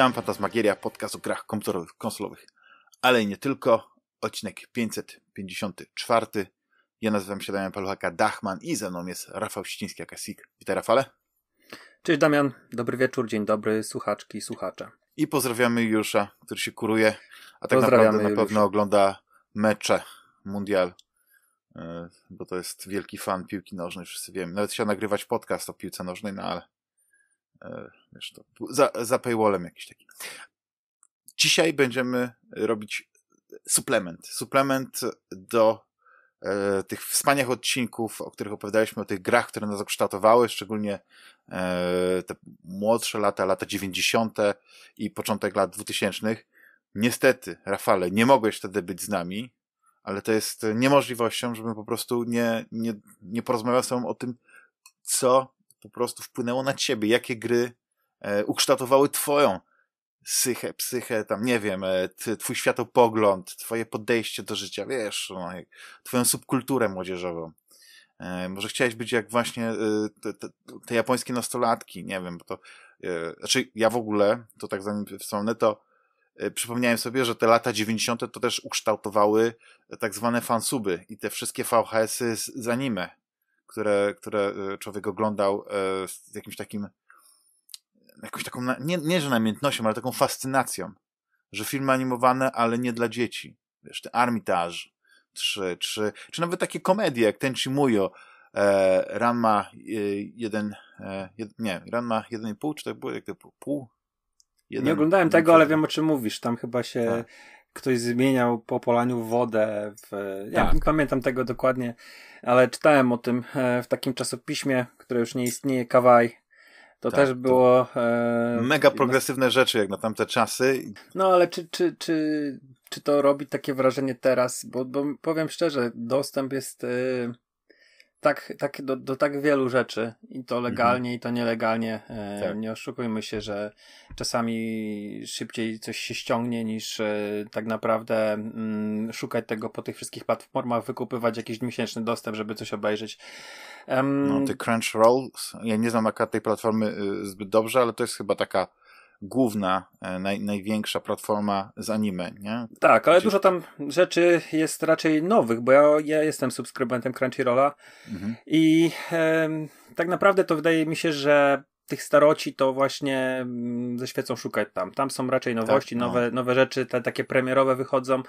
Witam, Fantasmagieria, podcast o grach komputerowych, konsolowych, ale nie tylko. Odcinek 554. Ja nazywam się Damian Paluchaka Dachman i ze mną jest Rafał Ściński, Kasik. Witaj Rafale. Cześć Damian, dobry wieczór, dzień dobry, słuchaczki, słuchacze. I pozdrawiamy Jusza, który się kuruje, a tak naprawdę na pewno ogląda mecze Mundial, e, bo to jest wielki fan piłki nożnej, wszyscy wiemy. Nawet się nagrywać podcast o piłce nożnej, no ale E, wiesz, to, za, za paywallem jakiś taki. Dzisiaj będziemy robić suplement. Suplement do e, tych wspaniałych odcinków, o których opowiadaliśmy, o tych grach, które nas okształtowały, szczególnie e, te młodsze lata, lata 90. i początek lat 2000. Niestety, Rafale, nie mogłeś wtedy być z nami, ale to jest niemożliwością, żebym po prostu nie, nie, nie porozmawiał z tobą o tym, co po prostu wpłynęło na ciebie, jakie gry e, ukształtowały twoją psychę, psychę, tam nie wiem, e, twój światopogląd, twoje podejście do życia, wiesz, no, twoją subkulturę młodzieżową. E, może chciałeś być jak właśnie e, te, te, te, japońskie nastolatki, nie wiem, bo to, e, znaczy ja w ogóle, to tak zanim wspomnę, to e, przypomniałem sobie, że te lata 90. to też ukształtowały e, tak zwane fansuby i te wszystkie VHS-y z, z anime które, które e, człowiek oglądał e, z jakimś takim, jakąś taką, nie, nie że namiętnością, ale taką fascynacją, że filmy animowane, ale nie dla dzieci. Wiesz, ten Armitage, czy, czy, czy nawet takie komedie jak Tenchi Muyo, e, Ranma 1, e, e ma nie, Ranma 1,5, czy tak było, jak to pół? Jeden, nie oglądałem tego, ale wiem o czym mówisz. Tam chyba się ktoś zmieniał po polaniu wodę. W, ja tak. nie pamiętam tego dokładnie, ale czytałem o tym e, w takim czasopiśmie, które już nie istnieje, Kawaj. To tak, też było. To e, mega progresywne no, rzeczy, jak na tamte czasy. No ale czy, czy, czy, czy to robi takie wrażenie teraz? Bo, bo powiem szczerze, dostęp jest. E, tak, tak do, do tak wielu rzeczy i to mhm. legalnie, mhm. i to nielegalnie. E, tak. Nie oszukujmy się, że czasami szybciej coś się ściągnie niż e, tak naprawdę mm, szukać tego po tych wszystkich platformach, wykupywać jakiś miesięczny dostęp, żeby coś obejrzeć. Um, no, ty Crunchyroll, ja nie znam akurat tej platformy y, zbyt dobrze, ale to jest chyba taka główna, e, naj, największa platforma z anime, nie? Tak, ale dużo tam rzeczy jest raczej nowych, bo ja, ja jestem subskrybentem Crunchyrolla mhm. i e, tak naprawdę to wydaje mi się, że tych staroci to właśnie mm, ze świecą szukać tam. Tam są raczej tak, nowości, tak, no. nowe, nowe rzeczy, te takie premierowe wychodzą.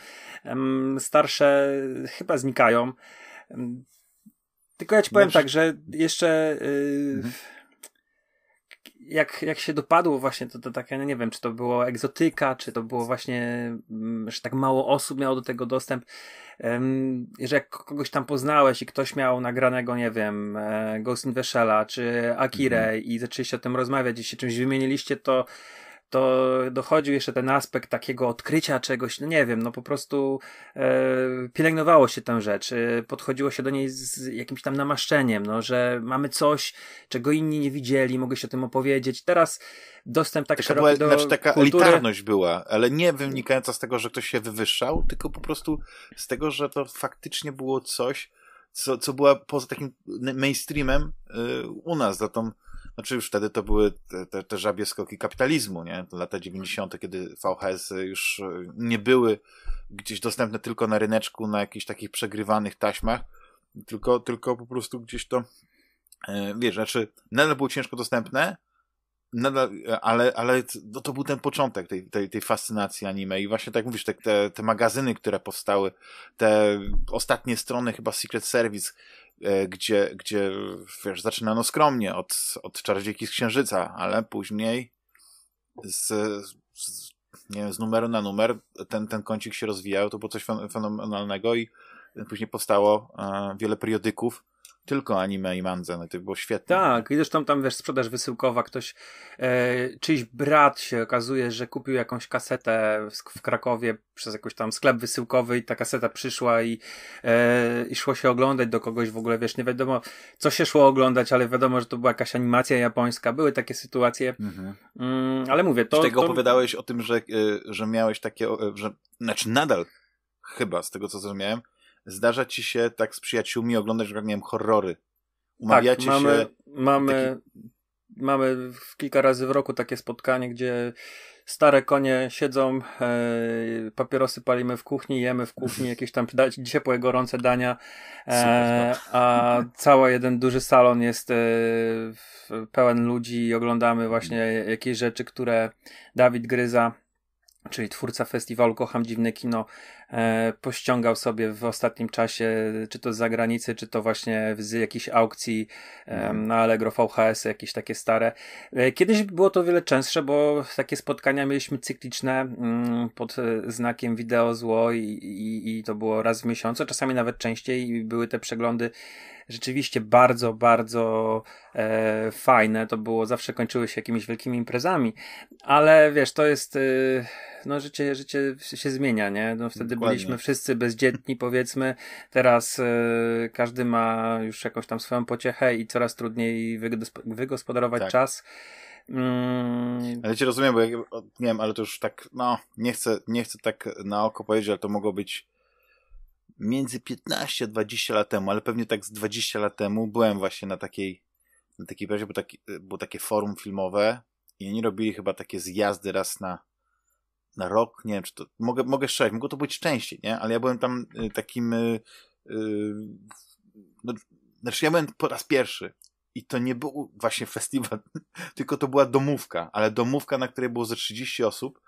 Starsze chyba znikają. Tylko ja ci powiem znaczy- tak, że jeszcze. Y, mhm jak, jak się dopadło właśnie, to, to takie, no nie wiem, czy to było egzotyka, czy to było właśnie, mm, że tak mało osób miało do tego dostęp, że jak kogoś tam poznałeś i ktoś miał nagranego, nie wiem, e, Ghost in the Shell'a, czy Akire mhm. i zaczęliście o tym rozmawiać i się czymś wymieniliście, to to dochodził jeszcze ten aspekt takiego odkrycia czegoś, no nie wiem, no po prostu e, pielęgnowało się tę rzecz, e, podchodziło się do niej z jakimś tam namaszczeniem, no, że mamy coś, czego inni nie widzieli, mogę się o tym opowiedzieć. Teraz dostęp tak taka szeroki była, do Znaczy taka kultury... elitarność była, ale nie wynikająca z tego, że ktoś się wywyższał, tylko po prostu z tego, że to faktycznie było coś, co, co była poza takim mainstreamem y, u nas, za tą znaczy już wtedy to były te, te, te żabie skoki kapitalizmu, nie? Lata 90., kiedy VHS już e, nie były gdzieś dostępne tylko na ryneczku, na jakichś takich przegrywanych taśmach, tylko, tylko po prostu gdzieś to, e, wiesz, znaczy nadal było ciężko dostępne, nadal, e, ale, ale no to był ten początek tej, tej, tej fascynacji anime i właśnie tak mówisz, te, te, te magazyny, które powstały, te ostatnie strony chyba Secret Service, E, gdzie, gdzie wiesz, zaczynano skromnie od, od Czarodziejki z Księżyca, ale później z, z, nie wiem, z numeru na numer ten, ten kącik się rozwijał, to było coś fenomenalnego i później powstało e, wiele periodyków, tylko anime i mandze, no to było świetne. Tak, i zresztą tam wiesz, sprzedaż wysyłkowa, ktoś, e, czyjś brat się okazuje, że kupił jakąś kasetę w, w, Krakowie przez jakiś tam sklep wysyłkowy i ta kaseta przyszła i, e, i szło się oglądać do kogoś w ogóle, wiesz, nie wiadomo co się szło oglądać, ale wiadomo, że to była jakaś animacja japońska, były takie sytuacje, mhm. mm, ale mówię, to... Z tego to... opowiadałeś o tym, że, e, że miałeś takie, e, że, znaczy nadal chyba, z tego co zrozumiałem, zdarza ci się tak z przyjaciółmi oglądać, jak nie wiem, horrory. Tak, Umawiacie tak, mamy, się. Mamy, taki... mamy kilka razy w roku takie spotkanie, gdzie stare konie siedzą, e, papierosy palimy w kuchni, jemy w kuchni jakieś tam ciepłe, gorące dania, e, a cały jeden duży salon jest e, pełen ludzi i oglądamy właśnie jakieś rzeczy, które Dawid Gryza, czyli twórca festiwalu Kocham Dziwne Kino, e, pościągał sobie w ostatnim czasie, czy to z zagranicy, czy to właśnie z jakichś aukcji e, na Allegro VHS, jakieś takie stare. E, kiedyś było to wiele częstsze, bo takie spotkania mieliśmy cykliczne mm, pod e, znakiem wideo zło i, i, i to było raz w miesiącu, czasami nawet częściej i były te przeglądy rzeczywiście bardzo, bardzo e, fajne. To było, zawsze kończyły się jakimiś wielkimi imprezami, ale wiesz, to jest. E, no życie, życie się zmienia, nie? No wtedy Dokładnie. byliśmy wszyscy bezdzietni, powiedzmy. Teraz y, każdy ma już jakąś tam swoją pociechę i coraz trudniej wygospodarować tak. czas. Mm. Ale cię rozumiem, bo nie wiem, ale to już tak, no, nie chcę, nie chcę tak na oko powiedzieć, ale to mogło być między 15 a 20 lat temu, ale pewnie tak z 20 lat temu byłem właśnie na takiej, na takiej prawie, bo, taki, bo takie forum filmowe i oni robili chyba takie zjazdy raz na na rok, nie wiem, czy to, mogę, mogę strzelać, mogło to być częściej, nie? Ale ja byłem tam y, takim, yy, no, znaczy ja byłem po raz pierwszy i to nie był właśnie festiwal, tylko to była domówka, ale domówka, na której było ze 30 osób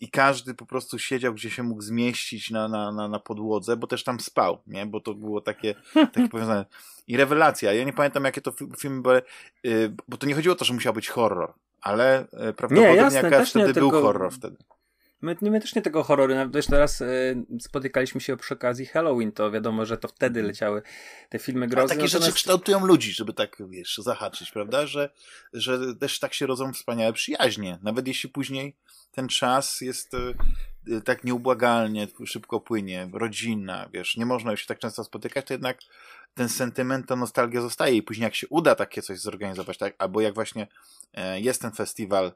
i każdy po prostu siedział, gdzie się mógł zmieścić na, na, na, na podłodze, bo też tam spał, nie? Bo to było takie, takie powiązane. I rewelacja, ja nie pamiętam jakie to filmy, bo, yy, bo to nie chodziło o to, że musiał być horror, ale y, prawdopodobnie jakaś wtedy był horror wtedy. My, no my też nie tego horroru, też teraz y, spotykaliśmy się przy okazji Halloween, to wiadomo, że to wtedy leciały te filmy grozy. A takie rzeczy kształtują ludzi, żeby tak, wiesz, zahaczyć, prawda? Że, że też tak się rodzą wspaniałe przyjaźnie, nawet jeśli później ten czas jest y, tak nieubłagalnie, szybko płynie, rodzina, wiesz, nie można już się tak często spotykać, to jednak ten sentyment, ta nostalgia zostaje i później jak się uda takie coś zorganizować, tak? albo jak właśnie jest ten festiwal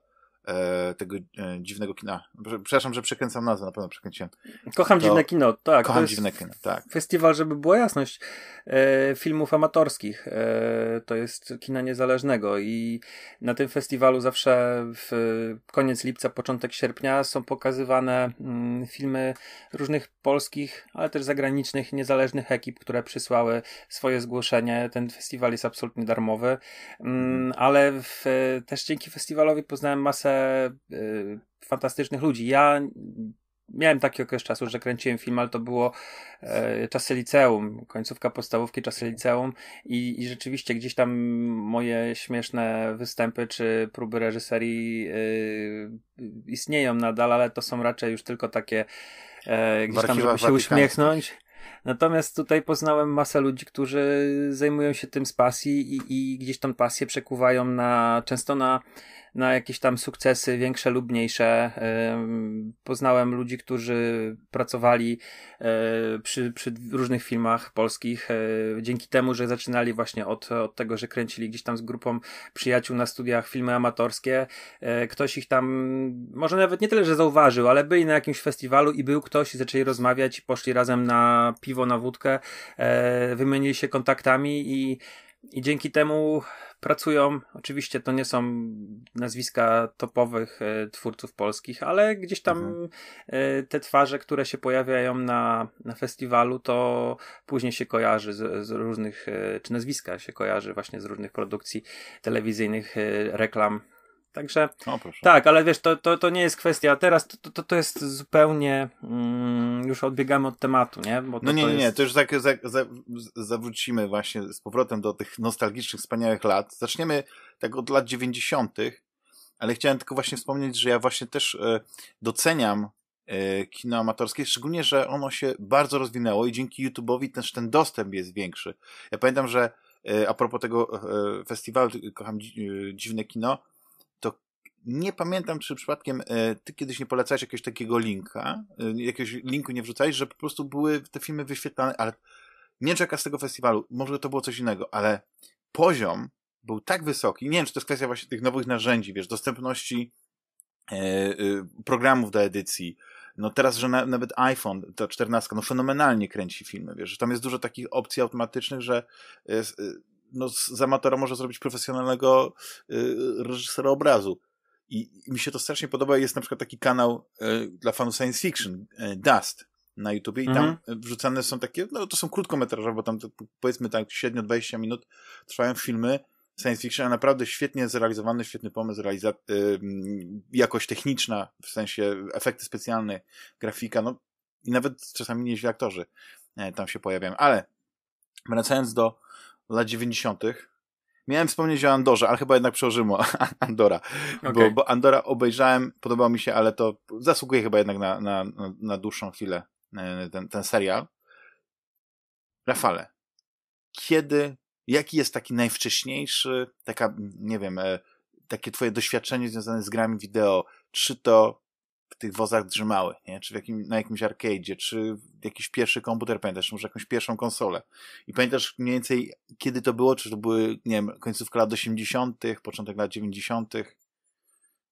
e, tego e, dziwnego kina. Przepraszam, że przekręcam nazwę, na pewno przekręciłem. Kocham to, dziwne kino, tak. Kocham dziwne kino, tak. Festiwal, żeby była jasność, e, filmów amatorskich. E, to jest kina niezależnego i na tym festiwalu zawsze w koniec lipca, początek sierpnia są pokazywane mm, filmy różnych polskich, ale też zagranicznych, niezależnych ekip, które przysłały swoje zgłoszenie. Ten festiwal jest absolutnie darmowy, mm, mhm. ale w, też dzięki festiwalowi poznałem masę y, fantastycznych ludzi. Ja miałem taki okres czasu, że kręciłem film, ale to było e, czasy liceum, końcówka podstawówki, czasy liceum i, i rzeczywiście gdzieś tam moje śmieszne występy czy próby reżyserii e, istnieją nadal, ale to są raczej już tylko takie e, gdzieś tam, żeby się uśmiechnąć. Natomiast tutaj poznałem masę ludzi, którzy zajmują się tym z pasji i, i gdzieś tą pasję przekuwają na często na na jakieś tam sukcesy większe lub mniejsze. Poznałem ludzi, którzy pracowali e, przy, przy różnych filmach polskich e, dzięki temu, że zaczynali właśnie od, od tego, że kręcili gdzieś tam z grupą przyjaciół na studiach filmy amatorskie. E, ktoś ich tam, może nawet nie tyle, że zauważył, ale byli na jakimś festiwalu i był ktoś i zaczęli rozmawiać, poszli razem na piwo, na wódkę, wymienili się kontaktami i i dzięki temu pracują. Oczywiście to nie są nazwiska topowych e, twórców polskich, ale gdzieś tam mhm. E, te twarze, które się pojawiają na, na festiwalu, to później się kojarzy z, z różnych, e, czy nazwiska się kojarzy właśnie z różnych produkcji telewizyjnych, reklam Także tak, ale wiesz, to, to, to nie jest kwestia. Teraz to, to, to jest zupełnie mm, już odbiegamy od tematu, nie? Bo to, no nie, to jest... nie, to już tak za, za, zawrócimy właśnie z powrotem do tych nostalgicznych, wspaniałych lat. Zaczniemy tak od lat 90., ale chciałem tylko właśnie wspomnieć, że ja właśnie też e, doceniam e, kino amatorskie, szczególnie, że ono się bardzo rozwinęło i dzięki YouTube'owi też ten dostęp jest większy. Ja pamiętam, że e, a propos tego e, festiwalu Kocham Dziwne Kino, nie pamiętam, czy przypadkiem e, ty kiedyś nie polecałeś jakiegoś takiego linka, e, jakiegoś linku nie wrzucałeś, że po prostu były te filmy wyświetlane, ale nie czeka z tego festiwalu, może to było coś innego, ale poziom był tak wysoki, nie wiem, czy to jest kwestia właśnie tych nowych narzędzi, wiesz, dostępności e, programów do edycji, no teraz, że na, nawet iPhone, ta 14, no fenomenalnie kręci filmy, wiesz, że tam jest dużo takich opcji automatycznych, że no, z, amatora może zrobić profesjonalnego reżysera obrazu. I mi się to strasznie podoba. Jest na przykład taki kanał e, dla fanów science fiction, e, Dust na YouTubie i tam mhm. e, wrzucane są takie, no to są krótkometrażowe, bo tam to, powiedzmy tak średnio 20 minut trwają filmy science fiction, a naprawdę świetnie zrealizowany, świetny pomysł, realiza- e, jakość techniczna, w sensie efekty specjalne, grafika, no i nawet czasami nieźle aktorzy e, tam się pojawiają. Ale wracając do lat 90., Miałem wspomnieć o Andorze, ale chyba jednak przełożymy Andora, okay. bo, bo, Andora obejrzałem, podobał mi się, ale to zasługuje chyba jednak na, na, na dłuższą chwilę e, ten, ten serial. Rafale, kiedy, jaki jest taki najwcześniejszy, taka, nie wiem, e, takie twoje doświadczenie związane z grami wideo? Czy to w tych wozach drzymały, nie? czy w jakim, na jakimś arcade, czy jakiś pierwszy komputer, pamiętasz, może jakąś pierwszą konsolę. I pamiętasz mniej więcej, kiedy to było, czy to były, nie wiem, końcówka lat 80., początek lat 90.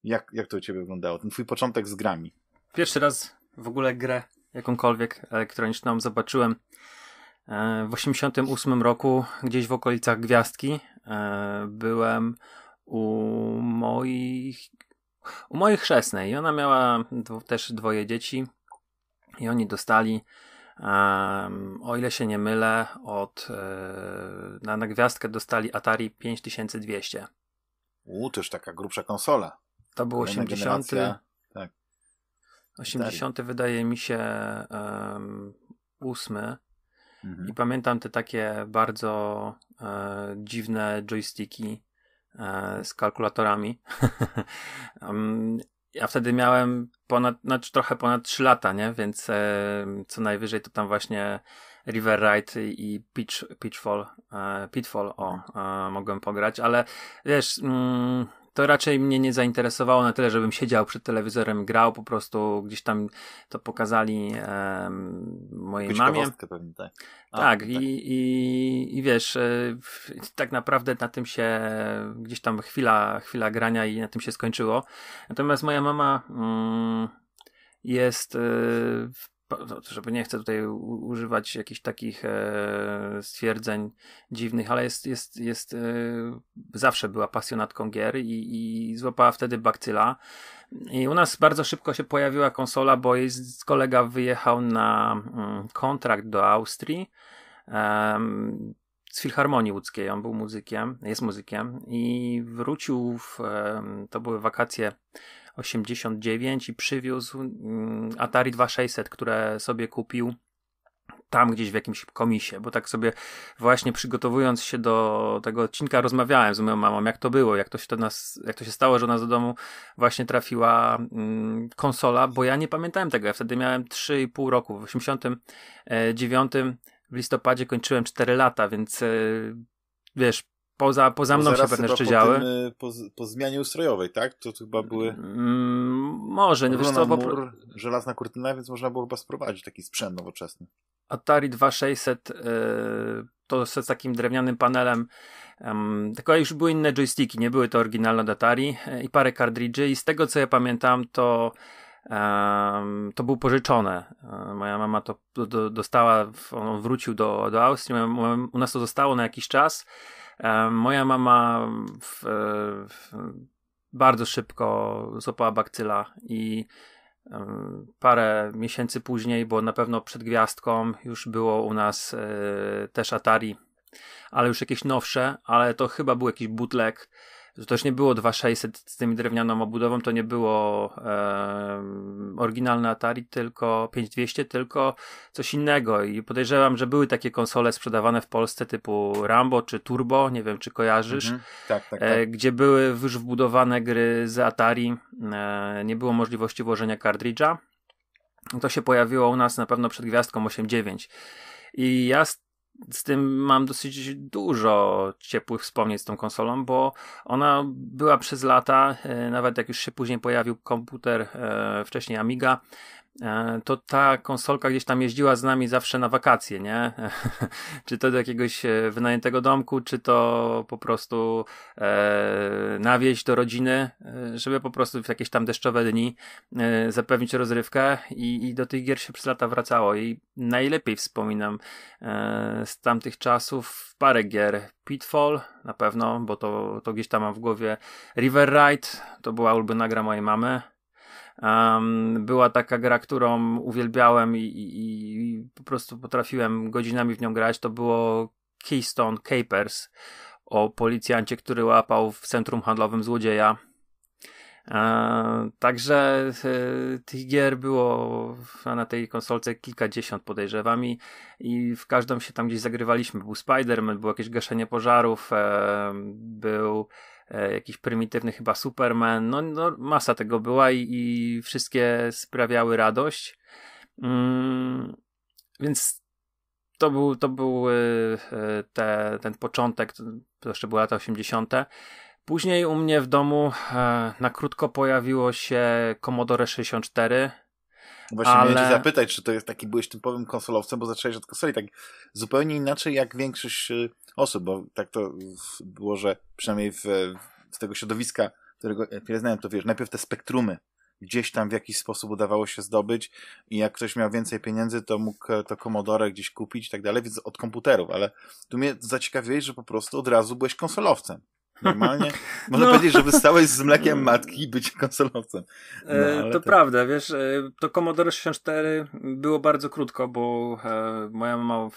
Jak, jak to u ciebie wyglądało? Ten twój początek z grami. Pierwszy raz w ogóle grę jakąkolwiek elektroniczną zobaczyłem e, w 88 roku gdzieś w okolicach Gwiazdki. E, byłem u moich u mojej chrzestnej i ona miała dwo, też dwoje dzieci i oni dostali um, o ile się nie mylę od e, na, na gwiazdkę dostali Atari 5200 u, już taka grubsza konsola to był 80 tak. 80 Atari. wydaje mi się um, 8 mhm. i pamiętam te takie bardzo e, dziwne joysticki E, z kalkulatorami. ja wtedy miałem ponad, znaczy trochę ponad 3 lata, nie? Więc e, co najwyżej to tam właśnie River Ride i Pitch, Pitchfall, e, Pitfall, o, mogłem pograć, ale wiesz, mm, to raczej mnie nie zainteresowało na tyle, żebym siedział przed telewizorem grał, po prostu gdzieś tam to pokazali e, mojej mamie. Pewnie, tak, A, tak, no tak. I, i, I, wiesz, e, tak naprawdę na tym się gdzieś tam chwila, chwila grania i na tym się skończyło. Natomiast moja mama mm, jest y, żeby nie chcę tutaj używać jakichś takich e, stwierdzeń dziwnych, ale jest, jest, jest e, zawsze była pasjonatką gier i, i złapała wtedy bakcyla. I u nas bardzo szybko się pojawiła konsola, bo jej kolega wyjechał na mm, kontrakt do Austrii z Filharmonii Łódzkiej. On był muzykiem, jest muzykiem i wrócił, w, to były wakacje 89 i przywiózł mm, Atari 2600, które sobie kupił tam gdzieś w jakimś komisie, bo tak sobie właśnie przygotowując się do tego odcinka rozmawiałem z moją mamą, jak to było, jak to się, to nas, jak to się stało, że ona do domu właśnie trafiła mm, konsola, bo ja nie pamiętałem tego, ja wtedy miałem 3,5 roku, w 89 w listopadzie kończyłem 4 lata, więc e, wiesz, Poza, poza mną się pewne jeszcze działy. Y, po, po, zmianie ustrojowej, tak? To, to chyba były. Mm, może, nie no wiesz co, bo. Mur, żelazna kurtyna, więc można było chyba sprowadzić taki sprzęt nowoczesny. Atari 2600 y, to z takim drewnianym panelem. Um, tylko już były inne joysticki, nie były to oryginalne od Atari y, i parę kartridży. I z tego co ja pamiętam, to. Um, to był pożyczone. moja mama to do, do, dostała, on wrócił do, do Austrii, u nas to zostało na jakiś czas E, moja mama w, e, w, bardzo szybko złapała bakcyla i e, Parę miesięcy później, bo na pewno przed gwiazdką, już było u nas też Atari, ale już jakieś nowsze, ale to chyba był jakiś bootleg to też nie było 2600 z tymi drewnianą obudową, to nie było e, oryginalne Atari, tylko 5200, tylko coś innego i podejrzewam, że były takie konsole sprzedawane w Polsce typu Rambo czy Turbo, nie wiem czy kojarzysz, mhm. tak, tak, e, tak. E, gdzie były już wbudowane gry z Atari, e, nie było możliwości włożenia kartridża. To się pojawiło u nas na pewno przed gwiazdką 89. I ja z z tym mam dosyć dużo ciepłych wspomnień z tą konsolą, bo ona była przez lata, e, nawet jak już się później pojawił komputer, e, wcześniej Amiga, E, to ta konsolka gdzieś tam jeździła z nami zawsze na wakacje, nie? czy to do jakiegoś e, wynajętego domku, czy to po prostu e, na wieś do rodziny, e, żeby po prostu w jakieś tam deszczowe dni e, zapewnić rozrywkę i, i, do tych gier się przez lata wracało i najlepiej wspominam e, z tamtych czasów parę gier. Pitfall na pewno, bo to, to gdzieś tam mam w głowie. River Ride to była ulubiona gra mojej mamy Um, była taka gra, którą uwielbiałem i, i, i, po prostu potrafiłem godzinami w nią grać. To było Keystone Capers o policjancie, który łapał w centrum handlowym złodzieja. E, także e, tych gier było na tej konsolce kilkadziesiąt podejrzewam i, i w każdą się tam gdzieś zagrywaliśmy. Był Spider-Man, było jakieś gaszenie pożarów, e, był E, jakiś prymitywny chyba Superman, no, no masa tego była i, i wszystkie sprawiały radość. Mm, więc to był, to był e, te, ten początek, to jeszcze były lata 80. Później u mnie w domu e, na krótko pojawiło się Commodore 64, Właśnie ale... miałem cię zapytać, czy to jest taki, byłeś typowym konsolowcem, bo zacząłeś od konsoli tak zupełnie inaczej jak większość y, osób, bo tak to było, że przynajmniej w, z tego środowiska, którego ja e, znałem, to wiesz, najpierw te spektrumy gdzieś tam w jakiś sposób udawało się zdobyć i jak ktoś miał więcej pieniędzy, to mógł e, to Commodore gdzieś kupić i tak dalej, więc od komputerów, ale tu mnie zaciekawiłeś, że po prostu od razu byłeś konsolowcem. Normalnie no. można no. powiedzieć, że wystałeś z mlekiem matki być konsolowcem. E, no, to tak. prawda, wiesz, e, to Commodore 64 było bardzo krótko, bo e, moja mama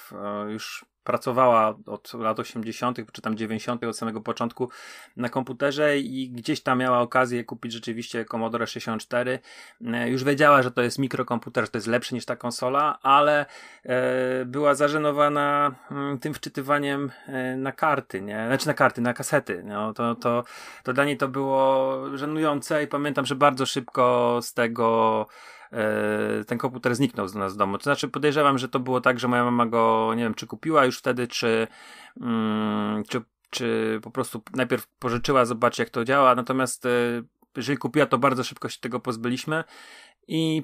już pracowała od lat 80., czy tam 90., od samego początku na komputerze i gdzieś tam miała okazję kupić rzeczywiście Commodore 64. E, już wiedziała, że to jest mikrokomputer, że to jest lepszy niż ta konsola, ale e, była zażenowana mm, tym wczytywaniem e, na karty, nie? znaczy na karty, na kasety. No, to, to, to dla niej to było żenujące i pamiętam, że bardzo szybko z tego E, ten komputer zniknął z nas z domu. To znaczy, podejrzewam, że to było tak, że moja mama go, nie wiem, czy kupiła już wtedy, czy, mm, czy, czy po prostu najpierw pożyczyła, zobaczy jak to działa. Natomiast e, jeżeli kupiła, to bardzo szybko się tego pozbyliśmy i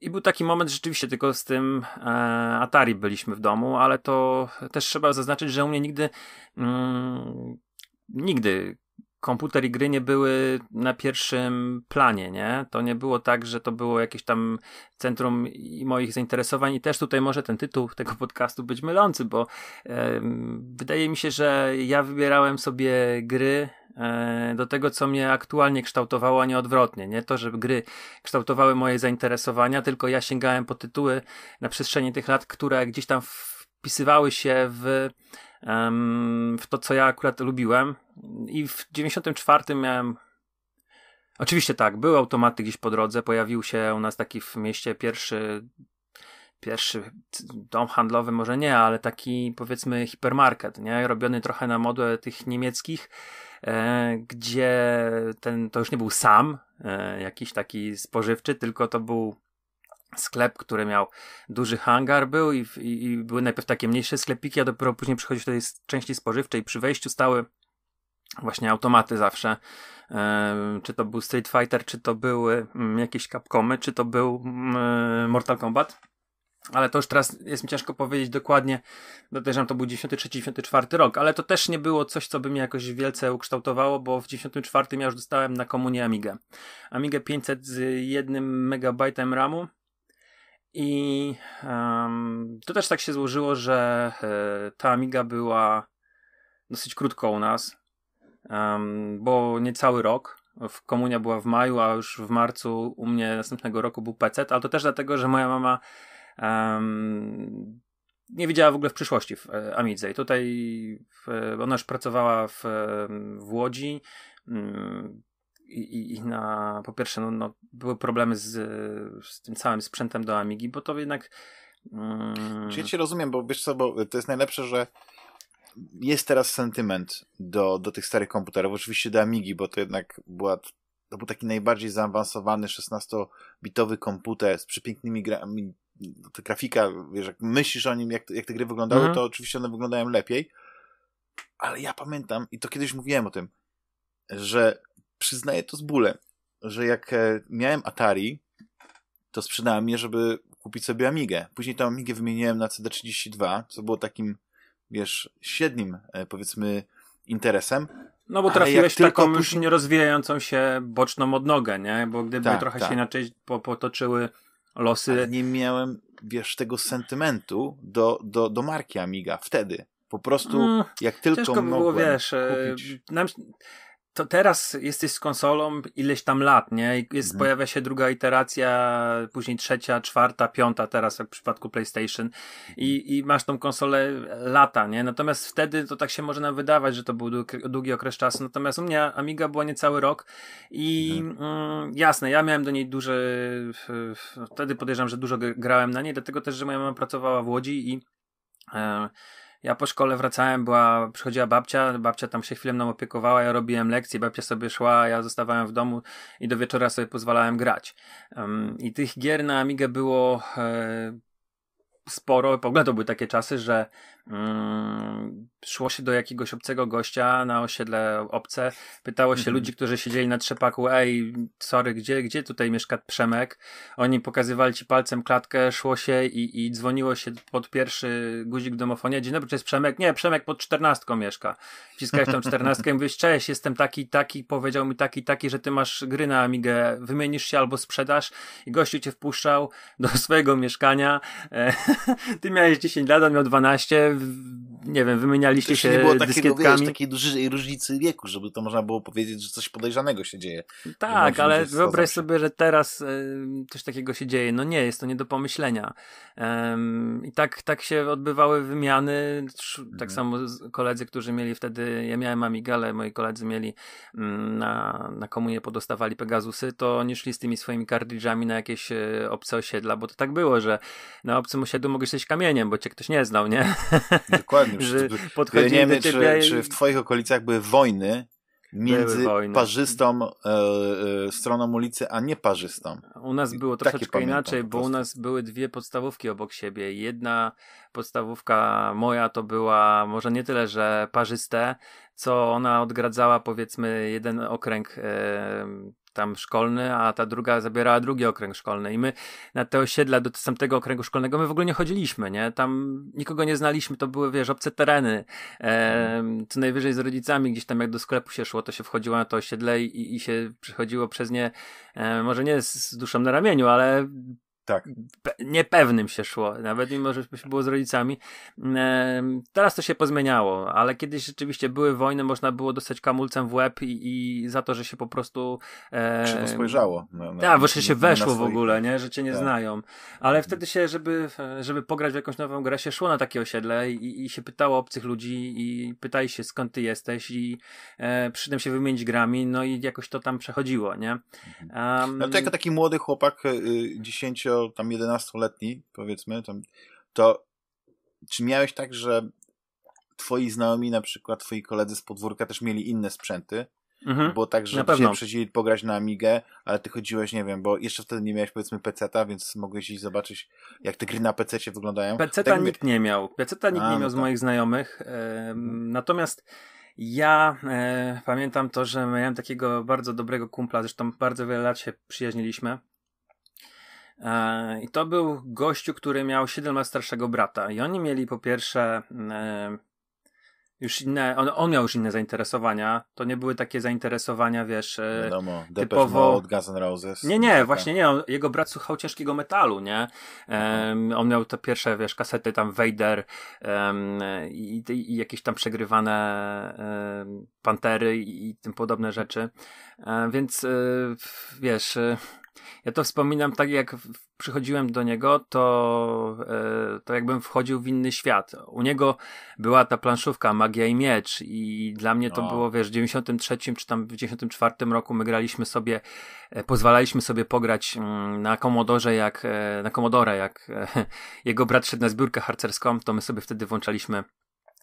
i był taki moment rzeczywiście tylko z tym e, Atari byliśmy w domu, ale to też trzeba zaznaczyć, że u mnie nigdy mm, nigdy komputer i gry nie były na pierwszym planie, nie? To nie było tak, że to było jakieś tam centrum moich zainteresowań i też tutaj może ten tytuł tego podcastu być mylący, bo e, wydaje mi się, że ja wybierałem sobie gry e, do tego, co mnie aktualnie kształtowało, a nie odwrotnie, nie? To, że gry kształtowały moje zainteresowania, tylko ja sięgałem po tytuły na przestrzeni tych lat, które gdzieś tam wpisywały się w w to, co ja akurat lubiłem. I w 94 miałem. Oczywiście tak, były automaty gdzieś po drodze. Pojawił się u nas taki w mieście pierwszy. Pierwszy dom handlowy, może nie, ale taki powiedzmy hipermarket, nie? robiony trochę na modłę tych niemieckich, e, gdzie ten, to już nie był sam e, jakiś taki spożywczy, tylko to był sklep, który miał duży hangar był i, i, i, były najpierw takie mniejsze sklepiki, a dopiero później przychodził do tej części spożywczej. Przy wejściu stały właśnie automaty zawsze. E, czy to był Street Fighter, czy to były mm, jakieś Capcomy, czy to był mm, Mortal Kombat. Ale to już teraz jest mi ciężko powiedzieć dokładnie. Podejrzewam, to był 93-94 rok, ale to też nie było coś, co by mnie jakoś wielce ukształtowało, bo w 94 ja już dostałem na komunie Amigę. Amigę 500 z jednym megabajtem RAMu i um, to też tak się złożyło, że e, ta Amiga była dosyć krótko u nas, um, bo niecały rok. W komunia była w maju, a już w marcu u mnie następnego roku był PC, ale to też dlatego, że moja mama um, nie widziała w ogóle w przyszłości w e, Amidze. I tutaj e, ona już pracowała w, w Łodzi. Mm, i, i na, po pierwsze, no, no, były problemy z, z tym całym sprzętem do Amigi, bo to jednak. Mm... Czy ja cię rozumiem, bo wiesz co, bo to jest najlepsze, że jest teraz sentyment do, do tych starych komputerów, oczywiście do Amigi, bo to jednak była, to był taki najbardziej zaawansowany 16-bitowy komputer z przepięknymi grami, ta grafika, wiesz, jak myślisz o nim, jak, jak te gry wyglądały, mhm. to oczywiście one wyglądają lepiej, ale ja pamiętam, i to kiedyś mówiłem o tym, że przyznaję to z bólem, że jak e, miałem Atari, to sprzedałem je, żeby kupić sobie Amigę. Później tę Amigę wymieniłem na CD32, co było takim, wiesz, średnim, e, powiedzmy, interesem. No bo trafiłeś taką już później... nierozwijającą się boczną odnogę, nie? Bo gdyby tak, trochę tak. się inaczej potoczyły losy... Ale nie miałem, wiesz, tego sentymentu do, do, do marki Amiga wtedy. Po prostu, mm, jak tylko by było, mogłem wiesz, e, kupić... Nam, to teraz jesteś z konsolą ileś tam lat, nie? Jest, mhm. Pojawia się druga iteracja, później trzecia, czwarta, piąta teraz, jak w przypadku PlayStation i, mhm. i masz tą konsolę lata, nie? Natomiast wtedy to tak się może nam wydawać, że to był długi okres czasu, natomiast u mnie Amiga była niecały rok i mhm. mm, jasne, ja miałem do niej duże, wtedy podejrzewam, że dużo grałem na niej, dlatego też, że moja mama pracowała w Łodzi i e, ja po szkole wracałem, była, przychodziła babcia, babcia tam się chwilę mną opiekowała, ja robiłem lekcje, babcia sobie szła, ja zostawałem w domu i do wieczora sobie pozwalałem grać. Um, I tych gier na Amigę było e, sporo, w ogóle to były takie czasy, że Yy, szło się do jakiegoś obcego gościa na osiedle obce, pytało się mm -hmm. ludzi, którzy siedzieli na trzepaku, ej, sorry, gdzie, gdzie tutaj mieszka Przemek? Oni pokazywali ci palcem klatkę, szło się i, i dzwoniło się pod pierwszy guzik domofonia, dzień dobry, czy jest Przemek? Nie, Przemek pod czternastką mieszka. Wciskałeś tą czternastkę i mówisz, cześć, jestem taki, taki, powiedział mi taki, taki, że ty masz gry na Amigę, wymienisz się albo sprzedasz i gościu cię wpuszczał do swojego mieszkania. E, ty miałeś 10 lat, on miał 12, nie wiem, wymienialiście się, się nie było takiej, dyskietkami. takiej dużej różnicy wieku, żeby to można było powiedzieć, że coś podejrzanego się dzieje. Tak, ale wyobraź sobie, że teraz coś takiego się dzieje. No nie, jest to nie do pomyślenia. I tak, tak się odbywały wymiany. Tak mhm. samo koledzy, którzy mieli wtedy, ja miałem Amigale, moi koledzy mieli mm, na, na komunie podostawali Pegasusy, to nie szli z tymi swoimi kartridżami na jakieś e, obce osiedla, bo to tak było, że na obcym osiedlu mogłeś być kamieniem, bo cię ktoś nie znał, nie? Dokładnie. że ja nie wiem, czy, czy, w twoich okolicach były wojny między były wojny. parzystą e, e, stroną ulicy, a nie parzystą. U nas było troszeczkę pamiętam, inaczej, bo u nas były dwie podstawówki obok siebie. Jedna podstawówka moja to była może nie tyle, że parzyste, co ona odgradzała powiedzmy jeden okręg e, tam szkolny, a ta druga zabierała drugi okręg szkolny. I my na te osiedla do tamtego okręgu szkolnego my w ogóle nie chodziliśmy, nie? Tam nikogo nie znaliśmy, to były, wiesz, obce tereny. E, co najwyżej z rodzicami gdzieś tam jak do sklepu się szło, to się wchodziło na to osiedle i, i się przechodziło przez nie, e, może nie z, z duszą na ramieniu, ale tak. Pe niepewnym się szło, nawet mimo, że się było z rodzicami. E teraz to się pozmieniało, ale kiedyś rzeczywiście były wojny, można było dostać kamulcem w łeb i, i za to, że się po prostu... E, Krzywo spojrzało. tak, właśnie się weszło swoich... w ogóle, tak. nie? że cię nie tak. znają. Ale wtedy się, żeby, żeby pograć w jakąś nową grę, się szło na takie osiedle i, i się pytało obcych ludzi i pytali się skąd ty jesteś i e, przy tym się wymienić grami, no i jakoś to tam przechodziło, nie? Um, no to jako taki młody chłopak, y, dziesięcio tam 11-letni, powiedzmy, tam, to czy miałeś tak, że twoi znajomi, na przykład twoi koledzy z podwórka też mieli inne sprzęty? Mhm, bo tak, że się przyjdzieli pograć na Amigę, ale ty chodziłeś, nie wiem, bo jeszcze wtedy nie miałeś powiedzmy peceta, więc mogłeś iść zobaczyć, jak te gry na PC wyglądają. Peceta tak, nikt nie miał. Peceta nikt A, nie no miał z tak. moich znajomych. E, mhm. natomiast ja e, pamiętam to, że miałem takiego bardzo dobrego kumpla, zresztą bardzo wiele lat się przyjaźniliśmy. E, I to był gościu, który miał 7 lat starszego brata. I oni mieli po pierwsze mm, e, już inne, on, on, miał już inne zainteresowania. To nie były takie zainteresowania, wiesz, e, Wiadomo, typowo... od Guns N' Roses. Nie, nie, właśnie nie. On, jego brat słuchał ciężkiego metalu, nie? Um, on miał te pierwsze, wiesz, kasety tam Vader um, i, i, jakieś tam przegrywane um, Pantery i, i, tym podobne rzeczy. więc, wiesz... Ja to wspominam tak, jak przychodziłem do niego, to, e, to jakbym wchodził w inny świat. U niego była ta planszówka Magia i Miecz i dla mnie to było, wiesz, w 93 czy tam w 94 roku my graliśmy sobie, e, pozwalaliśmy sobie pograć mm, na Komodorze jak, e, na Komodora, jak jego brat szedł na zbiórkę harcerską, to my sobie wtedy włączaliśmy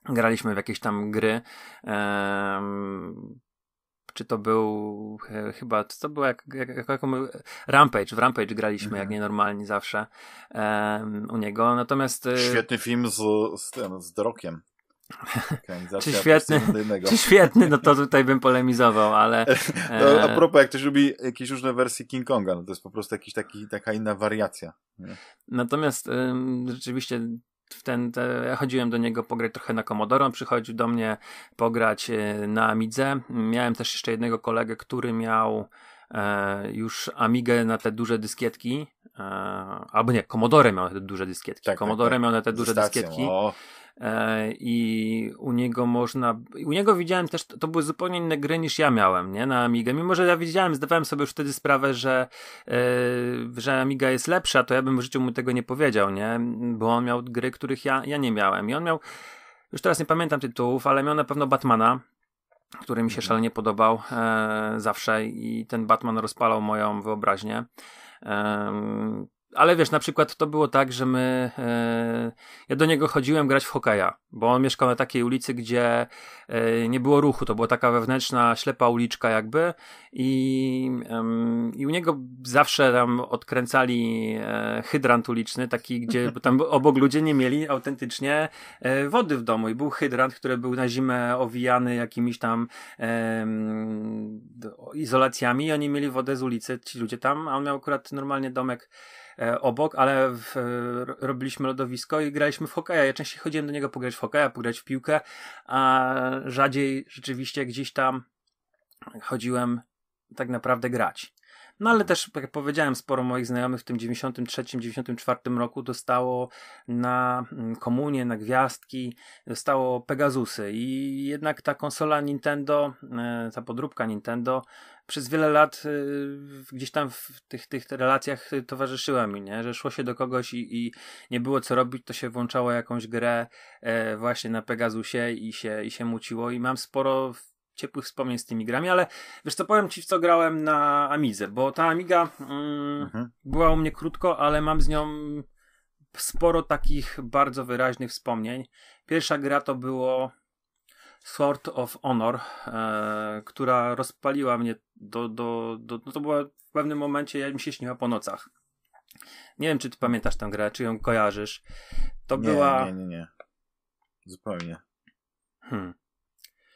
graliśmy w jakieś tam gry. Um, czy to był e, chyba, to był jak, jak, jak, jak Rampage, w Rampage graliśmy mhm. jak nienormalni zawsze u niego, natomiast... E, świetny film z, z z Drokiem. Czy świetny, czy świetny, no to tutaj bym polemizował, ale... No, e, a propos, jak ktoś lubi jakieś różne wersje King Konga, no to jest po prostu jakiś taki, taka inna wariacja. Nie? Natomiast rzeczywiście ten, te, ja chodziłem do niego pograć trochę na Commodore, on przychodził do mnie pograć e, na Amidze. Miałem też jeszcze jednego kolegę, który miał e, już Amigę na te duże dyskietki, e, albo nie, Commodore miał te duże dyskietki. Tak, tak Commodore tak, tak. miał na te duże dyskietki. O. E, i u niego można, u niego widziałem też, to były zupełnie inne gry niż ja miałem, nie, na Amigę, mimo że ja widziałem, zdawałem sobie już wtedy sprawę, że e, że Amiga jest lepsza, to ja bym w życiu mu tego nie powiedział, nie, bo on miał gry, których ja, ja nie miałem i on miał, już teraz nie pamiętam tytułów, ale miał na pewno Batmana, który mi się mhm. szalenie podobał e, zawsze i ten Batman rozpalał moją wyobraźnię. E, ale wiesz, na przykład to było tak, że my. E, ja do niego chodziłem grać w hokeja, bo on mieszkał na takiej ulicy, gdzie e, nie było ruchu. To była taka wewnętrzna, ślepa uliczka, jakby. I, e, i u niego zawsze tam odkręcali e, hydrant uliczny, taki, gdzie bo mhm. tam obok ludzie nie mieli autentycznie e, wody w domu. I był hydrant, który był na zimę owijany jakimiś tam izolacjami, i oni mieli wodę z ulicy, ci ludzie tam, a on miał akurat normalnie domek. E, obok, ale w, e, robiliśmy lodowisko i graliśmy w hokeja. Ja częściej chodziłem do niego pograć w hokeja, pograć w piłkę, a rzadziej rzeczywiście gdzieś tam chodziłem tak naprawdę grać. No ale też, tak jak powiedziałem, sporo moich znajomych w tym 93-94 roku dostało na mm, komunie, na gwiazdki, dostało Pegasusy i jednak ta konsola Nintendo, e, ta podróbka Nintendo przez wiele lat y, gdzieś tam w tych, tych relacjach towarzyszyła mi, nie? że szło się do kogoś i, i nie było co robić, to się włączało jakąś grę e, właśnie na Pegasusie i się, i się muciło i mam sporo ciepłych wspomnień z tymi grami, ale wiesz co, powiem ci w co grałem na Amidze, bo ta Amiga mm, mhm. była u mnie krótko, ale mam z nią sporo takich bardzo wyraźnych wspomnień. Pierwsza gra to było Sword of Honor, e, która rozpaliła mnie do, do, do, No to była w pewnym momencie, ja mi się śniła po nocach. Nie wiem, czy ty pamiętasz tę grę, czy ją kojarzysz. To nie, była. Nie, nie, nie. Zupełnie. Hmm.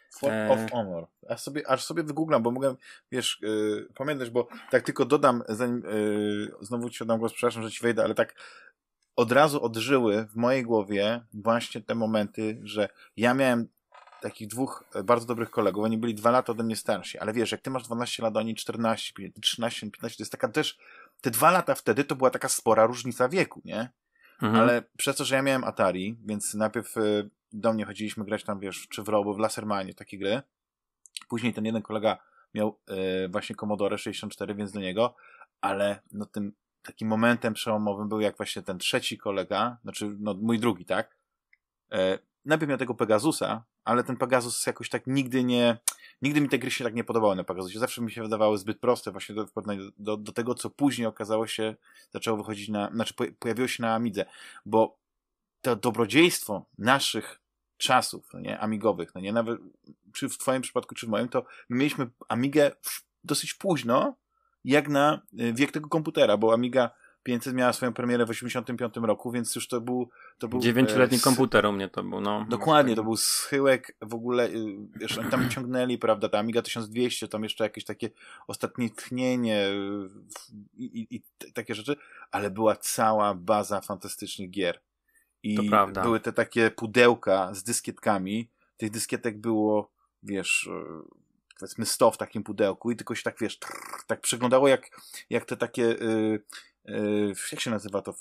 Sword e. of Honor. Aż sobie, aż sobie wygooglam, bo mogę, wiesz, yy, pamiętasz, bo tak tylko dodam, zanim yy, znowu ci oddam głos, przepraszam, że ci wejdę, ale tak od razu odżyły w mojej głowie właśnie te momenty, że ja miałem takich dwóch e, bardzo dobrych kolegów, oni byli dwa lata ode mnie starsi, ale wiesz, jak ty masz 12 lat, oni 14, 13, 15, to jest taka też, te dwa lata wtedy to była taka spora różnica wieku, nie? Mhm. Ale przez to, że ja miałem Atari, więc najpierw e, do mnie chodziliśmy grać tam, wiesz, czy w Robo, w Lasermanie, takie gry. Później ten jeden kolega miał e, właśnie Commodore 64, więc do niego, ale no tym takim momentem przełomowym był jak właśnie ten trzeci kolega, znaczy no mój drugi, tak? najpierw miał tego Pegasusa, ale ten Pegasus jakoś tak nigdy nie, nigdy mi te gry się tak nie podobały na Pegasusie. Zawsze mi się wydawały zbyt proste właśnie do, do, do tego, co później okazało się, zaczęło wychodzić na, znaczy pojawiło się na Amidze, bo to dobrodziejstwo naszych czasów, no nie, amigowych, no nie, nawet czy w twoim przypadku, czy w moim, to my mieliśmy Amigę w, dosyć późno, jak na y, wiek tego komputera, bo Amiga 500 miała swoją premierę w 85 roku, więc już to był... To był Dziewięcioletni e, komputer u mnie to był, no. Dokładnie, to był schyłek w ogóle, y, wiesz, oni tam ciągnęli, prawda, ta Amiga 1200, tam jeszcze jakieś takie ostatnie tchnienie y, i, i, i takie rzeczy, ale była cała baza fantastycznych gier. I były te takie pudełka z dyskietkami, tych dyskietek było, wiesz y, powiedzmy 100 w takim pudełku i tylko się tak, wiesz, trrr, tak przyglądało, jak, jak te takie y, E, jak się nazywa to?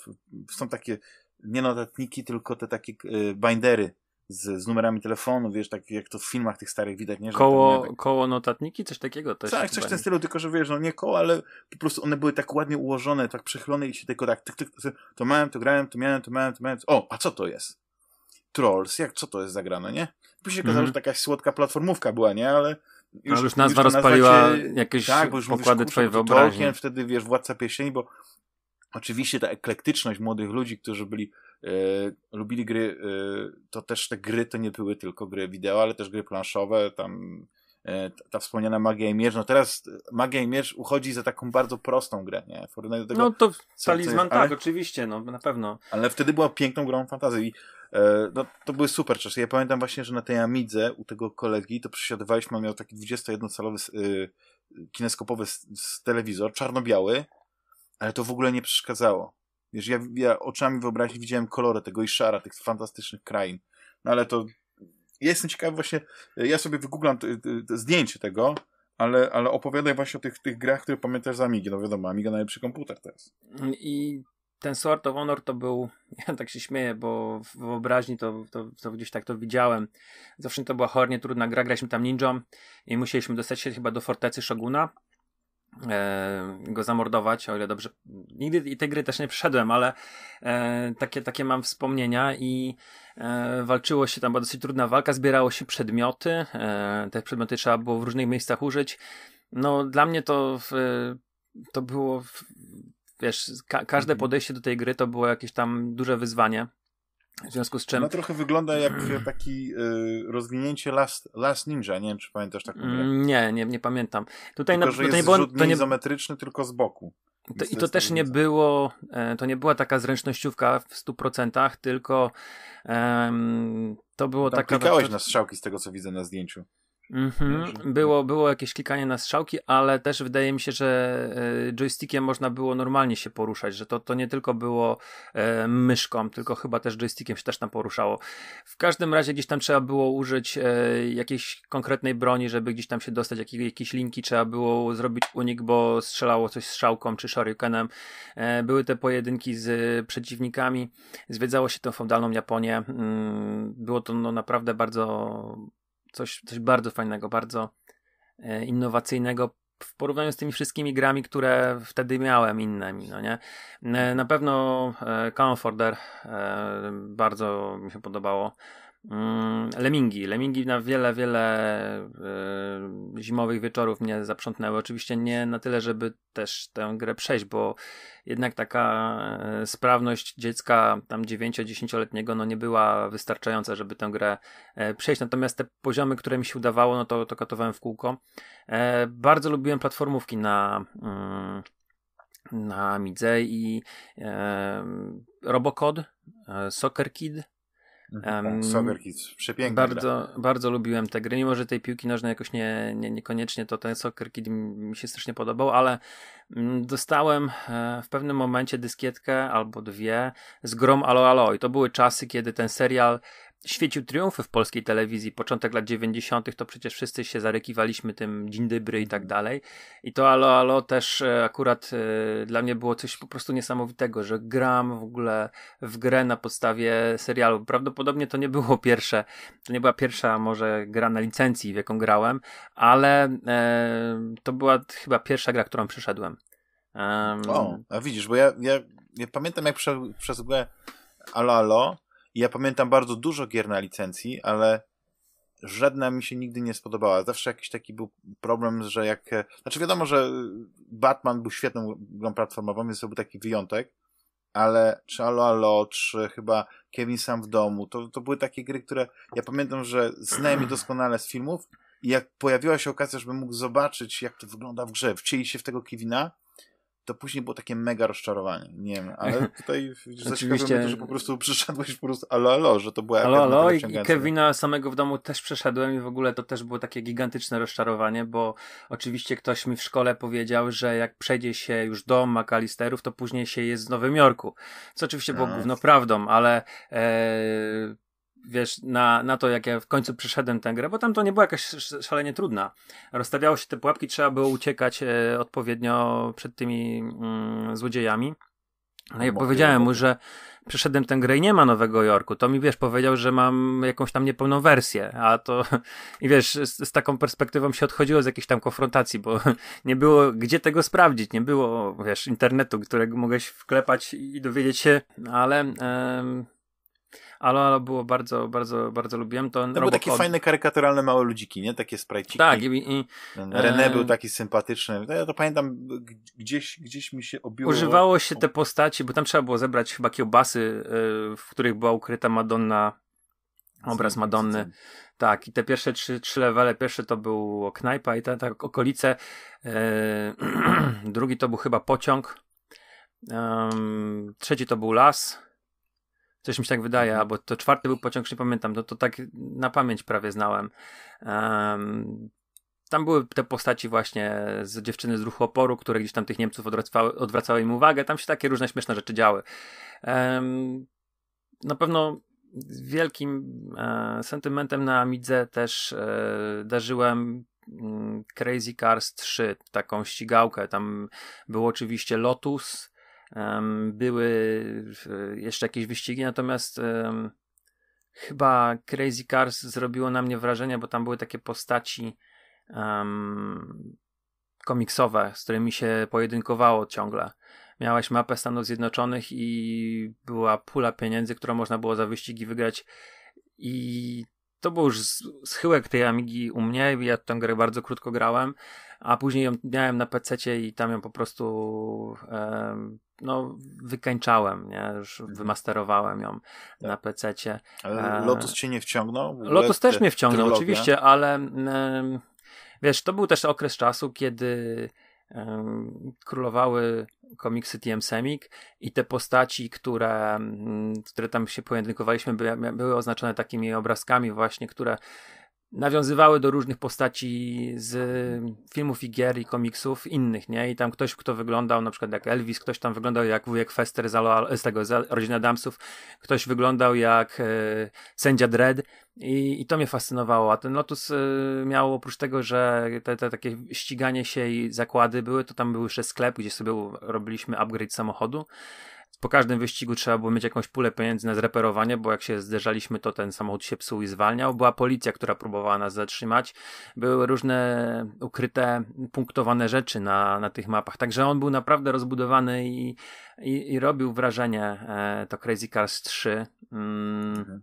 Są takie nie notatniki, tylko te takie e, bindery z, z numerami telefonu, wiesz, tak jak to w filmach tych starych widać, nie? Że koło, tak... koło notatniki, coś takiego też. Tak, coś w tym stylu, tylko że wiesz, no nie koło, ale po prostu one były tak ładnie ułożone, tak przechylone i się tylko tak, tyk, tyk, to miałem, to grałem, to miałem, to miałem, to miałem. O, a co to jest? Trolls, jak, co to jest zagrane, no nie? Później się okazało, mm. że taka słodka platformówka była, nie? Ale już, no, już nazwa już rozpaliła cię... jakieś tak, bo już pokłady mówisz, twojej wyobraźni. Tolkien, wtedy wiesz, Władca Pieśni, bo Oczywiście ta eklektyczność młodych ludzi, którzy byli e, lubili gry, e, to też te gry to nie były tylko gry wideo, ale też gry planszowe, tam e, ta wspomniana Magia i Mierz, no teraz Magia i Mierz uchodzi za taką bardzo prostą grę, nie? Do tego, no to co, Talizman tak, oczywiście, no na pewno. Ale wtedy była piękną grą fantazji no, to były super czasy. Ja pamiętam właśnie, że na tej Amidze u tego kolegi to przesiadywaliśmy, on miał taki 21-calowy y, kineskopowy z telewizor, czarno-biały, ale to w ogóle nie przeszkadzało. Wiesz, ja, ja oczami wyobraźni widziałem kolory tego i szara, tych fantastycznych krain. No ale to. Ja jestem ciekawy, właśnie. Ja sobie wygooglam te, zdjęcie tego, ale, ale opowiadaj właśnie o tych, tych grach, które pamiętasz z Amigi. No wiadomo, Amiga najlepszy komputer teraz. I ten Sword of Honor to był, ja tak się śmieję, bo w wyobraźni to, to, to, gdzieś tak to widziałem. Zawsze to była hornie trudna gra, graliśmy tam ninją i musieliśmy dostać się chyba do fortecy Shoguna e, go zamordować, o ile dobrze. Nigdy i tej gry też nie przeszedłem, ale e, takie, takie mam wspomnienia i e, walczyło się, tam była dosyć trudna walka, zbierało się przedmioty, e, te przedmioty trzeba było w różnych miejscach użyć. No dla mnie to, w, to było, w, wiesz, ka każde mhm. podejście do tej gry to było jakieś tam duże wyzwanie. W związku z czym. Ona trochę wygląda jak e, taki y, rozwinięcie last, last Ninja. Nie wiem, czy pamiętasz taką mm, Nie, nie, nie pamiętam. Tutaj tylko, na, że tutaj jest było, to nie izometryczny, tylko z boku. To, I to też nie było, e, to nie była taka zręcznościówka w 100%, tylko um, to było tak. taka. Klikałeś na strzałki z tego, co widzę na zdjęciu. Mhm. Było, było jakieś klikanie na strzałki, ale też wydaje mi się, że e, joystickiem można było normalnie się poruszać, że to, to nie tylko było e, myszką, tylko chyba też joystickiem się też tam poruszało. W każdym razie gdzieś tam trzeba było użyć e, jakiejś konkretnej broni, żeby gdzieś tam się dostać, jak, jakieś linki trzeba było zrobić unik, bo strzelało coś strzałką czy shorykenem. E, były te pojedynki z e, przeciwnikami, zwiedzało się tą feudalną Japonię. Mm, było to no, naprawdę bardzo coś, coś bardzo fajnego, bardzo e, innowacyjnego w porównaniu z tymi wszystkimi grami, które wtedy miałem innymi, no nie? E, na pewno e, Comforter bardzo mi się podobało. Yy, lemingi. Lemingi na wiele, wiele yy, zimowych wieczorów mnie zaprzątnęły. Oczywiście nie na tyle, żeby też tę grę przejść, bo jednak taka yy, sprawność dziecka tam 9-10-letniego no nie była wystarczająca, żeby tę grę przejść. Natomiast te poziomy, które mi się udawało, no to, to katowałem w kółko. bardzo lubiłem platformówki na. na Midze i e, Robocod, e, Soccer Kid, Mhm. Tak, Soccer Kids, przepiękny. Bardzo, bardzo lubiłem te gry, mimo że tej piłki nożnej jakoś nie, nie, niekoniecznie, to ten Soccer Kid mi się strasznie podobał, ale mm, dostałem e, w pewnym momencie dyskietkę albo dwie z grom Alo Alo i to były czasy, kiedy ten serial świecił triumfy w polskiej telewizji. Początek lat 90. to przecież wszyscy się zarykiwaliśmy tym dzień dobry i tak mhm. dalej. I to Alo Alo też e, akurat y, dla mnie było coś po prostu niesamowitego, że gram w ogóle w grę na podstawie serialu. Prawdopodobnie to nie było pierwsze, to nie była pierwsza może gra na licencji, w jaką grałem, ale y, to była chyba pierwsza gra, którą przeszedłem. Um... O, a widzisz, bo ja, ja, ja pamiętam jak prze, przez grę Alo Alo i ja pamiętam bardzo dużo gier na licencji, ale żadna mi się nigdy nie spodobała. Zawsze jakiś taki był problem, że jak... E, znaczy wiadomo, że e, Batman był świetną grą platformową, więc to był taki wyjątek, ale czy Alo Alo, czy chyba Kevin Sam w domu, to, to były takie gry, które ja pamiętam, że znałem je doskonale z filmów i jak pojawiła się okazja, żebym mógł zobaczyć, jak to wygląda w grze, wcieli się w tego Kevina, to później było takie mega rozczarowanie. Nie wiem, ale tutaj zaciekawiło to, że po prostu przyszedłeś po prostu alo, alo, że to była alo, alo i, i Kevina samego w domu też przeszedłem i w ogóle to też było takie gigantyczne rozczarowanie, bo oczywiście ktoś mi w szkole powiedział, że jak przejdzie się już do McAllisterów, to później się jest w Nowym Jorku, co oczywiście było no. główną prawdą, ale e, wiesz, na, na to, jak ja w końcu przeszedłem tę grę, bo tam to nie była jakaś szalenie trudna. Rozstawiało się te pułapki, trzeba było uciekać e, odpowiednio przed tymi mm, złodziejami. No i powiedziałem mu, że przeszedłem tę grę i nie ma Nowego Jorku. To mi, wiesz, powiedział, że mam jakąś tam niepełną wersję, a to i wiesz, z, z, taką perspektywą się odchodziło z jakiejś tam konfrontacji, bo nie było gdzie tego sprawdzić, nie było, wiesz, internetu, którego mogłeś wklepać i dowiedzieć się, ale... Em Alo, alo było bardzo, bardzo, bardzo lubiłem. To, No były takie fajne, karykaturalne małe ludziki, nie? Takie sprajciki. Tak. I, i, no, no, René e... był taki sympatyczny. Ja to pamiętam, gdzieś, gdzieś mi się obiło. Używało się te postaci, bo tam trzeba było zebrać chyba kiełbasy, e, w których była ukryta Madonna obraz Madonny. Tak, i te pierwsze trzy, trzy levele, pierwszy to był knajpa i te, tak okolice, yy, drugi to był chyba pociąg, yy, trzeci to był las, Coś mi się tak wydaje, mhm. albo to czwarty był pociąg, nie pamiętam, no to tak na pamięć prawie znałem. Um, tam były te postaci właśnie z dziewczyny z ruchu oporu, które gdzieś tam tych Niemców odwracały, odwracały im uwagę. Tam się takie różne śmieszne rzeczy działy. Um, na pewno wielkim e, sentymentem na Amidze też e, darzyłem mm, Crazy Cars 3, taką ścigałkę. Tam był oczywiście Lotus, były jeszcze jakieś wyścigi, natomiast chyba Crazy Cars zrobiło na mnie wrażenie, bo tam były takie postaci komiksowe, z którymi się pojedynkowało ciągle. Miałaś mapę Stanów Zjednoczonych i była pula pieniędzy, którą można było za wyścigi wygrać i to był już schyłek tej Amigi u mnie, ja tę grę bardzo krótko grałem, a później ją miałem na PC i tam ją po prostu e, no, wykańczałem, nie? Już mhm. wymasterowałem ją tak. na PC-cie. Ale e, Lotus cię nie wciągnął? Lotus też mnie wciągnął, trylogia. oczywiście, ale wiesz, to był też okres czasu, kiedy królowały komiksy TM Semik i te postaci, które, mm, które tam się pojedynkowałyśmy, były oznaczone takimi obrazkami właśnie, które nawiązywały do różnych postaci z tak. filmów i gier i komiksów innych, nie? I tam ktoś, kto wyglądał na przykład jak Elvis, ktoś tam wyglądał jak wujek Fester z, Alo, z tego, z Rodziny Adamsów, ktoś wyglądał jak e, sędzia Dredd i, i to mnie fascynowało. A ten Lotus e, miał oprócz tego, że te, te takie ściganie się i zakłady były, to tam był jeszcze sklep, gdzie sobie robiliśmy upgrade samochodu. Po każdym wyścigu trzeba było mieć jakąś pulę pieniędzy na zreperowanie, bo jak się zderzaliśmy, to ten samochód się psuł i zwalniał. Była policja, która próbowała nas zatrzymać. Były różne ukryte, punktowane rzeczy na, na tych mapach. Także on był naprawdę rozbudowany i, i, i robił wrażenie e, to Crazy Cars 3. Mm. Mhm.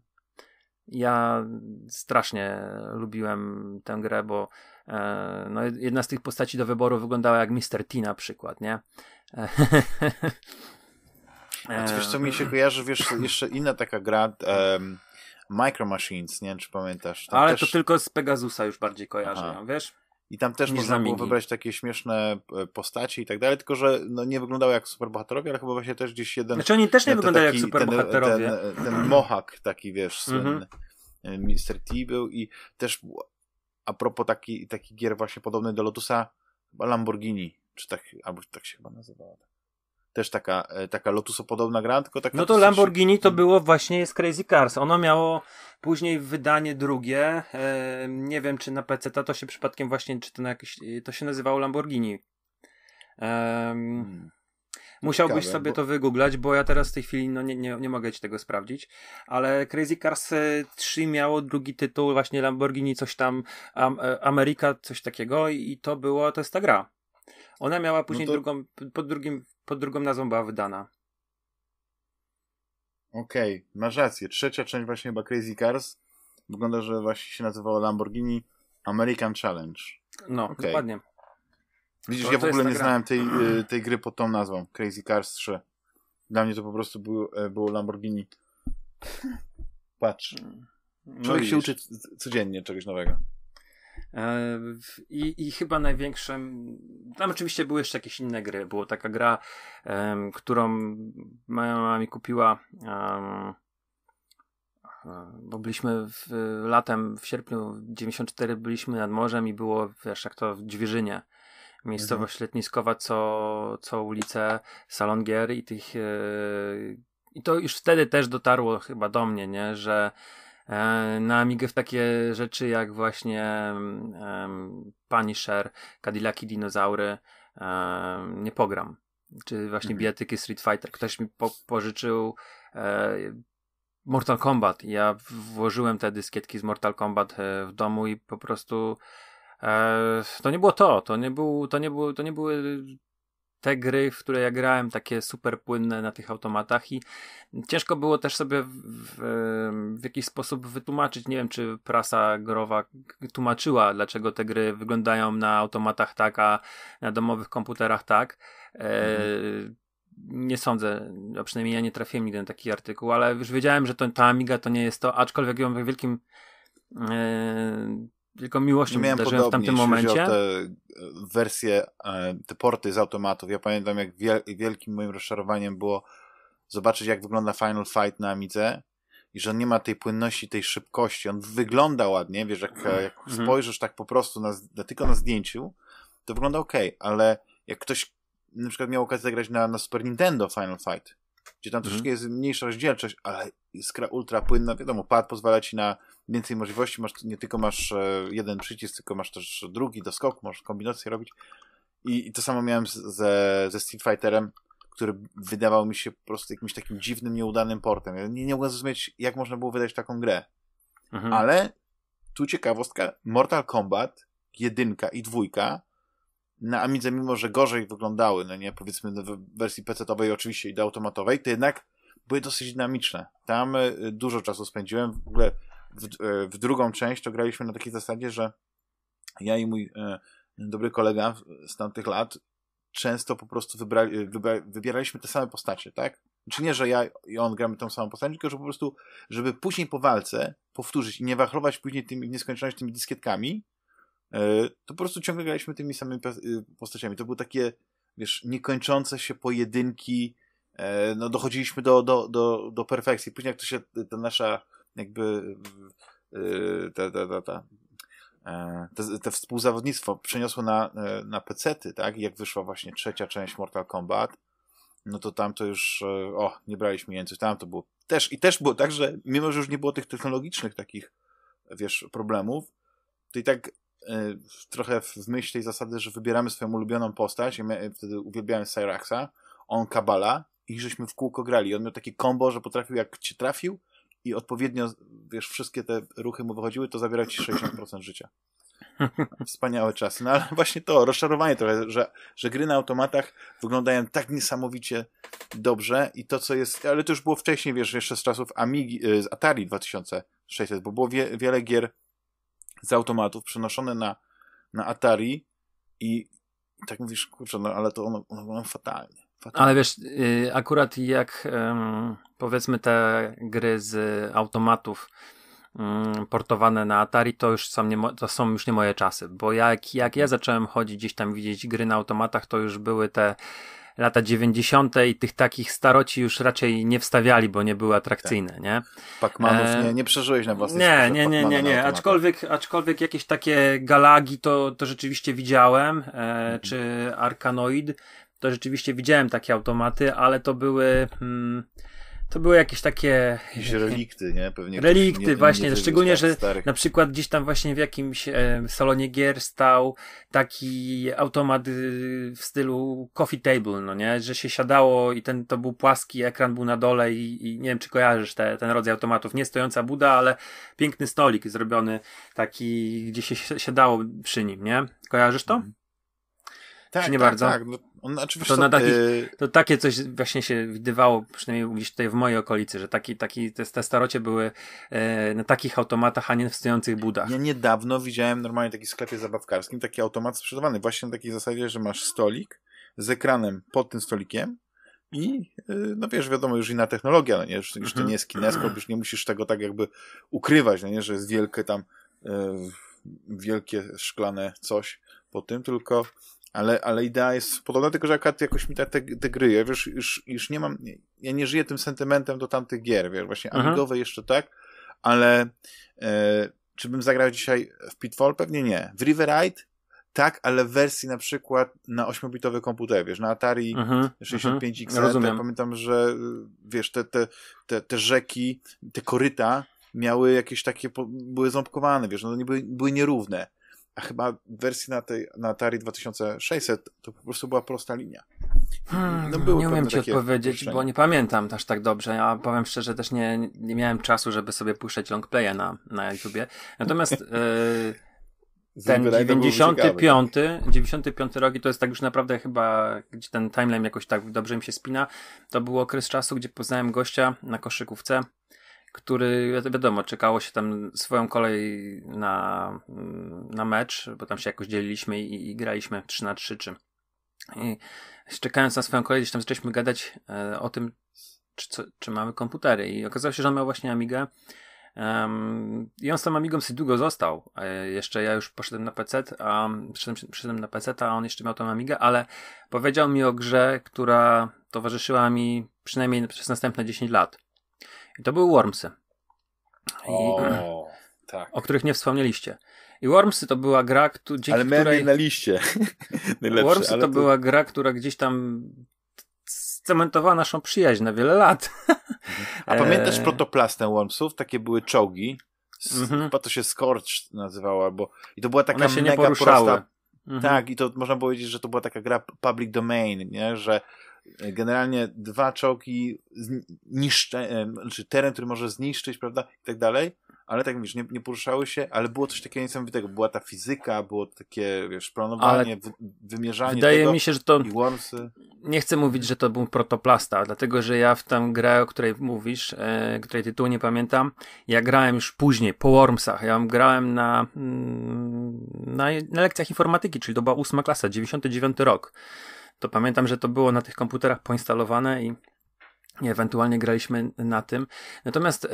Ja strasznie lubiłem tę grę, bo e, no, jedna z tych postaci do wyboru wyglądała jak Mr. T na przykład, nie? A e, wiesz, co mi się kojarzy, wiesz, jeszcze inna taka gra, um, Micro Machines, nie wiem, czy pamiętasz. Tam Ale też... to tylko z Pegasusa już bardziej kojarzę, Aha. No, wiesz? I tam też można było wybrać takie śmieszne e, postacie i tak dalej, tylko że no, nie wyglądały jak superbohaterowie, ale chyba właśnie też gdzieś jeden... Znaczy oni też nie wyglądają jak e, superbohaterowie. Ten, ten, ten taki, wiesz, mhm. słynny. Mm -hmm. Mr. T był i też a propos taki, taki gier właśnie podobny do Lotusa, Lamborghini, czy tak, albo tak się chyba nazywała też taka, e, taka lotusopodobna gra, tylko taka... No to Lamborghini to było właśnie z Crazy Cars. Ono miało później wydanie drugie, e, nie wiem czy na PC, to się przypadkiem właśnie, czy to na jakieś, e, to się nazywało Lamborghini. E, hmm. Musiałbyś Ciekawe, sobie bo... to wygooglać, bo ja teraz w tej chwili no, nie, nie, nie mogę ci tego sprawdzić. Ale Crazy Cars 3 e, miało drugi tytuł, właśnie Lamborghini, coś tam, Am Ameryka, coś takiego, i to było, to jest ta gra. Ona miała no później no to... drugą, pod drugim pod drugą nazwą była wydana. Okej, okay, masz rację. Trzecia część właśnie chyba Crazy Cars wygląda, że właśnie się nazywało Lamborghini American Challenge. No, okay. dokładnie. Widzisz, to ja to w ogóle nie gra... znałem tej, y, tej gry pod tą nazwą. Crazy Cars 3. Dla mnie to po prostu było, e, było Lamborghini. Patrz. No Człowiek no się uczy codziennie czegoś nowego. E, I, I, chyba największym. Tam oczywiście były jeszcze jakieś inne gry. Była taka gra, um, którą moja mama mi kupiła. Um, bo byliśmy w, latem, w sierpniu 94 byliśmy nad morzem i było, wiesz, jak to w Dźwierzynie. Miejscowość mhm. letniskowa, co, co ulice, salon gier i tych. Yy, I to już wtedy też dotarło chyba do mnie, nie? Że E, na Amigę w takie rzeczy jak właśnie um, mm, Punisher, Cadillaki, Dinozaury um, nie pogram. Czy właśnie mhm. Street Fighter. Ktoś mi po pożyczył e, Mortal Kombat. Ja włożyłem te dyskietki z Mortal Kombat e, w domu i po prostu e, to nie było to. To nie, był, to, nie był, to nie były te gry, w które ja grałem, takie super płynne na tych automatach i ciężko było też sobie w, w, w, jakiś sposób wytłumaczyć. Nie wiem, czy prasa growa tłumaczyła, dlaczego te gry wyglądają na automatach tak, a na domowych komputerach tak. E, mhm. nie sądzę, a przynajmniej ja nie trafiłem nigdy na taki artykuł, ale już wiedziałem, że to, ta Amiga to nie jest to, aczkolwiek ją wielkim e, tylko miłością miałem wydarzyłem w tamtym momencie. te e, wersje, e, te porty z automatów. Ja pamiętam, jak wielkim moim rozczarowaniem było zobaczyć, jak wygląda Final Fight na Amidze i że on nie ma tej płynności, tej szybkości. On wygląda ładnie, wiesz, jak, e, jak mhm. spojrzysz tak po prostu na, tylko na zdjęciu, to wygląda ok, ale jak ktoś na przykład miał okazję zagrać na, na Super Nintendo Final Fight, gdzie tam mhm. troszeczkę jest mniejsza rozdzielczość, ale iskra ultra płynna, wiadomo, pad pozwala ci na więcej możliwości, masz, nie tylko masz e, jeden przycisk, tylko masz też drugi do skoku, możesz kombinacje robić. I, I, to samo miałem z, ze, ze Street Fighterem, który wydawał mi się po prostu jakimś takim dziwnym, nieudanym portem. Ja nie, nie mogłem zrozumieć, jak można było wydać taką grę. Mhm. Ale tu ciekawostka, Mortal Kombat jedynka i dwójka na Amidze, mimo że gorzej wyglądały, no nie, powiedzmy w wersji PC-owej oczywiście i do automatowej, to jednak były dosyć dynamiczne. Tam e, dużo czasu spędziłem. W ogóle w, e, w drugą część to graliśmy na takiej zasadzie, że ja i mój e, dobry kolega z tamtych lat często po prostu wybrali, e, wybra, wybieraliśmy te same postacie, tak? Czy znaczy nie, że ja i on gramy tą samą postać, tylko że po prostu, żeby później po walce powtórzyć i nie wachlować później tymi, w nieskończoność tymi dyskietkami, e, to po prostu ciągle graliśmy tymi samymi postaciami. To były takie, wiesz, niekończące się pojedynki E, no dochodziliśmy do, do, do, do perfekcji. Później jak to się, ta nasza jakby e, ta, ta, ta, ta, te, te współzawodnictwo przeniosło na, e, na pecety, tak? I jak wyszła właśnie trzecia część Mortal Kombat, no to tam to już, o, nie braliśmy jeńców, tam to było też, i też było tak, że mimo, że już nie było tych technologicznych takich, wiesz, problemów, to i tak y, trochę w myśl tej zasady, że wybieramy swoją ulubioną postać, ja wtedy uwielbiałem Cyraxa, on Kabala, i żeśmy w kółko grali. On miał takie kombo, że potrafił jak cię trafił i odpowiednio, wiesz, wszystkie te ruchy mu wychodziły, to zabiera ci 60% życia. Wspaniałe czasy. No ale właśnie to, rozczarowanie trochę, że, że gry na automatach wyglądają tak niesamowicie dobrze i to, co jest, ale to już było wcześniej, wiesz, jeszcze z czasów Amigi, y, z Atari 2600, bo było wie, wiele gier z automatów przenoszone na, na Atari i tak mówisz, kurczę, no ale to ono, ono, ono fatalnie. Ale wiesz, y, akurat jak powiedzmy te gry z automatów mm, portowane na Atari, to już sam nie, to są już nie moje czasy, bo jak, jak ja zacząłem chodzić gdzieś tam widzieć gry na automatach, to już były te lata 90. i tych takich staroci już raczej nie wstawiali, bo nie były atrakcyjne, tak. nie? Pacmanów e... nie, nie przeżyłeś na własnej Nie, nie, nie, nie, nie. Aczkolwiek, aczkolwiek jakieś takie galagi to, to rzeczywiście widziałem, e, mhm. czy Arkanoid, to rzeczywiście widziałem takie automaty, ale to były. Hmm, to były jakieś takie. Jakieś relikty, nie? Pewnie relikty, nie, właśnie. Nie szczególnie, tak, że starych. na przykład gdzieś tam właśnie w jakimś e, salonie gier stał taki automat y, w stylu coffee table, no nie? Że się siadało i ten to był płaski ekran był na dole i, i nie wiem, czy kojarzysz te, ten rodzaj automatów. Nie stojąca buda, ale piękny stolik zrobiony taki, gdzie się siadało przy nim, nie? Kojarzysz to? Mhm. Tak, Czy nie tak, bardzo? Tak, no, on, znaczy, to, co, taki, y- to takie coś właśnie się widywało, przynajmniej gdzieś tutaj w mojej okolicy, że taki, taki, te, te starocie były e, na takich automatach, a nie w stojących budach. Ja niedawno widziałem normalnie taki sklepie zabawkarskim taki automat sprzedawany właśnie na takiej zasadzie, że masz stolik z ekranem pod tym stolikiem i y, no wiesz, wiadomo, już inna technologia, no nie? Już, już to mhm. nie jest kineskop, już nie musisz tego tak jakby ukrywać, no nie? że jest wielkie tam e, wielkie szklane coś po tym, tylko ale, ale idea jest podobna, tylko że akurat jakoś mi tak te, te gry, ja wiesz, już, już nie mam, ja nie żyję tym sentymentem do tamtych gier, wiesz, właśnie Aha. amigowe jeszcze tak, ale e, czy bym zagrał dzisiaj w Pitfall? Pewnie nie. W Riveride? Tak, ale w wersji na przykład na 8-bitowy komputer, wiesz, na Atari 65X. Ja pamiętam, że wiesz, te, te, te, te rzeki, te koryta miały jakieś takie, były ząbkowane, wiesz, no nie były, były nierówne a chyba wersji na, tej, na Atari 2600 to po prostu była prosta linia. Hmm, no, nie umiem ci odpowiedzieć, bo nie pamiętam aż tak dobrze. Ja powiem szczerze, też nie, nie miałem czasu, żeby sobie puszczać longplaya na, na YouTubie. Natomiast yy, ten 95, 95 tak. rok i to jest tak już naprawdę chyba, gdzie ten timeline jakoś tak dobrze mi się spina, to był okres czasu, gdzie poznałem gościa na koszykówce, który, wiadomo, czekało się tam swoją kolej na, na mecz, bo tam się jakoś dzieliliśmy i, i graliśmy 3 na 3 czy. I czekając na swoją kolej, gdzieś tam zaczęliśmy gadać e, o tym, czy, co, czy, mamy komputery. I okazało się, że on miał właśnie Amigę. Um, I on z tą Amigą sobie długo został. E, jeszcze ja już poszedłem na PC, a przyszedłem, przyszedłem na PC, a on jeszcze miał tą Amigę, ale powiedział mi o grze, która towarzyszyła mi przynajmniej przez następne 10 lat. I to były Wormsy. I, o, tak. O których nie wspomnieliście. I Wormsy to była gra, tu, dzięki ale której... na liście. Wormsy to, to była gra, która gdzieś tam cementowała naszą przyjaźń na wiele lat. A e, pamiętasz protoplastę Wormsów? Takie były czołgi. po mhm. Chyba to się Scorch nazywała, bo i to była taka One się mega nie poruszały. prosta. Mhm. Tak, i to można powiedzieć, że to była taka gra public domain, nie? że generalnie dwa czołgi, niszcze, e, znaczy teren, który może zniszczyć, prawda, i tak dalej, ale tak mówisz, nie, nie, poruszały się, ale było coś takiego niesamowitego, była ta fizyka, było takie, wiesz, planowanie, w, wymierzanie Wydaje tego, mi się, że to, i Wormsy. nie chcę mówić, że to był protoplasta, dlatego, że ja w tę grę, o której mówisz, e, której tytułu nie pamiętam, ja grałem już później, po Wormsach, ja grałem na, mm, na, na lekcjach informatyki, czyli to była ósma klasa, 99 rok to pamiętam, że to było na tych komputerach poinstalowane i ewentualnie graliśmy na tym. Natomiast e,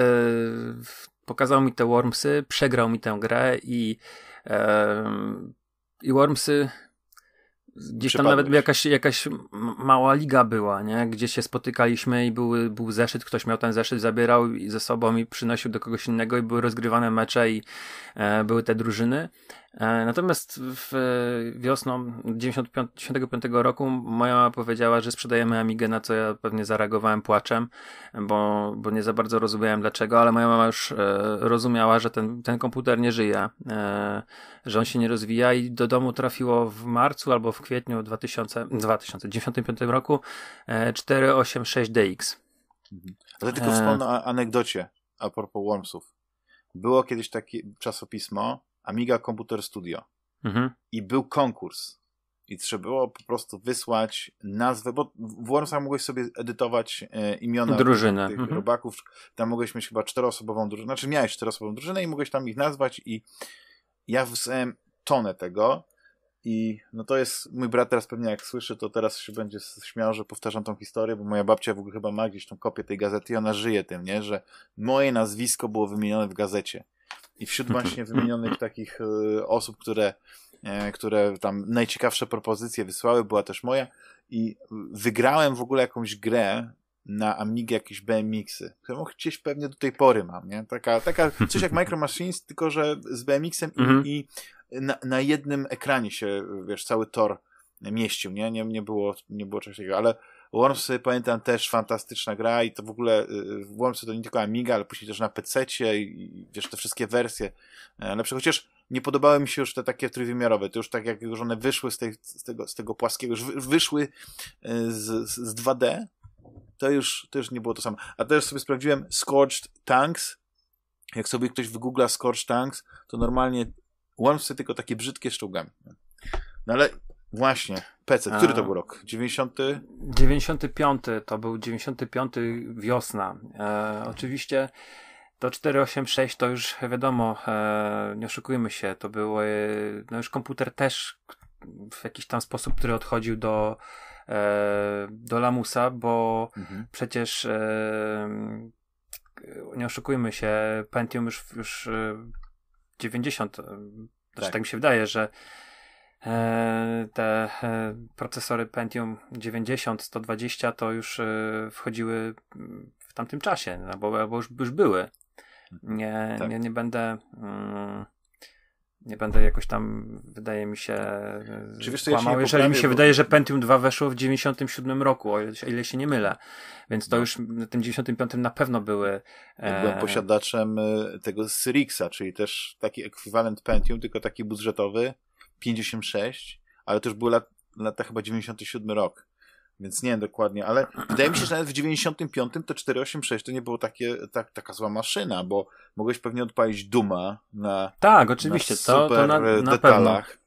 pokazał mi te Wormsy, przegrał mi tę grę i, e, i Wormsy Gdzieś tam nawet jakaś, jakaś mała liga była, nie? gdzie się spotykaliśmy i był, był zeszyt, ktoś miał ten zeszyt, zabierał ze sobą i przynosił do kogoś innego i były rozgrywane mecze i e, były te drużyny. E, natomiast w e, wiosną 1995 roku moja mama powiedziała, że sprzedajemy Amigę, na co ja pewnie zareagowałem płaczem, bo, bo nie za bardzo rozumiałem dlaczego, ale moja mama już e, rozumiała, że ten, ten komputer nie żyje, że on się nie rozwija i do domu trafiło w marcu albo w kwietniu 2000, 2095 roku 486DX. Mhm. Ale tylko wspomnę o anegdocie a propos Wormsów. Było kiedyś takie czasopismo, Amiga Computer Studio. Mhm. I był konkurs. I trzeba było po prostu wysłać nazwę, bo w Wormsach mogłeś sobie edytować e, imiona Drużyna. tych mhm. robaków. Tam mogłeś mieć chyba czteroosobową drużynę, znaczy miałeś czteroosobową drużynę i mogłeś tam ich nazwać i ja wysłałem tonę tego i no to jest, mój brat teraz pewnie jak słyszy, to teraz się będzie śmiał, że powtarzam tą historię, bo moja babcia w ogóle chyba ma gdzieś tą kopię tej gazety i ona żyje tym, nie? Że moje nazwisko było wymienione w gazecie. I wśród mhm. właśnie wymienionych takich y, osób, które, e, które tam najciekawsze propozycje wysłały, była też moja. I wygrałem w ogóle jakąś grę na Amigę jakieś BMX-y, którą gdzieś pewnie do tej pory mam, nie? Taka, taka coś jak Micro Machines, tylko że z BMX-em i, mhm. i na, na, jednym ekranie się, wiesz, cały tor mieścił, nie? Nie, nie, było, nie było czegoś takiego, ale Wormsy pamiętam też fantastyczna gra i to w ogóle y, y, Wormsy to nie tylko Amiga, ale później też na PC i, i wiesz, te wszystkie wersje. Ale e, chociaż nie podobały mi się już te takie trójwymiarowe, to już tak jak już one wyszły z, tej, z, tego, z tego płaskiego, już wyszły e, z, z 2D, to już, to już nie było to samo. A też sobie sprawdziłem Scorched Tanks, jak sobie ktoś wygoogla Scorched Tanks, to normalnie Wormsy tylko takie brzydkie z czołgami. No ale Właśnie, PC. Który to był rok? 90? 95. To był 95 wiosna. E, oczywiście to 486 to już wiadomo, e, nie oszukujmy się, to był e, no już komputer też w jakiś tam sposób, który odchodził do, e, do lamusa, bo mhm. przecież e, nie oszukujmy się, Pentium już, już 90, e, znaczy tak. znaczy tak mi się wydaje, że E, te e, procesory Pentium 90, 120 to już e, wchodziły mm, w tamtym czasie, no bo, bo już, już były. Mhm. Nie, tak. nie, nie będę. Mm, nie będę jakoś tam, wydaje mi się, Czy wiesz, kłamał, ja jeżeli mi się bo... wydaje, że Pentium 2 weszło w 97 roku, o ile, ile się nie mylę. Więc to no. już na tym 95 na pewno były... Ja byłem posiadaczem tego Syrixa, czyli też taki ekwiwalent Pentium, tylko taki budżetowy, 56, ale to już były lat, lata chyba 97 rok. Więc nie wiem dokładnie, ale wydaje mi się, że nawet w 95 to 486 to nie było takie, tak, taka zła maszyna, bo mogłeś pewnie odpalić Duma na Tak, oczywiście, na super to, to na, na detalach. Pewno.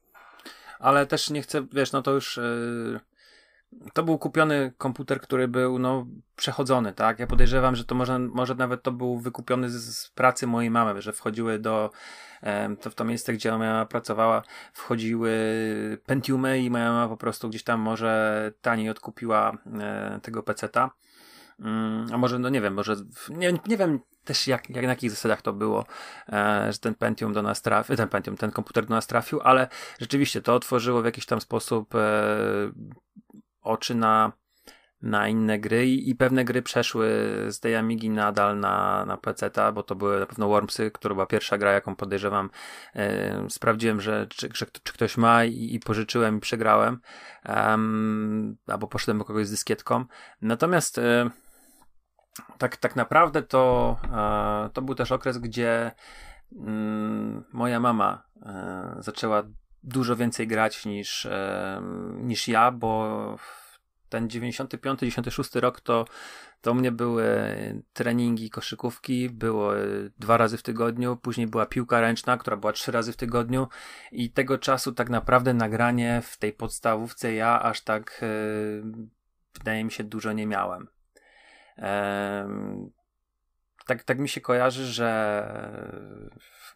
Ale też nie chcę, wiesz, no to już yy to był kupiony komputer, który był no, przechodzony, tak? Ja podejrzewam, że to może, może nawet to był wykupiony z, z pracy mojej mamy, że wchodziły do to w to miejsce, gdzie ona pracowała, wchodziły Pentiumy i moja mama po prostu gdzieś tam może taniej odkupiła e, tego peceta. Mm, a może, no nie wiem, może nie, nie wiem też jak, jak na jakich zasadach to było, e, że ten Pentium do nas trafił, ten Pentium, ten komputer do nas trafił, ale rzeczywiście to otworzyło w jakiś tam sposób e, oczy na, na inne gry i, i pewne gry przeszły z tej Amigi nadal na, na pc bo to były na pewno Wormsy, która była pierwsza gra, jaką podejrzewam. Yy, sprawdziłem, że czy, czy, czy, ktoś ma i, i pożyczyłem i przegrałem, albo poszedłem do kogoś z dyskietką. Natomiast e, tak, tak naprawdę to, e, to był też okres, gdzie mm, moja mama zaczęła dużo więcej grać niż, niż ja, bo ten 95, 96 rok to, to mnie były treningi koszykówki, było e, dwa razy w tygodniu, później była piłka ręczna, która była trzy razy w tygodniu i tego czasu tak naprawdę nagranie w tej podstawówce ja aż tak e, wydaje mi się dużo nie miałem tak, tak mi się kojarzy, że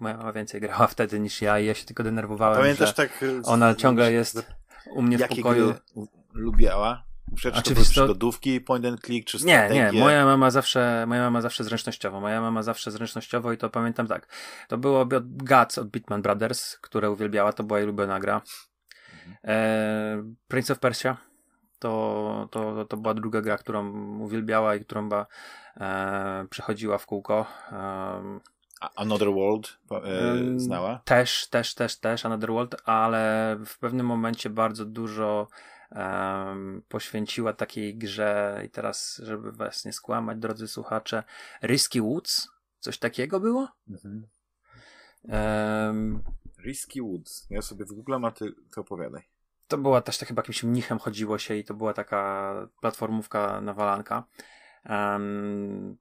moja mama więcej grała wtedy niż ja i ja się tylko denerwowałem, Pamiętasz że tak, ona ciągle jest u mnie w pokoju. lubiała? Przecież Oczywiście. to przygodówki, point and click, czy strategie. Nie, nie, moja mama zawsze, moja mama zawsze zręcznościowo, moja mama zawsze zręcznościowo i to pamiętam tak. To było od Guts od Bitman Brothers, które uwielbiała, to była jej ulubiona gra. E, Prince of Persia, to, to, to była druga gra, którą uwielbiała i którą była e, przechodziła w kółko. E, Another World e, znała? Też, też, też, też Another World, ale w pewnym momencie bardzo dużo poświęciła takiej grze i teraz, żeby was nie skłamać, drodzy słuchacze, Risky Woods? Coś takiego było? Mhm. Risky Woods. Ja sobie w a ty to opowiadaj. To była też tak chyba jakimś mnichem chodziło się i to była taka platformówka na walankę. Um,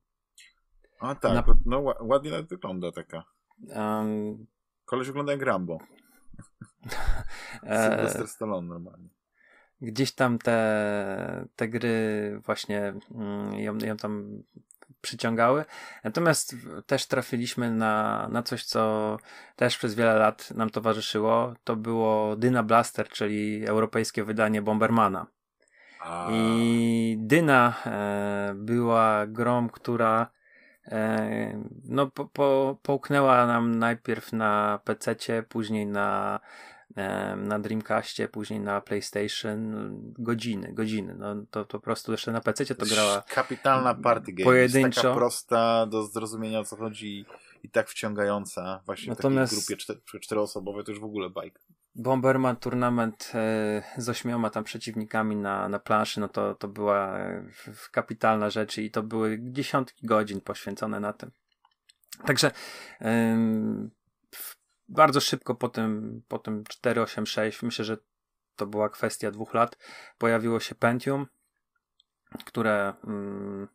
A tak, na... no, no ładnie nawet wygląda taka. Um, Koleś wygląda jak Rambo. E, Sylvester Stallone normalnie. Gdzieś tam te, te gry właśnie mm, ją, ją tam przyciągały. Natomiast też trafiliśmy na, na coś, co też przez wiele lat nam towarzyszyło. To było Dyna Blaster, czyli europejskie wydanie Bombermana. I Dyna e, była grą, która e, no, po, po, połknęła nam najpierw na PC, później na, e, na Dreamcastie, później na PlayStation. Godziny, godziny. No, to, po prostu jeszcze na PC to grała. Kapitalna party game. Pojedynczo. Taka prosta do zrozumienia o co chodzi i tak wciągająca. Właśnie Natomiast... w takiej grupie czter czteroosobowej to już w ogóle bajka. Bomberman Tournament e, z ośmioma tam przeciwnikami na, na planszy, no to, to była e, kapitalna rzecz i to były dziesiątki godzin poświęcone na tym. Także ym, bardzo szybko po tym, po tym 486, myślę, że to była kwestia dwóch lat, pojawiło się Pentium, które ym, mm,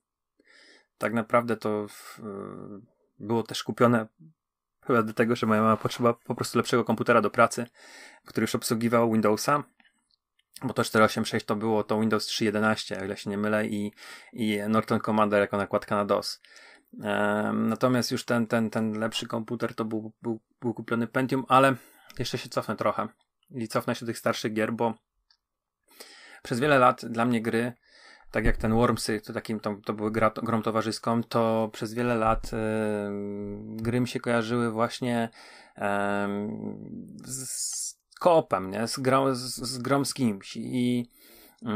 tak naprawdę to w, y, było też kupione Chyba do tego, że moja mama potrzeba po prostu lepszego komputera do pracy, który już obsługiwał Windowsa. Bo to 486 to było to Windows 3.11, o ile się nie mylę, i, i Norton Commander jako nakładka na DOS. Um, natomiast już ten, ten, ten lepszy komputer to był, był, był kupiony Pentium, ale jeszcze się cofnę trochę i cofnę się do tych starszych gier, bo przez wiele lat dla mnie gry tak jak ten Wormsy, to takim to, to były gra, grą towarzyską, to przez wiele lat y, gry mi się kojarzyły właśnie y, z, z koopem, nie? Z, grą, z, z grą z kimś i y,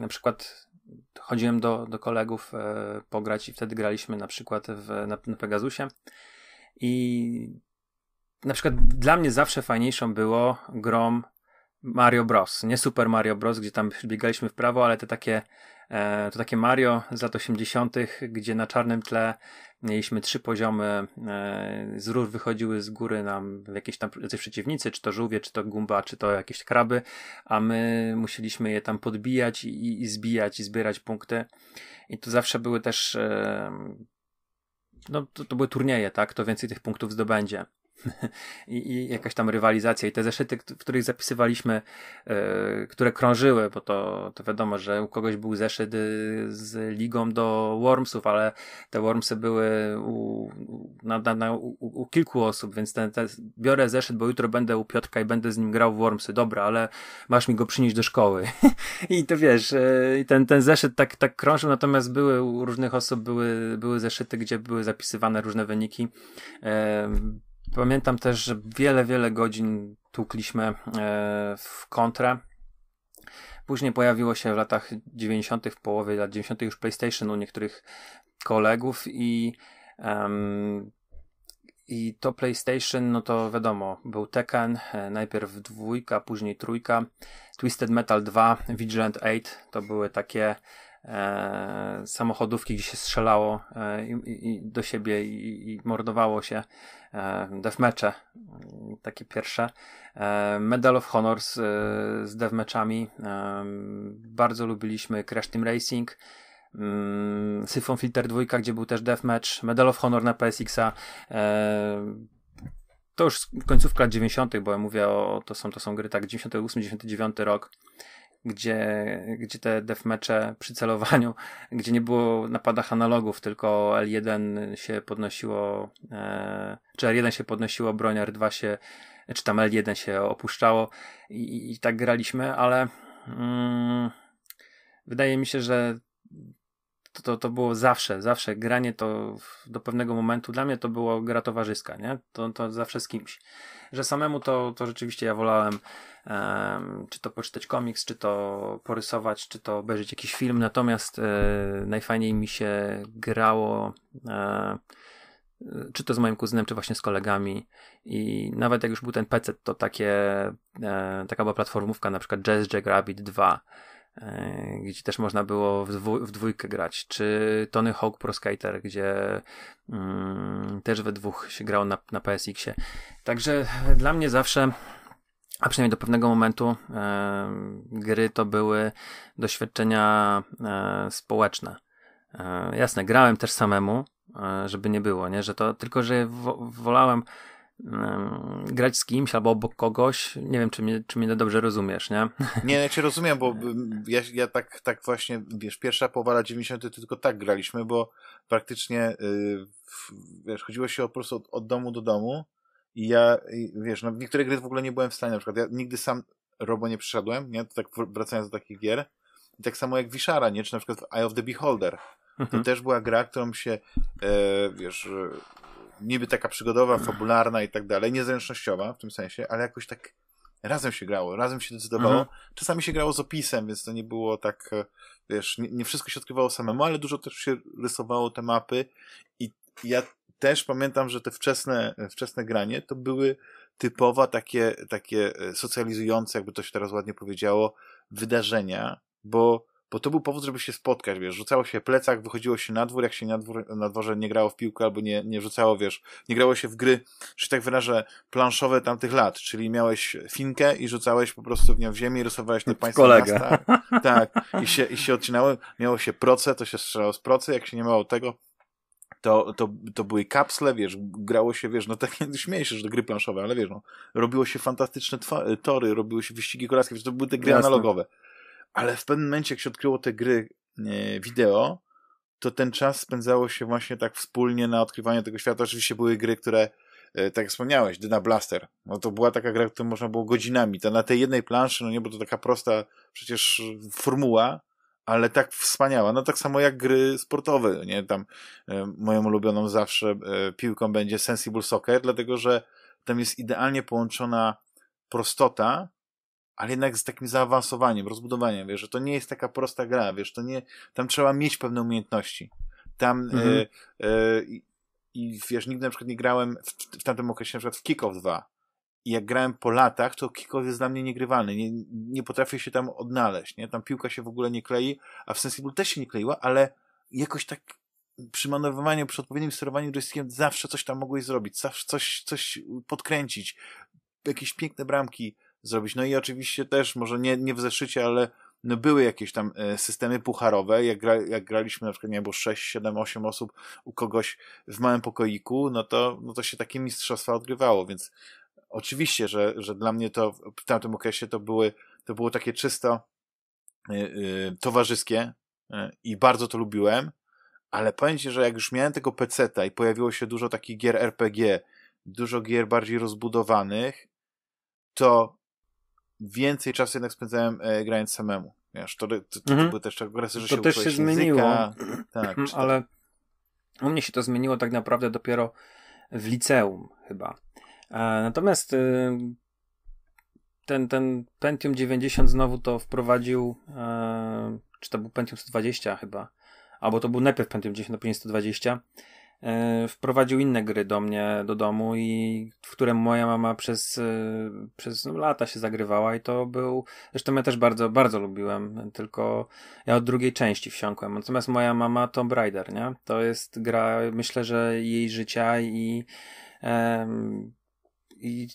na przykład chodziłem do, do kolegów y, pograć i wtedy graliśmy na przykład w, na, na Pegasusie i na przykład dla mnie zawsze fajniejszą było grom Mario Bros. Nie Super Mario Bros., gdzie tam biegaliśmy w prawo, ale te takie, e, to takie Mario z lat 80., gdzie na czarnym tle mieliśmy trzy poziomy, e, z rur wychodziły z góry nam jakieś tam przeciwnicy, czy to żółwie, czy to gumba, czy to jakieś kraby, a my musieliśmy je tam podbijać i, i zbijać i zbierać punkty. I to zawsze były też. E, no, to, to były turnieje, tak? To więcej tych punktów zdobędzie. I, I, jakaś tam rywalizacja i te zeszyty, w których zapisywaliśmy, yy, które krążyły, bo to, to wiadomo, że u kogoś był zeszyt y, z ligą do Wormsów, ale te Wormsy były u, na, na, na, u, u kilku osób, więc ten, ten, biorę zeszyt, bo jutro będę u Piotka i będę z nim grał w Wormsy, dobra, ale masz mi go przynieść do szkoły. I to wiesz, yy, ten, ten zeszyt tak, tak krążył, natomiast były u różnych osób były, były zeszyty, gdzie były zapisywane różne wyniki. Yy, Pamiętam też, że wiele, wiele godzin tłukliśmy e, w kontrę. Później pojawiło się w latach 90., w połowie lat 90. już PlayStation u niektórych kolegów i, um, i to PlayStation, no to wiadomo, był Tekken, e, najpierw dwójka, później trójka, Twisted Metal 2, Vigilant 8, to były takie e, samochodówki, gdzie się strzelało e, i, i, do siebie i, i mordowało się. E, deathmatche, mm, takie pierwsze. E, Medal of Honor z, e, z deathmatchami. E, bardzo lubiliśmy Crash Team Racing. Mm, Syphon Filter 2, gdzie był też deathmatch, Medal of Honor na PSX-a, e, to już końcówka lat 90., bo ja mówię o to są, to są gry tak 98-99 rok gdzie, gdzie te mecze przy celowaniu, gdzie nie było napadach analogów, tylko L1 się podnosiło, e, czy R1 się podnosiło broń, R2 się, czy tam L1 się opuszczało i, i tak graliśmy, ale mm, wydaje mi się, że to, to, to było zawsze, zawsze granie to do pewnego momentu, dla mnie to było gra towarzyska, nie? To, to zawsze z kimś. Że samemu to, to rzeczywiście ja wolałem um, czy to poczytać komiks, czy to porysować, czy to obejrzeć jakiś film, natomiast e, najfajniej mi się grało e, czy to z moim kuzynem, czy właśnie z kolegami i nawet jak już był ten PC, to takie e, taka była platformówka, na przykład Jazz Jack Rabbit 2 E, gdzie też można było w, dwójkę grać, czy Tony Hawk Pro Skater, gdzie mm, też we dwóch się grał na, na PSX-ie. Także dla mnie zawsze, a przynajmniej do pewnego momentu, e, gry to były doświadczenia e, społeczne. E, jasne, grałem też samemu, e, żeby nie było, nie? Że to, tylko że wolałem grać z kimś albo obok kogoś. Nie wiem, czy mnie, czy mnie dobrze rozumiesz, nie? Nie, no, ja cię rozumiem, bo ja, ja tak, tak właśnie, wiesz, pierwsza połowa lat 90. tylko tak graliśmy, bo praktycznie, y, wiesz, chodziło się po prostu od, od domu do domu i ja, wiesz, no, w niektóre gry w ogóle nie byłem w stanie, na przykład ja nigdy sam robo nie przyszedłem, nie? To tak wracając do takich gier. I tak samo jak Wiszara, nie? Czy na przykład Eye of the Beholder. To mhm. też była gra, którą się, e, wiesz, niby taka przygodowa, fabularna i tak dalej, niezręcznościowa w tym sensie, ale jakoś tak razem się grało, razem się decydowało. Mhm. Czasami się grało z opisem, więc to nie było tak, e, wiesz, nie, nie, wszystko się odkrywało samemu, ale dużo też się rysowało te mapy i ja też pamiętam, że te wczesne, wczesne granie to były typowa takie, takie e, socjalizujące, jakby to się teraz ładnie powiedziało, wydarzenia, bo bo to był powód, żeby się spotkać, wiesz, rzucało się plecak, wychodziło się na dwór, jak się na, dwór, na dworze nie grało w piłkę albo nie, nie rzucało, wiesz, nie grało się w gry, czy tak wyrażę, planszowe tamtych lat, czyli miałeś finkę i rzucałeś po prostu w nią w ziemię i rysowałeś te państwa Kolega. Miasta, tak, i się, i się odcinały, miało się proce, to się strzelało z proce, jak się nie miało tego, to, to, to były kapsle, wiesz, grało się, wiesz, no tak śmieję się, że to gry planszowe, ale wiesz, no, robiło się fantastyczne tory, robiły się wyścigi kolarskie, wiesz, to były te gry Jasne. analogowe ale w pewnym momencie, jak się odkryło te gry e, wideo, to ten czas spędzało się właśnie tak wspólnie na odkrywaniu tego świata. Oczywiście były gry, które, e, tak jak wspomniałeś, Dyna Blaster. No to była taka gra, którą można było godzinami. To na tej jednej planszy, no nie, bo to taka prosta przecież formuła, ale tak wspaniała. No tak samo jak gry sportowe, nie? Tam e, moją ulubioną zawsze e, piłką będzie Sensible Soccer, dlatego że tam jest idealnie połączona prostota ale jednak z takim zaawansowaniem, rozbudowaniem, wiesz, że to nie jest taka prosta gra, wiesz, to nie, tam trzeba mieć pewne umiejętności. Tam e, mhm. E, i wiesz, nigdy na przykład nie grałem w, w tamtym okresie na przykład w Kick-Off 2 i jak grałem po latach, to Kick-Off jest dla mnie niegrywalny, nie, nie potrafię się tam odnaleźć, nie, tam piłka się w ogóle nie klei, a w Sensible też się nie kleiła, ale jakoś tak przy manewrowaniu, przy odpowiednim sterowaniu joystickiem zawsze coś tam mogłeś zrobić, zawsze coś, coś podkręcić, jakieś piękne bramki, zrobić. No i oczywiście też, może nie, nie w zeszycie, ale no były jakieś tam e, systemy pucharowe, jak, gra, jak graliśmy na przykład, nie było 6, 7, 8 osób u kogoś w małym pokoiku, no to, no to się takie mistrzostwa odgrywało, więc oczywiście, że, że dla mnie to w tamtym okresie to były, to było takie czysto e, e, towarzyskie i bardzo to lubiłem, ale powiem Ci, że jak już miałem tego peceta i pojawiło się dużo takich gier RPG, dużo gier bardziej rozbudowanych, to więcej czasu jednak spędzałem e, grając samemu. Wiesz, to, to, to, to mhm. były też te tak okresy, że to się też się zmieniło. tak, ale tak. u mnie się to zmieniło tak naprawdę dopiero w liceum chyba. E, natomiast e, ten, ten Pentium 90 znowu to wprowadził, e, czy to był Pentium 120 chyba, albo to był najpierw Pentium 10, a później 120, E, wprowadził inne gry do mnie, do domu i w którym moja mama przez, e, przez no, lata się zagrywała i to był, zresztą ja też bardzo, bardzo lubiłem, tylko ja od drugiej części wsiąkłem. Natomiast moja mama Tomb Raider, nie? To jest gra, myślę, że jej życia i, um, i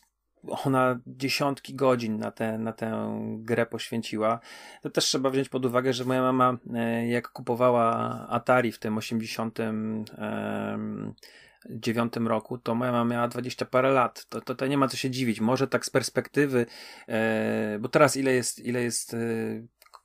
ona dziesiątki godzin na, te, na tę grę poświęciła. To też trzeba wziąć pod uwagę, że moja mama, e, jak kupowała Atari w tym 89 roku, to moja mama miała 20 parę lat. To, to, nie ma co się dziwić. Może tak z perspektywy, e, bo teraz ile jest, ile jest e,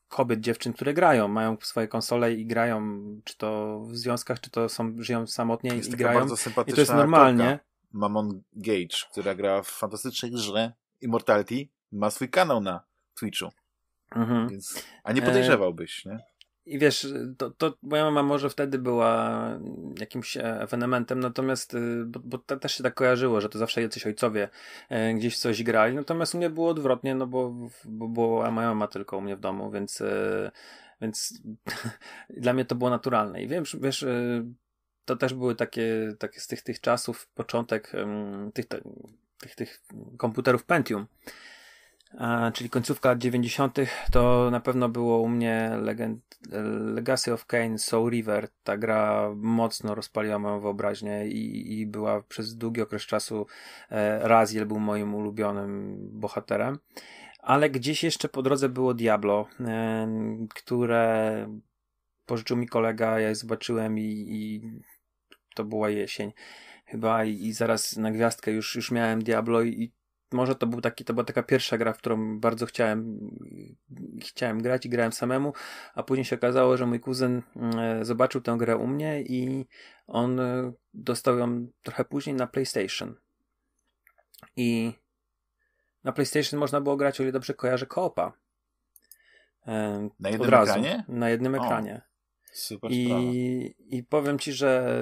kobiet, dziewczyn, które grają, mają swoje konsole i grają, czy to w związkach, czy to są, żyją samotnie jest i grają. I to jest normalnie. Mamon Gage, która gra w fantastycznej grze Immortality, ma swój kanał na Twitchu. Mhm. Więc, a nie podejrzewałbyś, nie? I wiesz, to, to moja mama może wtedy była jakimś e, ewenementem, natomiast, y, bo, bo to też się tak kojarzyło, że to zawsze jacyś ojcowie e, gdzieś coś grali, natomiast u mnie było odwrotnie, no bo, bo była moja mama tylko u mnie w domu, więc, e, więc dla mnie to było naturalne. I wiem, wiesz, to też były takie, takie z tych, tych czasów, początek tych, tych, tych komputerów Pentium. A, czyli końcówka lat 90., to na pewno było u mnie Legend, Legacy of Kane, Soul River. Ta gra mocno rozpaliła moją wyobraźnię i, i była przez długi okres czasu e, Raziel był moim ulubionym bohaterem. Ale gdzieś jeszcze po drodze było Diablo, e, które pożyczył mi kolega, ja je zobaczyłem i, i to była jesień chyba i, i zaraz na gwiazdkę już, już miałem Diablo i, i może to był taki, to była taka pierwsza gra, w którą bardzo chciałem, chciałem grać i grałem samemu, a później się okazało, że mój kuzyn e, zobaczył tę grę u mnie i on e, dostał ją trochę później na PlayStation. I na PlayStation można było grać, o ile dobrze kojarzę, koopa. E, na jednym razu, ekranie? Na jednym o, ekranie. Super I, I powiem ci, że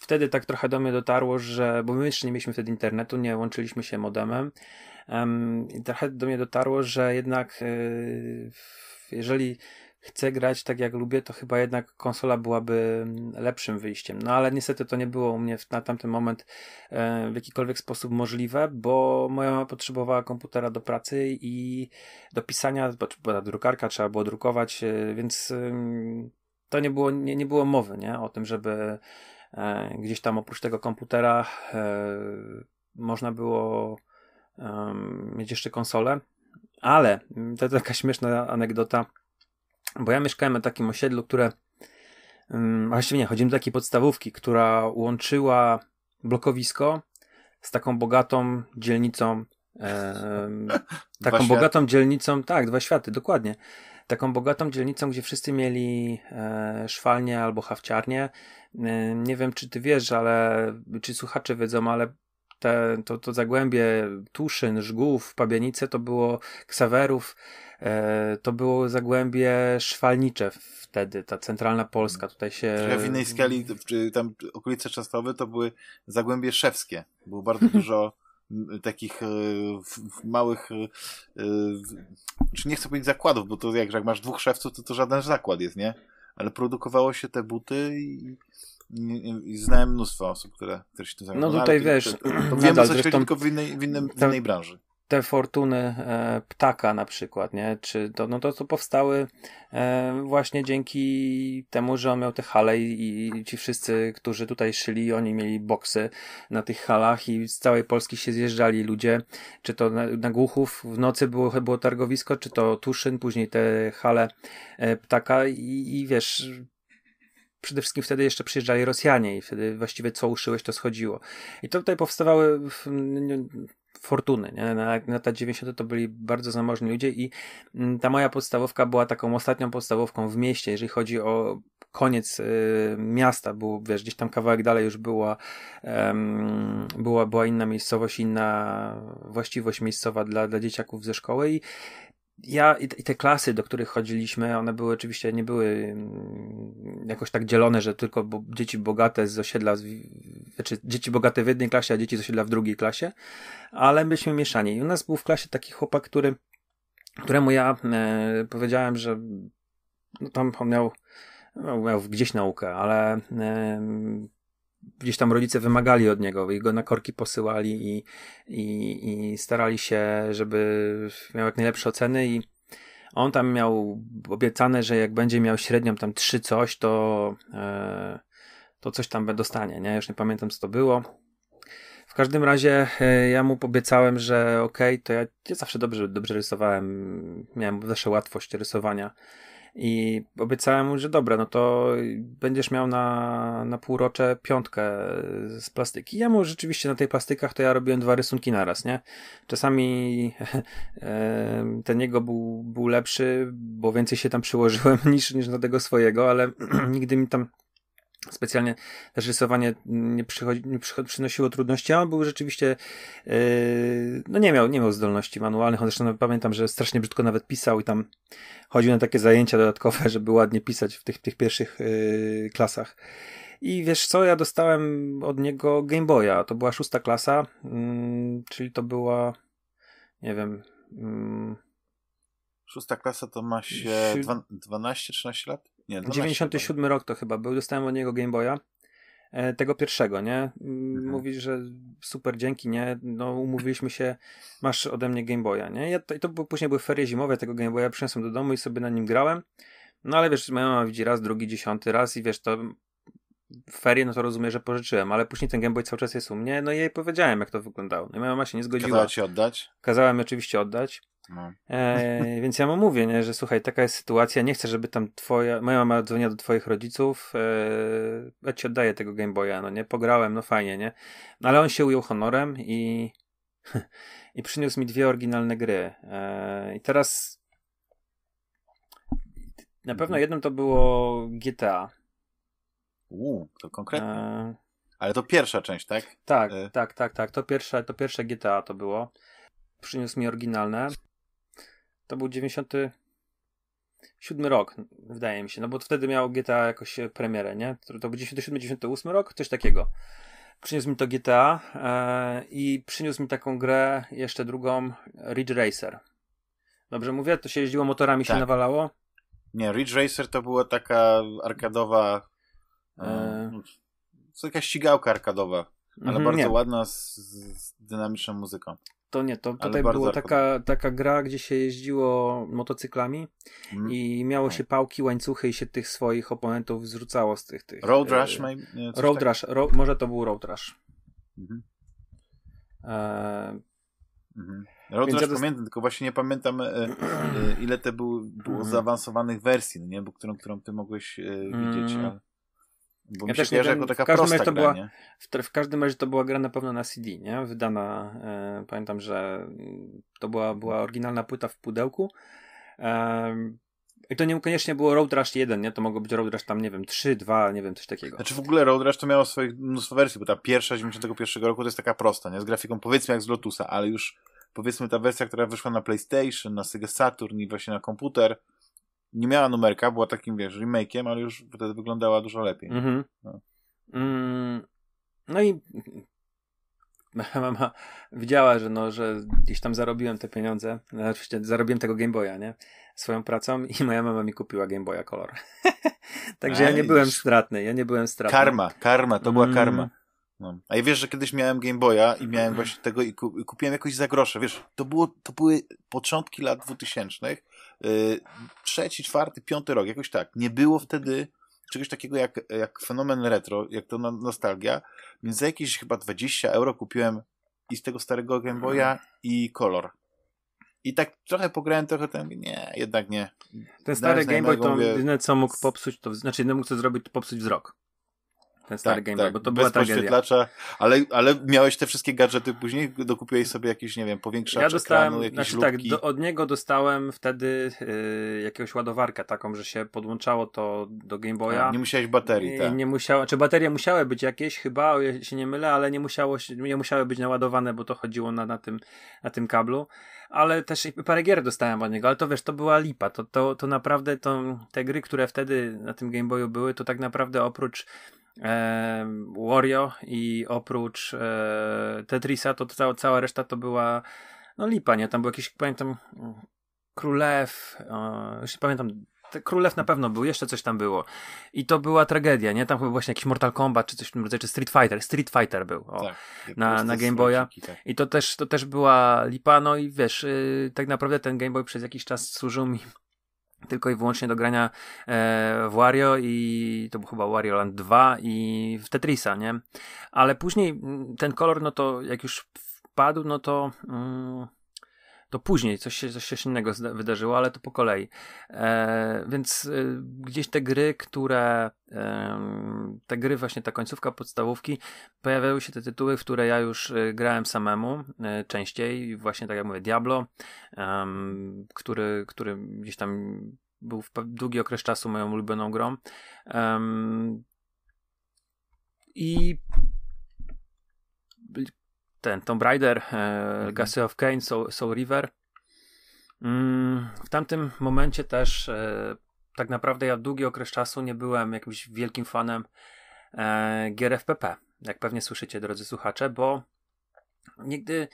wtedy tak trochę do mnie dotarło, że, bo my jeszcze nie mieliśmy wtedy internetu, nie łączyliśmy się modemem, um, trochę do mnie dotarło, że jednak yy, jeżeli chcę grać tak jak lubię, to chyba jednak konsola byłaby lepszym wyjściem. No ale niestety to nie było u mnie na tamten moment e, w jakikolwiek sposób możliwe, bo moja mama potrzebowała komputera do pracy i do pisania, bo ta drukarka, trzeba było drukować, e, więc to nie było, nie, nie było mowy nie? o tym, żeby E, gdzieś tam oprócz tego komputera e, można było mieć jeszcze konsolę, ale mm, to taka śmieszna anegdota, bo ja mieszkałem na takim osiedlu, które mm, właściwie nie, chodzimy do takiej podstawówki, która łączyła blokowisko z taką bogatą dzielnicą E, taką bogatą dzielnicą, tak, dwa światy, dokładnie taką bogatą dzielnicą, gdzie wszyscy mieli e, szwalnie albo hawciarnie. E, nie wiem, czy ty wiesz, ale czy słuchacze wiedzą, ale te, to, to zagłębie Tuszyn, Żgów, Pabianice to było Ksawerów, e, to było zagłębie szwalnicze wtedy, ta centralna Polska. Tutaj się... w innej skali, czy tam okolice czasowe to były zagłębie szewskie. Było bardzo dużo takich e, małych, e, e, czy znaczy nie chcę powiedzieć zakładów, bo to jak, jak masz dwóch szewców, to to żaden zakład jest, nie? Ale produkowało się te buty i, i, i znałem mnóstwo osób, które, które się tym zajmowały. No tutaj ale, wiesz, to, to, to wiem, co się tylko w innej, w, innym, w innej branży te fortuny e, ptaka na przykład, nie? Czy to, no to, to powstały e, właśnie dzięki temu, że on miał te hale i, i, ci wszyscy, którzy tutaj szyli, oni mieli boksy na tych halach i z całej Polski się zjeżdżali ludzie, czy to na, na Głuchów w nocy było, było targowisko, czy to Tuszyn, później te hale e, ptaka i, i wiesz, przede wszystkim wtedy jeszcze przyjeżdżali Rosjanie i wtedy właściwie co uszyłeś, to schodziło. I to tutaj powstawały fortuny. Nie? Na lata 90. to byli bardzo zamożni ludzie i mm, ta moja podstawówka była taką ostatnią podstawówką w mieście, jeżeli chodzi o koniec y, miasta, był, wiesz, gdzieś tam kawałek dalej już była, była, była inna miejscowość, inna właściwość miejscowa dla, dla dzieciaków ze szkoły i ja i te klasy, do których chodziliśmy, one były oczywiście, nie były mm, jakoś tak dzielone, że tylko dzieci bogate z osiedla, znaczy dzieci bogate w jednej klasie, a dzieci z osiedla w drugiej klasie, ale byliśmy mieszani. I u nas był w klasie taki chłopak, który, któremu ja e, powiedziałem, że no, tam on miał, no miał, gdzieś naukę, ale e, gdzieś tam rodzice wymagali od niego i go na korki posyłali i, i, i starali się, żeby miał jak najlepsze oceny i on tam miał obiecane, że jak będzie miał średnią tam trzy coś, to, e, to coś tam dostanie, nie? Już nie pamiętam, co to było. W każdym razie e, ja mu obiecałem, że okej, okay, to ja, ja zawsze dobrze, dobrze rysowałem, miałem zawsze łatwość rysowania i obiecałem mu, że dobra, no to będziesz miał na, na półrocze piątkę z plastyki. Ja mu rzeczywiście na tej plastykach to ja robiłem dwa rysunki naraz, nie? Czasami ten jego był, był lepszy, bo więcej się tam przyłożyłem niż, niż do tego swojego, ale nigdy mi tam specjalnie też rysowanie nie, przychodzi, nie przynosiło trudności, a on był rzeczywiście, yy, no nie miał, nie miał zdolności manualnych, on zresztą no, pamiętam, że strasznie brzydko nawet pisał i tam chodził na takie zajęcia dodatkowe, żeby ładnie pisać w tych, tych pierwszych yy, klasach. I wiesz co, ja dostałem od niego Game Boya, to była szósta klasa, yy, czyli to była, nie wiem... Mm, szósta klasa to ma się 12-13 lat? Nie, 97 rok to chyba był, dostałem od niego Game Boya e, tego pierwszego, nie? Mhm. Mówi, że super, dzięki, nie? No, umówiliśmy się, masz ode mnie Game Boya, nie? i to, to później były ferie zimowe tego Game Boya, przyniosłem do domu i sobie na nim grałem. No, ale wiesz, moja mama widzi raz, drugi, dziesiąty raz i wiesz, to ferie, no to rozumiem, że pożyczyłem, ale później ten Game Boy cały czas jest u mnie, no i jej powiedziałem, jak to wyglądało. No i moja mama się nie zgodziła. Kazała ci oddać? Kazałem oczywiście oddać. No. E, więc ja mu mówię, nie, że słuchaj, taka jest sytuacja, nie chcę, żeby tam twoja, moja mama dzwoniła do twoich rodziców, e, ja ci oddaję tego Game Boya, no nie, pograłem, no fajnie, nie, no, ale on się ujął honorem i, i przyniósł mi dwie oryginalne gry e, i teraz na pewno mhm. jednym to było GTA. Uuu, to konkretnie. E, ale to pierwsza część, tak? Tak, e. tak, tak, tak, to pierwsze, to pierwsze GTA to było przyniósł mi oryginalne to był 97 rok, wydaje mi się, no bo wtedy miał GTA jakoś e, premierę, nie? To, to był 97-98 rok, coś takiego. Przyniósł mi to GTA e, i przyniósł mi taką grę, jeszcze drugą, Ridge Racer. Dobrze mówię? To się jeździło motorami, tak. się nawalało? Nie, Ridge Racer to była taka arkadowa. taka e, no, To jakaś ścigałka arkadowa, ale mhm, bardzo nie. ładna z, z dynamiczną muzyką. To nie, to tutaj była taka, taka gra, gdzie się jeździło motocyklami mm. i miało się pałki, łańcuchy i się tych swoich oponentów zrzucało z tych. tych road e, Rush? E, road tak? Rush, ro, może to był Road Rush. Mhm. E, mhm. Road Rush ja dost... pamiętam, tylko właśnie nie pamiętam e, e ile te był, było mhm. zaawansowanych wersji, no nie? Bo którą, którą ty mogłeś e, widzieć. Mm. Ale... Bo ja mi też nie wiem, taka w każdym prosta to gra, była, w, w, każdym razie to była gra na pewno na CD, nie? Wydana, e, pamiętam, że mm, to była, była oryginalna płyta w pudełku. E, i to niekoniecznie było Road Rush 1, nie? To mogło być Road Rush tam, nie wiem, 3, 2, nie wiem, coś takiego. Znaczy w ogóle Road Rush to miało swoich mnóstwo wersji, bo ta pierwsza z 91 roku to jest taka prosta, nie? Z grafiką powiedzmy jak z Lotusa, ale już powiedzmy ta wersja, która wyszła na PlayStation, na Sega Saturn i właśnie na komputer, nie miała numerka, była takim, wiesz, remake'iem, ale już wtedy wyglądała dużo lepiej. Mhm. No. Mm, no i mama widziała, że no, że gdzieś tam zarobiłem te pieniądze. No, oczywiście zarobiłem tego Game Boya, nie? Swoją pracą i moja mama mi kupiła Game Boya kolor. Także Ej, ja nie byłem stratny, ja nie byłem stratny. Karma, karma, to była mm. karma. Mm, no. A ja wiesz, że kiedyś miałem Game Boya i miałem właśnie tego i, ku, i kupiłem jakoś za grosze. Wiesz, to, było, to były początki lat 2000, yy, trzeci, czwarty, piąty rok, jakoś tak. Nie było wtedy czegoś takiego jak, jak fenomen retro, jak to no, nostalgia, więc za jakieś chyba 20 euro kupiłem i z tego starego Game mhm. Boya i kolor. I tak trochę pograłem, trochę ten, nie, jednak nie. Ten stary Game Boy to jedyne co mógł popsuć, to znaczy jedyne mógł co zrobić to popsuć wzrok ten tak, stary tak, Game Boy, tak. bo to Bez była tragedia. Ale, ale miałeś te wszystkie gadżety później? Dokupiłeś sobie jakieś, nie wiem, powiększacz ja dostałem, ekranu, jakieś znaczy, tak, do, od niego dostałem wtedy y, jakąś ładowarkę taką, że się podłączało to do Game Boya. nie musiałeś baterii, tak? Nie musiało, czy baterie musiały być jakieś, chyba, o, się nie mylę, ale nie, musiało nie musiały być naładowane, bo to chodziło na, na, tym, na tym kablu. Ale też parę gier dostałem od niego, ale to wiesz, to była lipa. To, to, to naprawdę to, te gry, które wtedy na tym Game Boyu były, to tak naprawdę oprócz e, Wario i oprócz e, Tetrisa to cała, cała reszta to była no lipa, nie? Tam był jakiś, pamiętam, Królew, e, już nie pamiętam, Królew na pewno był, jeszcze coś tam było. I to była tragedia, nie? Tam chyba właśnie jakiś Mortal Kombat czy coś w tym rodzaju, czy Street Fighter. Street Fighter był o, tak, na, na Game Boya. Tak. I to też, to też była lipa, no i wiesz, yy, tak naprawdę ten Game Boy przez jakiś czas służył mi tylko i wyłącznie do grania e, w Wario i to był chyba Wario Land 2 i w Tetrisa, nie? Ale później mm, ten kolor, no to jak już wpadł, no to... Mm, to później coś się, coś się innego wydarzyło, ale to po kolei. E, więc e, gdzieś te gry, które e, te gry właśnie ta końcówka podstawówki, pojawiały się te tytuły, w które ja już e, grałem samemu e, częściej, właśnie tak jak mówię Diablo, który, który gdzieś tam był w długi okres czasu moją ulubioną grą. I ten Tomb Raider, e, Legacy mhm. of Kane, Soul, Soul River. Mm, w tamtym momencie też e, tak naprawdę ja długi okres czasu nie byłem jakimś wielkim fanem e, gier FPP, jak pewnie słyszycie drodzy słuchacze, bo nigdy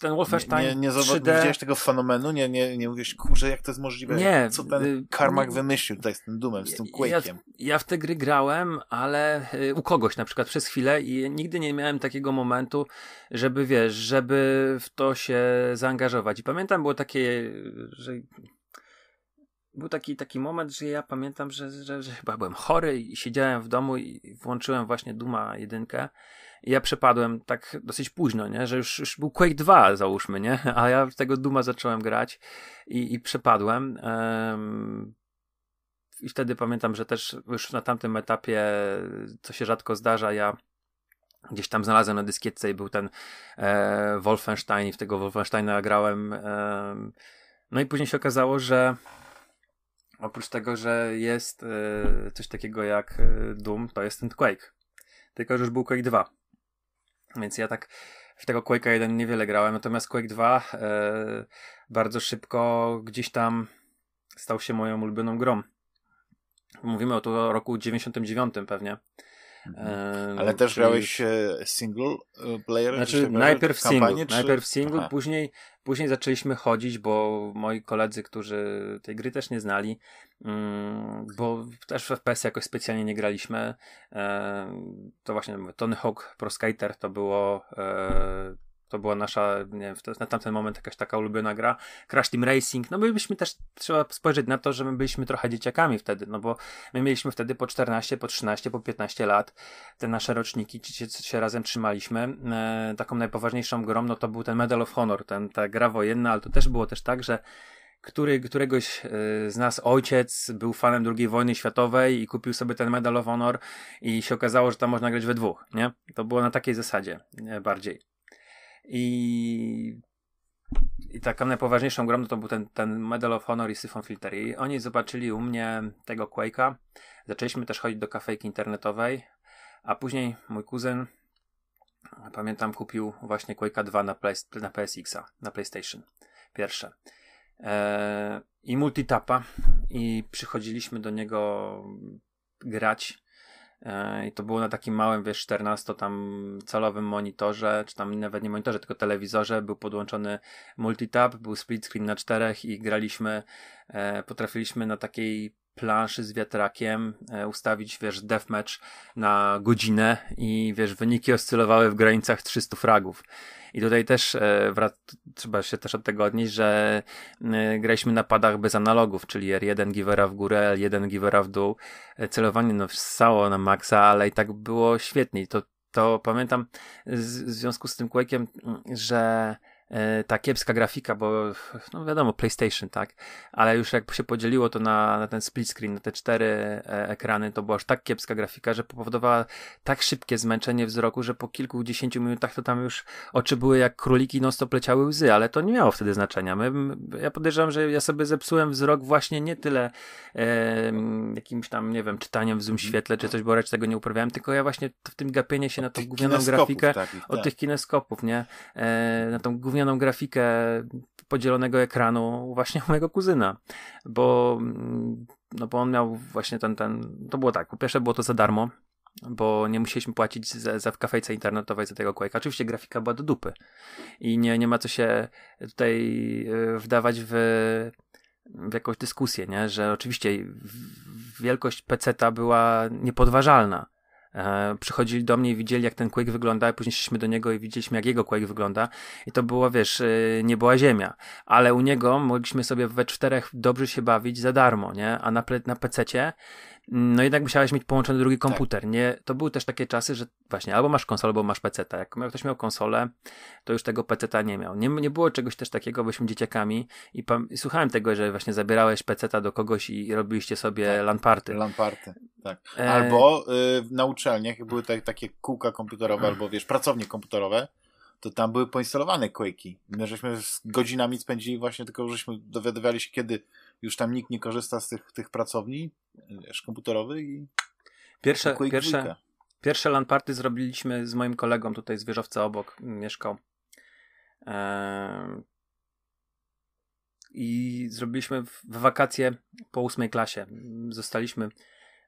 ten Wolfenstein nie, nie, nie 3D... Widziałeś tego fenomenu? Nie, nie, nie mówisz, kurze, jak to jest możliwe? Nie. Co ten y, Karmak y... wymyślił tutaj z tym Dumem, z tym Quake'iem? Ja, ja, w te gry grałem, ale y, u kogoś na przykład przez chwilę i nigdy nie miałem takiego momentu, żeby wiesz, żeby w to się zaangażować. I pamiętam, było takie, że był taki, taki moment, że ja pamiętam, że, że, że chyba byłem chory i siedziałem w domu i włączyłem właśnie Duma jedynkę ja przepadłem tak dosyć późno, nie? że już, już był Quake 2 załóżmy, nie? a ja tego Duma zacząłem grać i, i przepadłem. Um, I wtedy pamiętam, że też już na tamtym etapie, co się rzadko zdarza, ja gdzieś tam znalazłem na dyskietce i był ten e, Wolfenstein i w tego Wolfensteina grałem. E, no i później się okazało, że oprócz tego, że jest e, coś takiego jak e, Doom, to jest ten Quake. Tylko, że już był Quake 2. Więc ja tak w tego Quake'a 1 niewiele grałem, natomiast Quake 2 e, bardzo szybko gdzieś tam stał się moją ulubioną grą. Mówimy o to roku 99 pewnie. Mhm. Ale też grałeś e, single e, player? Znaczy najpierw single, czy... najpierw single, później, później zaczęliśmy chodzić, bo moi koledzy, którzy tej gry też nie znali, mm, bo też w FPS jakoś specjalnie nie graliśmy, to właśnie Tony Hawk Pro Skater to było e, to była nasza, nie wiem, na tamten moment jakaś taka ulubiona gra. Crash Team Racing. No bylibyśmy też, trzeba spojrzeć na to, że my byliśmy trochę dzieciakami wtedy, no bo my mieliśmy wtedy po 14, po 13, po 15 lat. Te nasze roczniki, ci się, się razem trzymaliśmy. E, taką najpoważniejszą grą, no to był ten Medal of Honor, ten, ta gra wojenna, ale to też było też tak, że który, któregoś e, z nas ojciec był fanem II wojny światowej i kupił sobie ten Medal of Honor i się okazało, że tam można grać we dwóch, nie? To było na takiej zasadzie bardziej. I, i taką najpoważniejszą grą no to był ten, ten Medal of Honor i Syphon Filter. I oni zobaczyli u mnie tego Quake'a. Zaczęliśmy też chodzić do kafejki internetowej, a później mój kuzyn, pamiętam, kupił właśnie Quake'a 2 na, play, na PSX-a, na PlayStation. Pierwsze. Eee, I multitapa. I przychodziliśmy do niego grać E, I to było na takim małym, wiesz, 14 tam calowym monitorze, czy tam nawet nie monitorze, tylko telewizorze. Był podłączony multitap, był split screen na czterech i graliśmy, e, potrafiliśmy na takiej planszy z wiatrakiem, e, ustawić, wiesz, deathmatch na godzinę i, wiesz, wyniki oscylowały w granicach 300 fragów. I tutaj też e, trzeba się też od tego odnieść, że e, graliśmy na padach bez analogów, czyli R1 givera w górę, L1 givera w dół. celowanie no wstało na maksa, ale i tak było świetnie. I to, to pamiętam z, w związku z tym kłekiem, że E, ta kiepska grafika, bo no wiadomo, PlayStation, tak, ale już jak się podzieliło to na, na ten split screen, na te cztery e, ekrany, to była aż tak kiepska grafika, że powodowała tak szybkie zmęczenie wzroku, że po kilkudziesięciu minutach to tam już oczy były jak króliki, no stop leciały łzy, ale to nie miało wtedy znaczenia. My, ja podejrzewam, że ja sobie zepsułem wzrok właśnie nie tyle e, jakimś tam, nie wiem, czytaniem w zoom mhm. świetle czy coś, bo raczej tego nie uprawiałem, tylko ja właśnie w tym gapienie się na tą gównianą grafikę, takich, od tak. tych kineskopów, nie? E, na tą gównianą wspomnianą grafikę podzielonego ekranu właśnie mojego kuzyna, bo, mm, no bo on miał właśnie ten, ten, to było tak, po pierwsze było to za darmo, bo nie musieliśmy płacić za, za w kafejce internetowej za tego kłajka. Oczywiście grafika była do dupy i nie, nie ma co się tutaj y, wdawać w, w jakąś dyskusję, nie? że oczywiście wielkość PC ta była niepodważalna, E, przychodzili do mnie i widzieli, jak ten Quake wygląda, a później szliśmy do niego i widzieliśmy, jak jego Quake wygląda. I to było, wiesz, e, nie była ziemia. Ale u niego mogliśmy sobie we czterech dobrze się bawić za darmo, nie? A na, na PC-cie no jednak musiałeś mieć połączony drugi tak. komputer, tak. nie? To były też takie czasy, że właśnie albo masz konsolę, albo masz PC. Tak, Jak ktoś miał konsolę, to już tego PC nie miał. Nie, nie było czegoś też takiego, byśmy dzieciakami i, i słuchałem tego, że właśnie zabierałeś PC do kogoś i robiliście sobie tak. lamparty. Lamparty, tak. E- albo y, na uczelniach były takie kółka komputerowe, mm. albo wiesz, pracownie komputerowe, to tam były poinstalowane Quake'i. My żeśmy z godzinami spędzili właśnie, tylko żeśmy dowiadywali się, kiedy już tam nikt nie korzysta z tych, tych pracowni już komputerowych i pierwsze, Quake pierwsze, pierwsze LAN party zrobiliśmy z moim kolegą tutaj z wieżowca obok, mieszkał. Ehm, I zrobiliśmy w wakacje po ósmej klasie. Zostaliśmy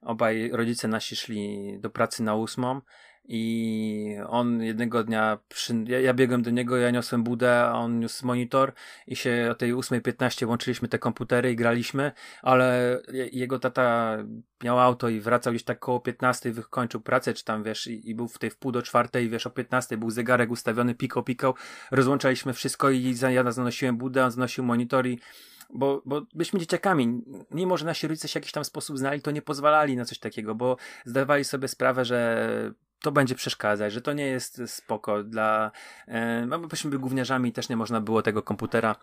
obaj rodzice nasi szli do pracy na ósmą i on jednego dnia, przy... ja, ja, biegłem do niego, ja niosłem budę, a on niósł monitor i się o tej 8.15 łączyliśmy te komputery i graliśmy, ale jego tata miał auto i wracał gdzieś tak koło 15, wykończył pracę, czy tam wiesz, i, i był w tej w pół do czwartej, wiesz, o 15 był zegarek ustawiony, pikał, pikał, rozłączaliśmy wszystko i ja zanosiłem budę, on zanosił monitor i bo, bo byliśmy dzieciakami. Mimo, że nasi rodzice się w jakiś tam sposób znali, to nie pozwalali na coś takiego, bo zdawali sobie sprawę, że to będzie przeszkadzać, że to nie jest spoko dla... E, no byśmy gówniarzami i też nie można było tego komputera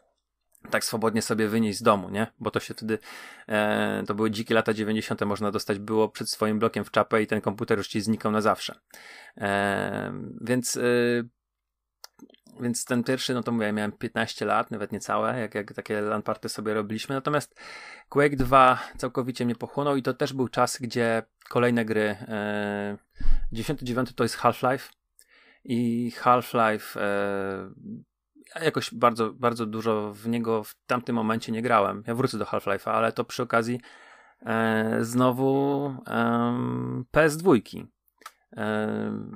tak swobodnie sobie wynieść z domu, nie? Bo to się wtedy, e, to były dzikie lata 90. można dostać było przed swoim blokiem w czapę i ten komputer już ci znikał na zawsze. E, więc e, więc ten pierwszy, no to mówię, miałem 15 lat, nawet niecałe, jak, jak takie lamparty sobie robiliśmy. Natomiast Quake 2 całkowicie mnie pochłonął i to też był czas, gdzie kolejne gry. E, 99 to jest Half-Life i Half-Life. E, jakoś bardzo, bardzo dużo w niego w tamtym momencie nie grałem. Ja wrócę do Half-Life'a, ale to przy okazji e, znowu e, PS2. E,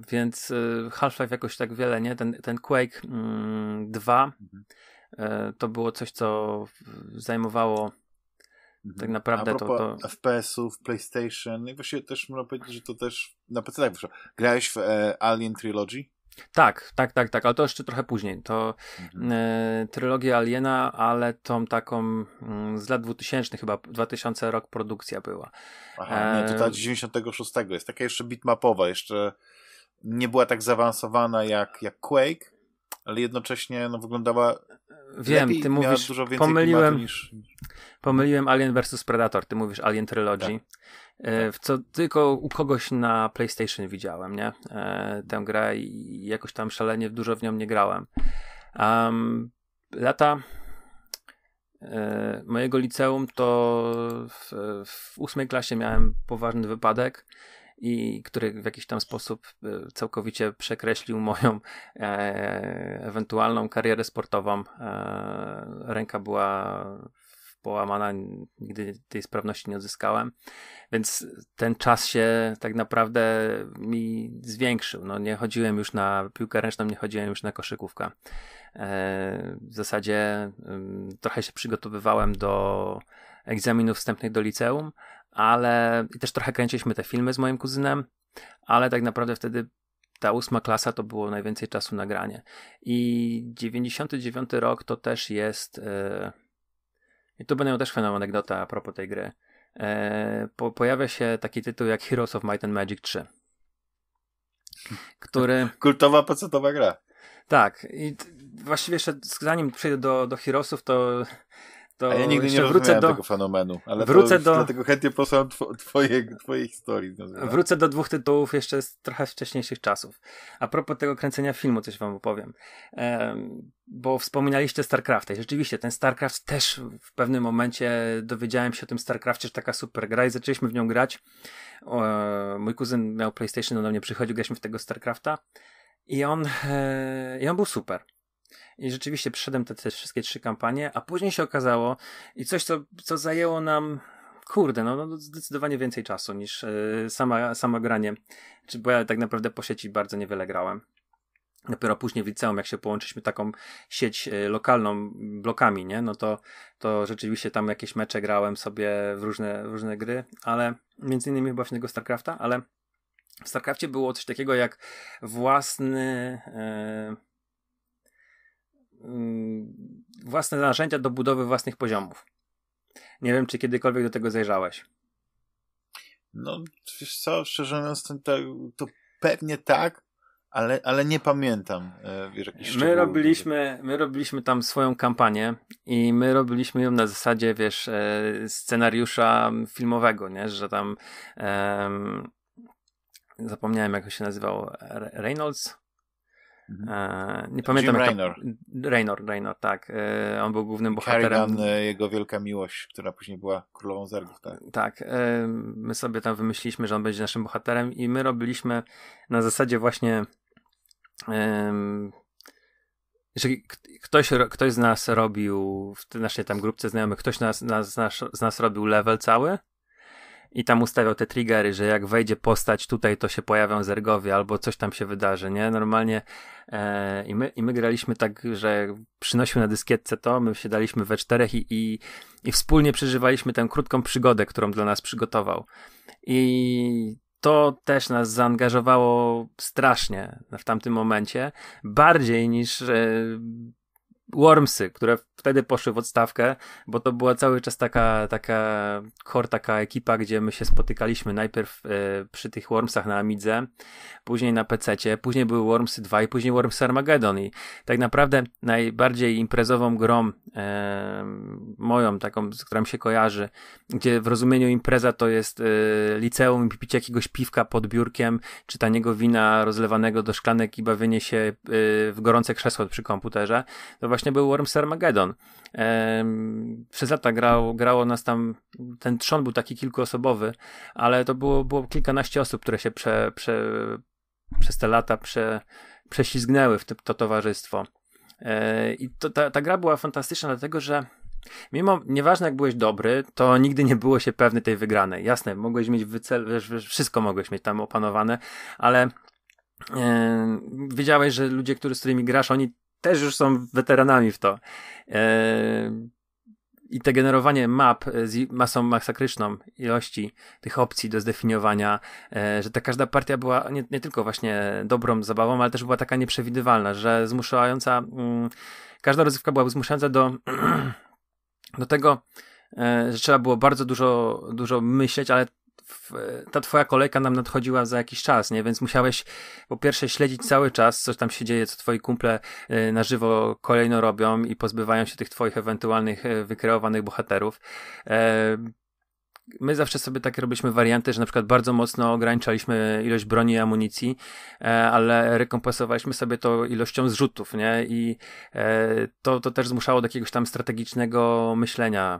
więc e, Half-Life jakoś tak wiele, nie? Ten, ten Quake 2 mm, mhm. e, to było coś, co zajmowało mhm. tak naprawdę A to. to... FPS-ów, PlayStation, i właściwie też można powiedzieć, że to też na PC tak wyszło. Grałeś w e, Alien Trilogy? Tak, tak, tak, tak, ale to jeszcze trochę później. To mhm. E, trylogię Aliena, ale tą taką mm, z lat 2000 chyba, 2000 rok produkcja była. Aha, e, nie, to ta 96 jest taka jeszcze bitmapowa, jeszcze nie była tak zaawansowana jak, jak Quake, ale jednocześnie no, wyglądała Wiem, ty mówisz, pomyliłem, niż... pomyliłem Alien vs Predator, ty mówisz Alien Trilogy, tak. E, w co tylko u kogoś na PlayStation widziałem, nie? E, tę grę i jakoś tam szalenie dużo w nią nie grałem. Um, lata e, mojego liceum to w, w ósmej klasie miałem poważny wypadek i który w jakiś tam sposób e, całkowicie przekreślił moją e, ewentualną karierę sportową. E, ręka była połamana, nigdy tej sprawności nie odzyskałem, więc ten czas się tak naprawdę mi zwiększył. No, nie chodziłem już na piłkę ręczną, nie chodziłem już na koszykówkę. E, w zasadzie trochę się przygotowywałem do egzaminów wstępnych do liceum, ale i też trochę kręciliśmy te filmy z moim kuzynem, ale tak naprawdę wtedy ta ósma klasa to było najwięcej czasu na granie. I 99 rok to też jest. Yy, I tu będę też fajną anegdota a propos tej gry. Yy, po, pojawia się taki tytuł jak Heroes of Might and Magic 3. Który. Kultowa pacetowa gra. Tak. I właściwie jeszcze zanim przejdę do, do Heroesów, to to A ja nigdy nie wrócę do tego fenomenu, ale wrócę do... dlatego chętnie posłucham tw twoje, twojej historii. Wrócę do dwóch tytułów jeszcze z trochę wcześniejszych czasów. A propos tego kręcenia filmu coś wam opowiem. Ehm, bo wspominaliście StarCrafta i rzeczywiście ten StarCraft też w pewnym momencie dowiedziałem się o tym StarCraftie, że taka super gra i zaczęliśmy w nią grać. mój kuzyn miał PlayStation, on do mnie przychodził, graliśmy w tego StarCrafta i on, e, i on był super. I rzeczywiście przeszedłem te, te wszystkie trzy kampanie, a później się okazało i coś, co, co zajęło nam kurde, no, no, no zdecydowanie więcej czasu niż yy, sama, sama granie. Czy, bo ja tak naprawdę po sieci bardzo niewiele grałem. Dopiero później w liceum, jak się połączyliśmy taką sieć e, lokalną blokami, nie? No to, to rzeczywiście tam jakieś mecze grałem sobie w różne, różne gry, ale między innymi chyba właśnie tego StarCrafta, ale w StarCraftie było coś takiego jak własny... Yy, Mm, własne narzędzia do budowy własnych poziomów. Nie wiem, czy kiedykolwiek do tego zajrzałeś. No, wiesz co, szczerze mówiąc, to, to pewnie tak, ale, ale nie pamiętam. E, wiesz, my, robiliśmy, my robiliśmy tam swoją kampanię i my robiliśmy ją na zasadzie, wiesz, e, scenariusza filmowego, nie? że tam um, zapomniałem, jak się nazywał, Reynolds? Mhm. E, nie pamiętam. Jim jak Raynor. To... Raynor, Raynor, tak. E, on był głównym bohaterem. Carrigan, e, jego wielka miłość, która później była królową zergów, tak. Tak. my sobie tam wymyśliliśmy, że on będzie naszym bohaterem i my robiliśmy na zasadzie właśnie że ktoś, ktoś z nas robił w naszej tam grupce znajomych, ktoś nas, nas, z nas robił level cały, i tam ustawiał te triggery, że jak wejdzie postać tutaj, to się pojawią zergowie albo coś tam się wydarzy, nie? Normalnie e, i, my, i my graliśmy tak, że przynosił na dyskietce to, my się daliśmy we czterech i, i, i wspólnie przeżywaliśmy tę krótką przygodę, którą dla nas przygotował. I to też nas zaangażowało strasznie w tamtym momencie, bardziej niż e, Wormsy, które wtedy poszły w odstawkę, bo to była cały czas taka, taka core, taka ekipa, gdzie my się spotykaliśmy najpierw e, przy tych Wormsach na Amidze, później na PC-cie, później były Wormsy 2 i później Worms Armageddon i tak naprawdę najbardziej imprezową grą e, moją, taką, z którą się kojarzy, gdzie w rozumieniu impreza to jest e, liceum i picie jakiegoś piwka pod biurkiem, czy taniego wina rozlewanego do szklanek i bawienie się w gorące krzesło przy komputerze, to właśnie był Worms Armageddon przez lata grał, grało nas tam, ten trzon był taki kilkuosobowy, ale to było, było kilkanaście osób, które się prze, prze, przez te lata prze, prześlizgnęły w to towarzystwo. E, I to, ta, ta gra była fantastyczna, dlatego że Mimo, nieważne jak byłeś dobry, to nigdy nie było się pewny tej wygranej. Jasne, mogłeś mieć wycel, wszystko mogłeś mieć tam opanowane, ale e, wiedziałeś, że ludzie, którzy, z którymi grasz, oni też już są weteranami w to. E, I te generowanie map e, z masą masakryczną, ilości tych opcji do zdefiniowania, e, że ta każda partia była nie, nie tylko właśnie dobrą zabawą, ale też była taka nieprzewidywalna, że zmuszająca, mm, każda rozrywka była zmuszająca do, do tego, że trzeba było bardzo dużo, dużo myśleć, ale w, ta twoja kolejka nam nadchodziła za jakiś czas, nie? Więc musiałeś po pierwsze śledzić cały czas, co tam się dzieje, co twoi kumple y, na żywo kolejno robią i pozbywają się tych twoich ewentualnych y, wykreowanych bohaterów. E, my zawsze sobie takie robiliśmy warianty, że na przykład bardzo mocno ograniczaliśmy ilość broni i amunicji, e, ale rekompensowaliśmy sobie to ilością zrzutów, nie? I e, to, to też zmuszało do jakiegoś tam strategicznego myślenia.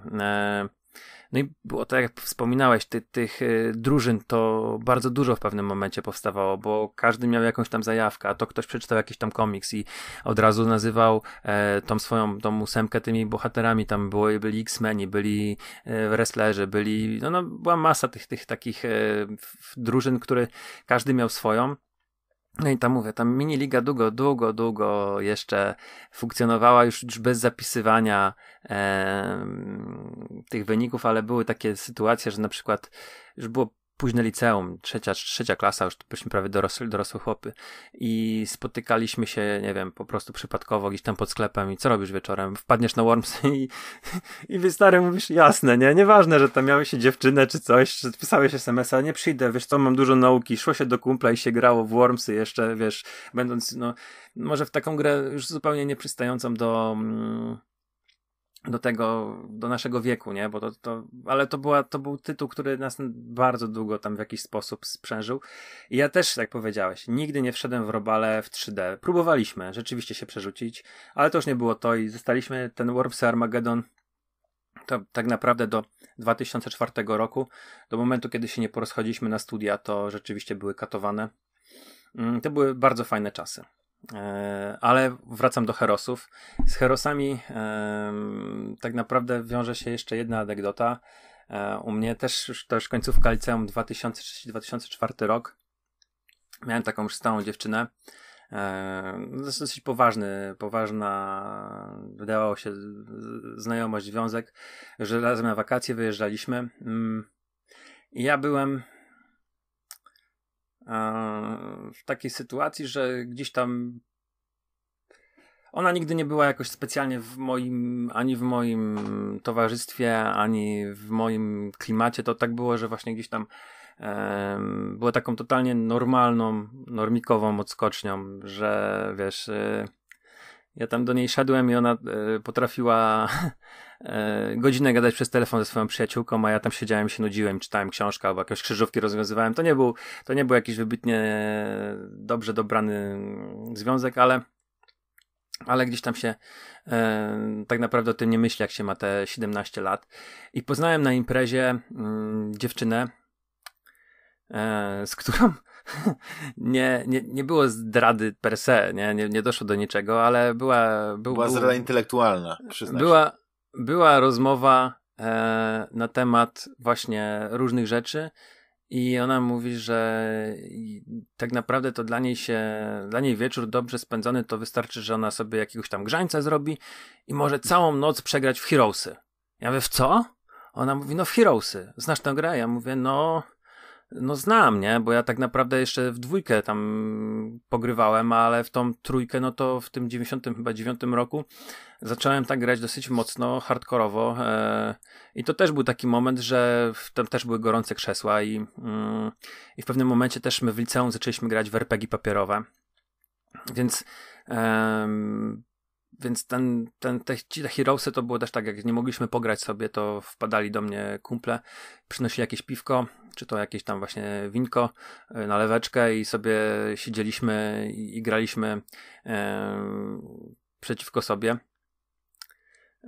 No i było tak, jak wspominałeś, ty, tych y, drużyn to bardzo dużo w pewnym momencie powstawało, bo każdy miał jakąś tam zajawkę, a to ktoś przeczytał jakiś tam komiks i od razu nazywał e, tą swoją, tą ósemkę tymi bohaterami, tam było, byli X-Meni, byli e, wrestlerzy, byli, no, no była masa tych, tych takich e, drużyn, które każdy miał swoją, no i tam mówię, tam mini liga długo, długo, długo jeszcze funkcjonowała, już, już bez zapisywania e, tych wyników, ale były takie sytuacje, że na przykład już było późne liceum, trzecia, trzecia klasa, już byliśmy prawie dorosły, dorosły chłopy i spotykaliśmy się, nie wiem, po prostu przypadkowo gdzieś tam pod sklepem i co robisz wieczorem? Wpadniesz na Worms i, i wy stary mówisz, jasne, nie? Nieważne, że tam miałeś się dziewczynę czy coś, czy pisałeś SMS-a, nie przyjdę, wiesz co, mam dużo nauki, szło się do kumpla i się grało w Wormsy jeszcze, wiesz, będąc, no, może w taką grę już zupełnie nieprzystającą do... Mm, do tego, do naszego wieku, nie? Bo to, to, ale to, była, to był tytuł, który nas bardzo długo tam w jakiś sposób sprzężył. I ja też, jak powiedziałeś, nigdy nie wszedłem w robale w 3D. Próbowaliśmy rzeczywiście się przerzucić, ale to już nie było to i zostaliśmy ten Warps Armageddon to tak naprawdę do 2004 roku, do momentu, kiedy się nie porozchodziliśmy na studia, to rzeczywiście były katowane. Mm, to były bardzo fajne czasy. E, ale wracam do Herosów. Z Herosami tak naprawdę wiąże się jeszcze jedna anegdota. E, u mnie też, też końcówka liceum 2003-2004 rok. Miałem taką już stałą dziewczynę. E, dosyć poważny, poważna wydawało się znajomość, związek, że razem na wakacje wyjeżdżaliśmy. Mm. I ja byłem E, w takiej sytuacji, że gdzieś tam ona nigdy nie była jakoś specjalnie w moim, ani w moim towarzystwie, ani w moim klimacie. To tak było, że właśnie gdzieś tam była taką totalnie normalną, normikową odskocznią, że wiesz, y, ja tam do niej szedłem i ona y, potrafiła E, godzinę gadać przez telefon ze swoją przyjaciółką, a ja tam siedziałem, się nudziłem, czytałem książkę albo jakieś krzyżówki rozwiązywałem. To nie był, to nie był jakiś wybitnie dobrze dobrany związek, ale ale gdzieś tam się e, tak naprawdę o tym nie myśli, jak się ma te 17 lat. I poznałem na imprezie mm, dziewczynę, e, z którą nie, nie, nie było zdrady per se, nie, nie, nie doszło do niczego, ale była... Był, była zdrada był, intelektualna, przyznam była, była rozmowa e, na temat właśnie różnych rzeczy i ona mówi, że tak naprawdę to dla niej się, dla niej wieczór dobrze spędzony to wystarczy, że ona sobie jakiegoś tam grzańca zrobi i może całą noc przegrać w Heroesy. Ja mówię, w co? Ona mówi, no w Heroesy. Znasz tę grę? Ja mówię, no no znam, nie? Bo ja tak naprawdę jeszcze w dwójkę tam pogrywałem, ale w tą trójkę, no to w tym 99 roku zacząłem tak grać dosyć mocno, hardkorowo e, i to też był taki moment, że w, tam też były gorące krzesła i, mm, i w pewnym momencie też my w liceum zaczęliśmy grać w RPG papierowe, więc e, więc ten, ten, te, te Heroesy to było też tak, jak nie mogliśmy pograć sobie, to wpadali do mnie kumple, przynosili jakieś piwko, czy to jakieś tam właśnie winko e, na leweczkę i sobie siedzieliśmy i, i graliśmy e, przeciwko sobie.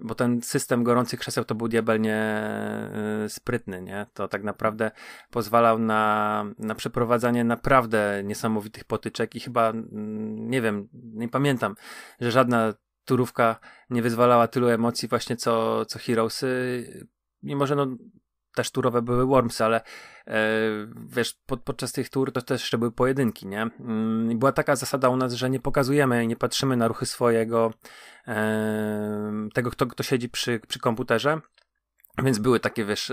Bo ten system gorących krzeseł to był diabelnie e, sprytny, nie? To tak naprawdę pozwalał na, na przeprowadzanie naprawdę niesamowitych potyczek i chyba, mm, nie wiem, nie pamiętam, że żadna turówka nie wyzwalała tylu emocji właśnie co, co Heroesy mimo że no, też turowe były worms ale e, wiesz, pod, podczas tych tur to też jeszcze były pojedynki, nie? Mm, była taka zasada u nas, że nie pokazujemy, nie patrzymy na ruchy swojego, e, tego, kto, kto siedzi przy, przy komputerze, więc były takie, wiesz,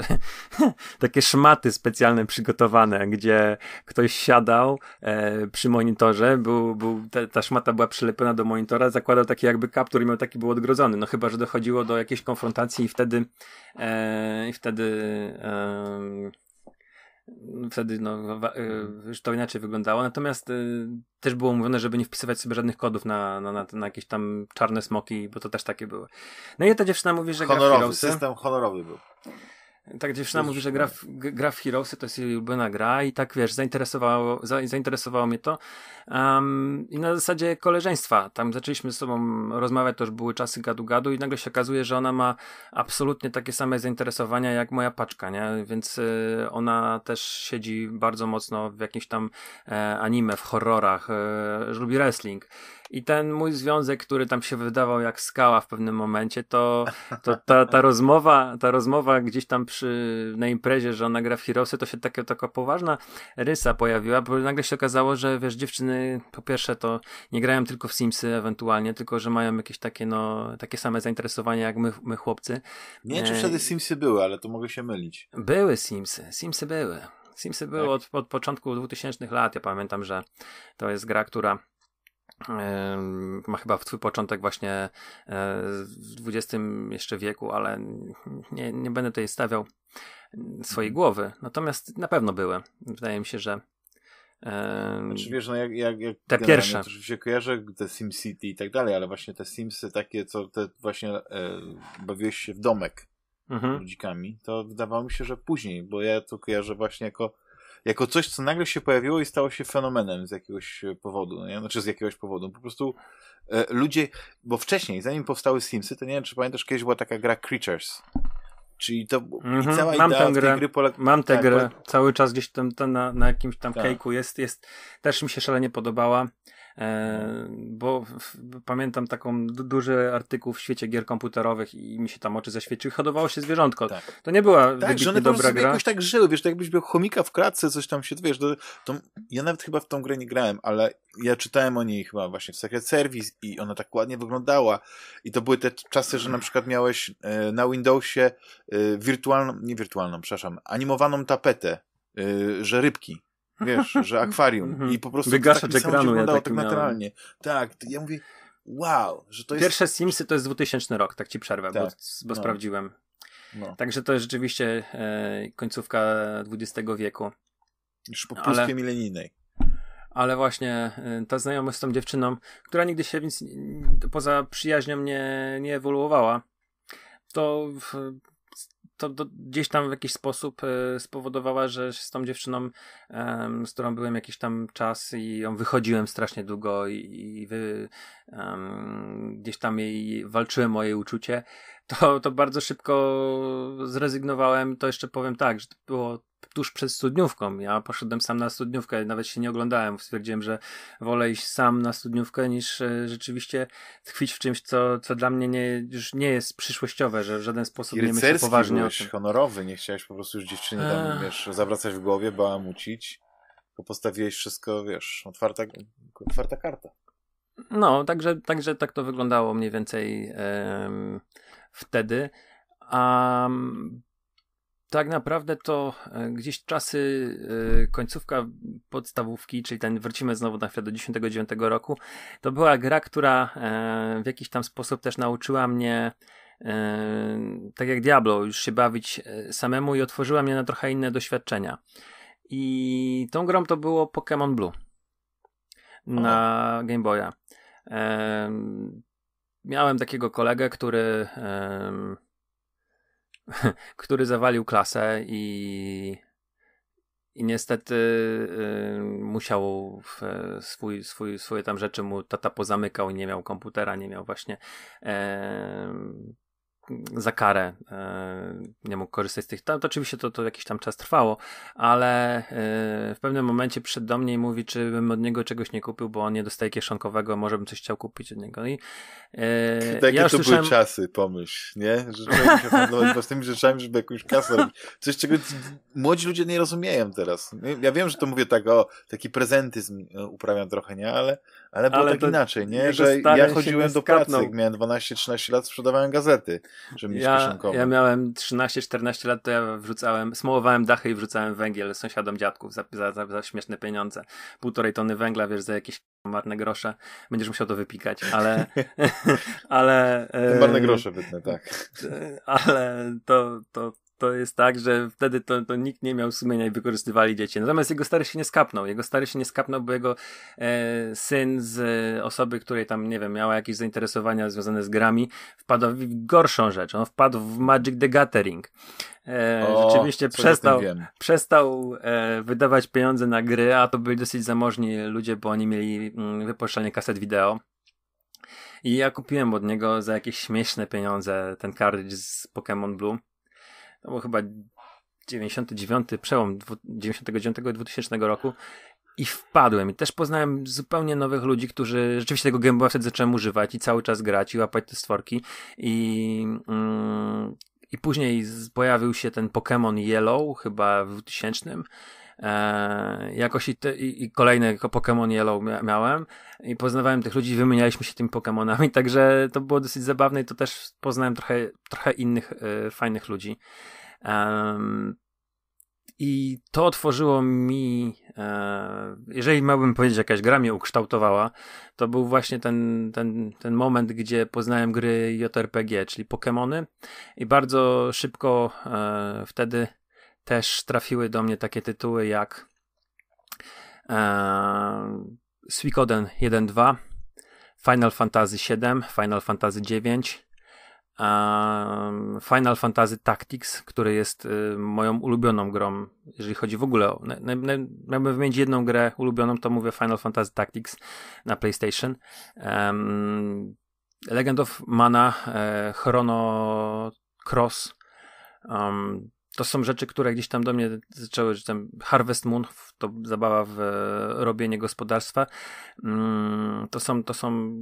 takie szmaty specjalne przygotowane, gdzie ktoś siadał e, przy monitorze, był, był, ta, ta, szmata była przylepiona do monitora, zakładał taki jakby kaptur i miał taki był odgrodzony. No chyba, że dochodziło do jakiejś konfrontacji i wtedy e, i wtedy e, wtedy no, mhm. y, już to inaczej wyglądało. Natomiast y, też było mówione, żeby nie wpisywać sobie żadnych kodów na, na, na, na, jakieś tam czarne smoki, bo to też takie były. No i ta dziewczyna mówi, że honorowy, gra w Heroesy, system honorowy był. Tak, dziewczyna mówi, że gra w, gra w Heroesy, to jest jej ulubiona gra i tak, wiesz, zainteresowało, zainteresowało mnie to. Um, I na zasadzie koleżeństwa. Tam zaczęliśmy ze sobą rozmawiać, to już były czasy gadu-gadu i nagle się okazuje, że ona ma absolutnie takie same zainteresowania jak moja paczka, nie? Więc y, ona też siedzi bardzo mocno w jakimś tam e, anime, w horrorach, e, lubi wrestling. I ten mój związek, który tam się wydawał jak skała w pewnym momencie, to, to ta, ta, rozmowa, ta rozmowa gdzieś tam przy, na imprezie, że ona gra w Heroesy, to się taka, taka poważna rysa pojawiła, bo nagle się okazało, że wiesz, dziewczyny po pierwsze to nie grają tylko w Simsy ewentualnie, tylko że mają jakieś takie, no, takie same zainteresowania jak my, my chłopcy. Nie wiem, czy e, wtedy Simsy były, ale to mogę się mylić. Były Simsy, Simsy były. Simsy były tak. od, od początku 2000 lat. Ja pamiętam, że to jest gra, która ma chyba swój początek właśnie e, w XX jeszcze wieku, ale nie, nie będę tutaj stawiał swojej mhm. głowy. Natomiast na pewno były. Wydaje mi się, że znaczy wiesz, no jak, jak, jak te pierwsze. To się kojarzę te SimCity i tak dalej, ale właśnie te Simsy takie, co te właśnie e, bawiłeś się w domek mhm. ludzikami, to wydawało mi się, że później, bo ja to kojarzę właśnie jako jako coś, co nagle się pojawiło i stało się fenomenem z jakiegoś e, powodu. No nie? Znaczy z jakiegoś powodu. Po prostu e, ludzie, bo wcześniej, zanim powstały Simsy, to nie wiem, czy pamiętasz, kiedyś była taka gra Creatures. Czyli to mm -hmm. cała mam idea tę grę, gry polega... Mam tę tak, grę, cały czas gdzieś tam, tam na, na, jakimś tam tak. Kejku jest, jest, też mi się szalenie podobała. E, bo w, pamiętam taką du duży artykuł w świecie gier komputerowych i mi się tam oczy zaświeciły. Hodowało się zwierzątko. Tak. To nie była tak, że one dobra gra. jakoś tak żyły, wiesz, tak jakbyś był chomika w kratce, coś tam się, wiesz, to, to, ja nawet chyba w tą grę nie grałem, ale ja czytałem o niej chyba właśnie w Secret Service i ona tak ładnie wyglądała i to były te czasy, że na przykład miałeś e, na Windowsie e, wirtualną, nie wirtualną, przepraszam, animowaną tapetę, e, że rybki Wiesz, że akwarium. Mhm. I po prostu Wygaszacz tak ekranu ja tak miałem. naturalnie. Tak, ja mówię, wow, że to jest... Pierwsze Simsy to jest 2000 rok, tak ci przerwę, tak, bo, bo no. sprawdziłem. No. Także to jest rzeczywiście e, końcówka XX wieku. Już po pluskiej ale... milenijnej. Ale właśnie e, ta znajomość z tą dziewczyną, która nigdy się nic, poza przyjaźnią nie, nie ewoluowała, to to do, gdzieś tam w jakiś sposób e, spowodowała, że z tą dziewczyną, e, z którą byłem jakiś tam czas i ją wychodziłem strasznie długo i, i wy, um, gdzieś tam jej walczyłem o jej uczucie, to, to bardzo szybko zrezygnowałem. To jeszcze powiem tak, że to było tuż przed studniówką. Ja poszedłem sam na studniówkę, nawet się nie oglądałem. Stwierdziłem, że wolę iść sam na studniówkę niż e, rzeczywiście tkwić w czymś, co, co dla mnie nie, już nie jest przyszłościowe, że w żaden sposób I nie myślę poważnie byłeś, o tym. honorowy, nie chciałeś po prostu już dziewczyny tam, wiesz, zawracać w głowie, bałamucić, bo postawiłeś wszystko, wiesz, otwarta, otwarta karta. No, także, także tak to wyglądało mniej więcej um, wtedy. A um, tak naprawdę to e, gdzieś czasy, e, końcówka podstawówki, czyli ten, wrócimy znowu na chwilę do 99 roku, to była gra, która e, w jakiś tam sposób też nauczyła mnie tak jak Diablo, już się bawić samemu i otworzyła mnie na trochę inne doświadczenia. I tą grą to było Pokémon Blue na Game Boya miałem takiego kolegę, który który zawalił klasę i, i niestety musiał e, swój, swój, swoje tam rzeczy mu tata pozamykał i nie miał komputera, nie miał właśnie za karę e, nie mógł korzystać z tych. To, to oczywiście to, to jakiś tam czas trwało, ale e, w pewnym momencie przyszedł do mnie i mówi, czy bym od niego czegoś nie kupił, bo on nie dostaje kieszonkowego, może bym coś chciał kupić od niego. I, e, Takie ja to słyszałem... były czasy, pomyśl, nie? Że trzeba się handlować własnymi rzeczami, żeby jakąś kasę robić. Coś, czego młodzi ludzie nie rozumieją teraz. Ja wiem, że to mówię tak o taki prezentyzm e, uprawiam trochę, nie? Ale ale było ale tak inaczej, nie? Że ja chodziłem do pracy, skapnął. jak miałem 12-13 lat, sprzedawałem gazety, żeby mieć ja, kieszonkowe. Ja miałem 13-14 lat, to ja wrzucałem, smołowałem dachy i wrzucałem węgiel sąsiadom dziadków za, za, za, za śmieszne pieniądze. Półtorej tony węgla, wiesz, za jakieś marne grosze. Będziesz musiał to wypikać, ale... ale e, marne grosze wytnę, tak. E, ale to, to, to jest tak, że wtedy to, to, nikt nie miał sumienia i wykorzystywali dzieci. Natomiast jego stary się nie skapnął. Jego stary się nie skapnął, bo jego e, syn z e, osoby, której tam, nie wiem, miała jakieś zainteresowania związane z grami, wpadł w gorszą rzecz. On wpadł w Magic the Gathering. E, o, rzeczywiście przestał, przestał e, wydawać pieniądze na gry, a to byli dosyć zamożni ludzie, bo oni mieli mm, wypuszczalnie kaset wideo. I ja kupiłem od niego za jakieś śmieszne pieniądze ten kartridż z Pokémon Blue to był chyba 99, przełom 99 i 2000 roku i wpadłem i też poznałem zupełnie nowych ludzi, którzy rzeczywiście tego Game Boya wtedy zacząłem używać i cały czas grać i łapać te stworki i... Mm, i później pojawił się ten Pokémon Yellow, chyba w 2000 E, jakoś i, te, i, i kolejne Pokémon Yellow miałem i poznawałem tych ludzi, wymienialiśmy się tymi Pokémonami, także to było dosyć zabawne i to też poznałem trochę, trochę innych e, fajnych ludzi. i to otworzyło mi, e, jeżeli miałbym powiedzieć, jakaś gra mnie ukształtowała, to był właśnie ten, ten, ten moment, gdzie poznałem gry JRPG, czyli Pokémony i bardzo szybko e, wtedy też trafiły do mnie takie tytuły jak e, Suikoden 1.2, Final Fantasy VII, Final Fantasy IX, e, Final Fantasy Tactics, który jest y, moją ulubioną grą, jeżeli chodzi w ogóle o. Miałbym wymienić jedną grę ulubioną, to mówię Final Fantasy Tactics na PlayStation. Legend of Mana, e, Chrono Cross, um, to są rzeczy, które gdzieś tam do mnie zaczęły, że tam Harvest Moon, to zabawa w e, robienie gospodarstwa, mm, to są, to są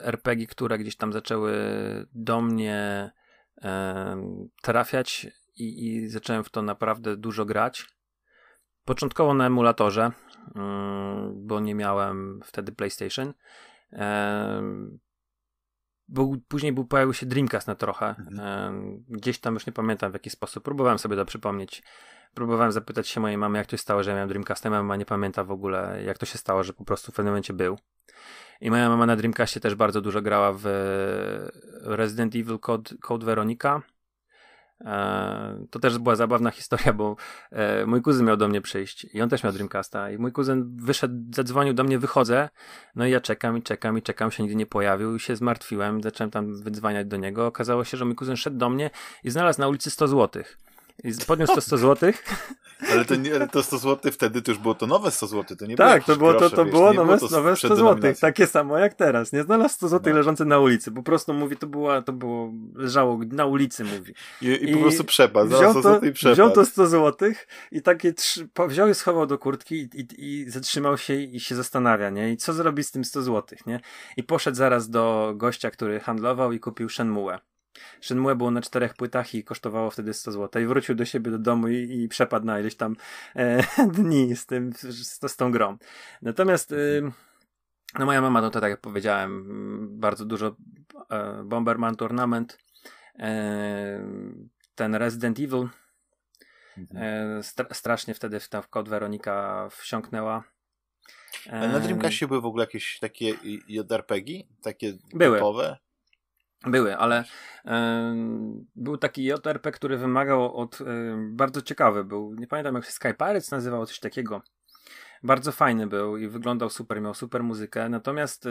RPG, które gdzieś tam zaczęły do mnie e, trafiać i, i zacząłem w to naprawdę dużo grać. Początkowo na emulatorze, mm, bo nie miałem wtedy PlayStation. E, był, później był, pojawił się Dreamcast na trochę. Mhm. Gdzieś tam już nie pamiętam w jaki sposób. Próbowałem sobie to przypomnieć. Próbowałem zapytać się mojej mamy, jak to się stało, że ja miałem Dreamcasta. Moja mama nie pamięta w ogóle, jak to się stało, że po prostu w pewnym momencie był. I moja mama na Dreamcastie też bardzo dużo grała w e, Resident Evil Code, Code Veronica E, to też była zabawna historia, bo e, mój kuzyn miał do mnie przyjść i on też miał Dreamcasta i mój kuzyn wyszedł, zadzwonił do mnie, wychodzę, no i ja czekam i czekam i czekam, się nigdy nie pojawił i się zmartwiłem, zacząłem tam wydzwaniać do niego. Okazało się, że mój kuzyn szedł do mnie i znalazł na ulicy 100 złotych. I podniósł to 100 zł. Ale to, nie, to 100 zł wtedy to już było to nowe 100 zł, to nie tak, było to było, grosze, to, to wiesz, było nowe, było to nowe 100 zł, takie samo jak teraz. Nie znalazł 100 zł no. leżące na ulicy, po prostu mówi, to, była, to było, leżało na ulicy, mówi. I, i, I po prostu przepadł, wziął to, i przepadł. Wziął to 100 zł i takie trzy, wziął i schował do kurtki i, i, i, zatrzymał się i się zastanawia, nie? I co zrobić z tym 100 zł, nie? I poszedł zaraz do gościa, który handlował i kupił Shenmue. Shenmue było na czterech płytach i kosztowało wtedy 100 zł. I wrócił do siebie do domu i, i przepadł na ileś tam e, dni z, tym, z, z tą grą. Natomiast... E, no moja mama, no to tak jak powiedziałem, bardzo dużo e, Bomberman Tournament, e, ten Resident Evil, mhm. e, stra strasznie wtedy w, tam w kod Weronika wsiąknęła. E, na Dreamcastie były w ogóle jakieś takie JRPG? Takie były. typowe? Były, ale był taki JRP, który wymagał od. bardzo ciekawy był. Nie pamiętam jak się Sky Pirates nazywał, coś takiego. Bardzo fajny był i wyglądał super, miał super muzykę. Natomiast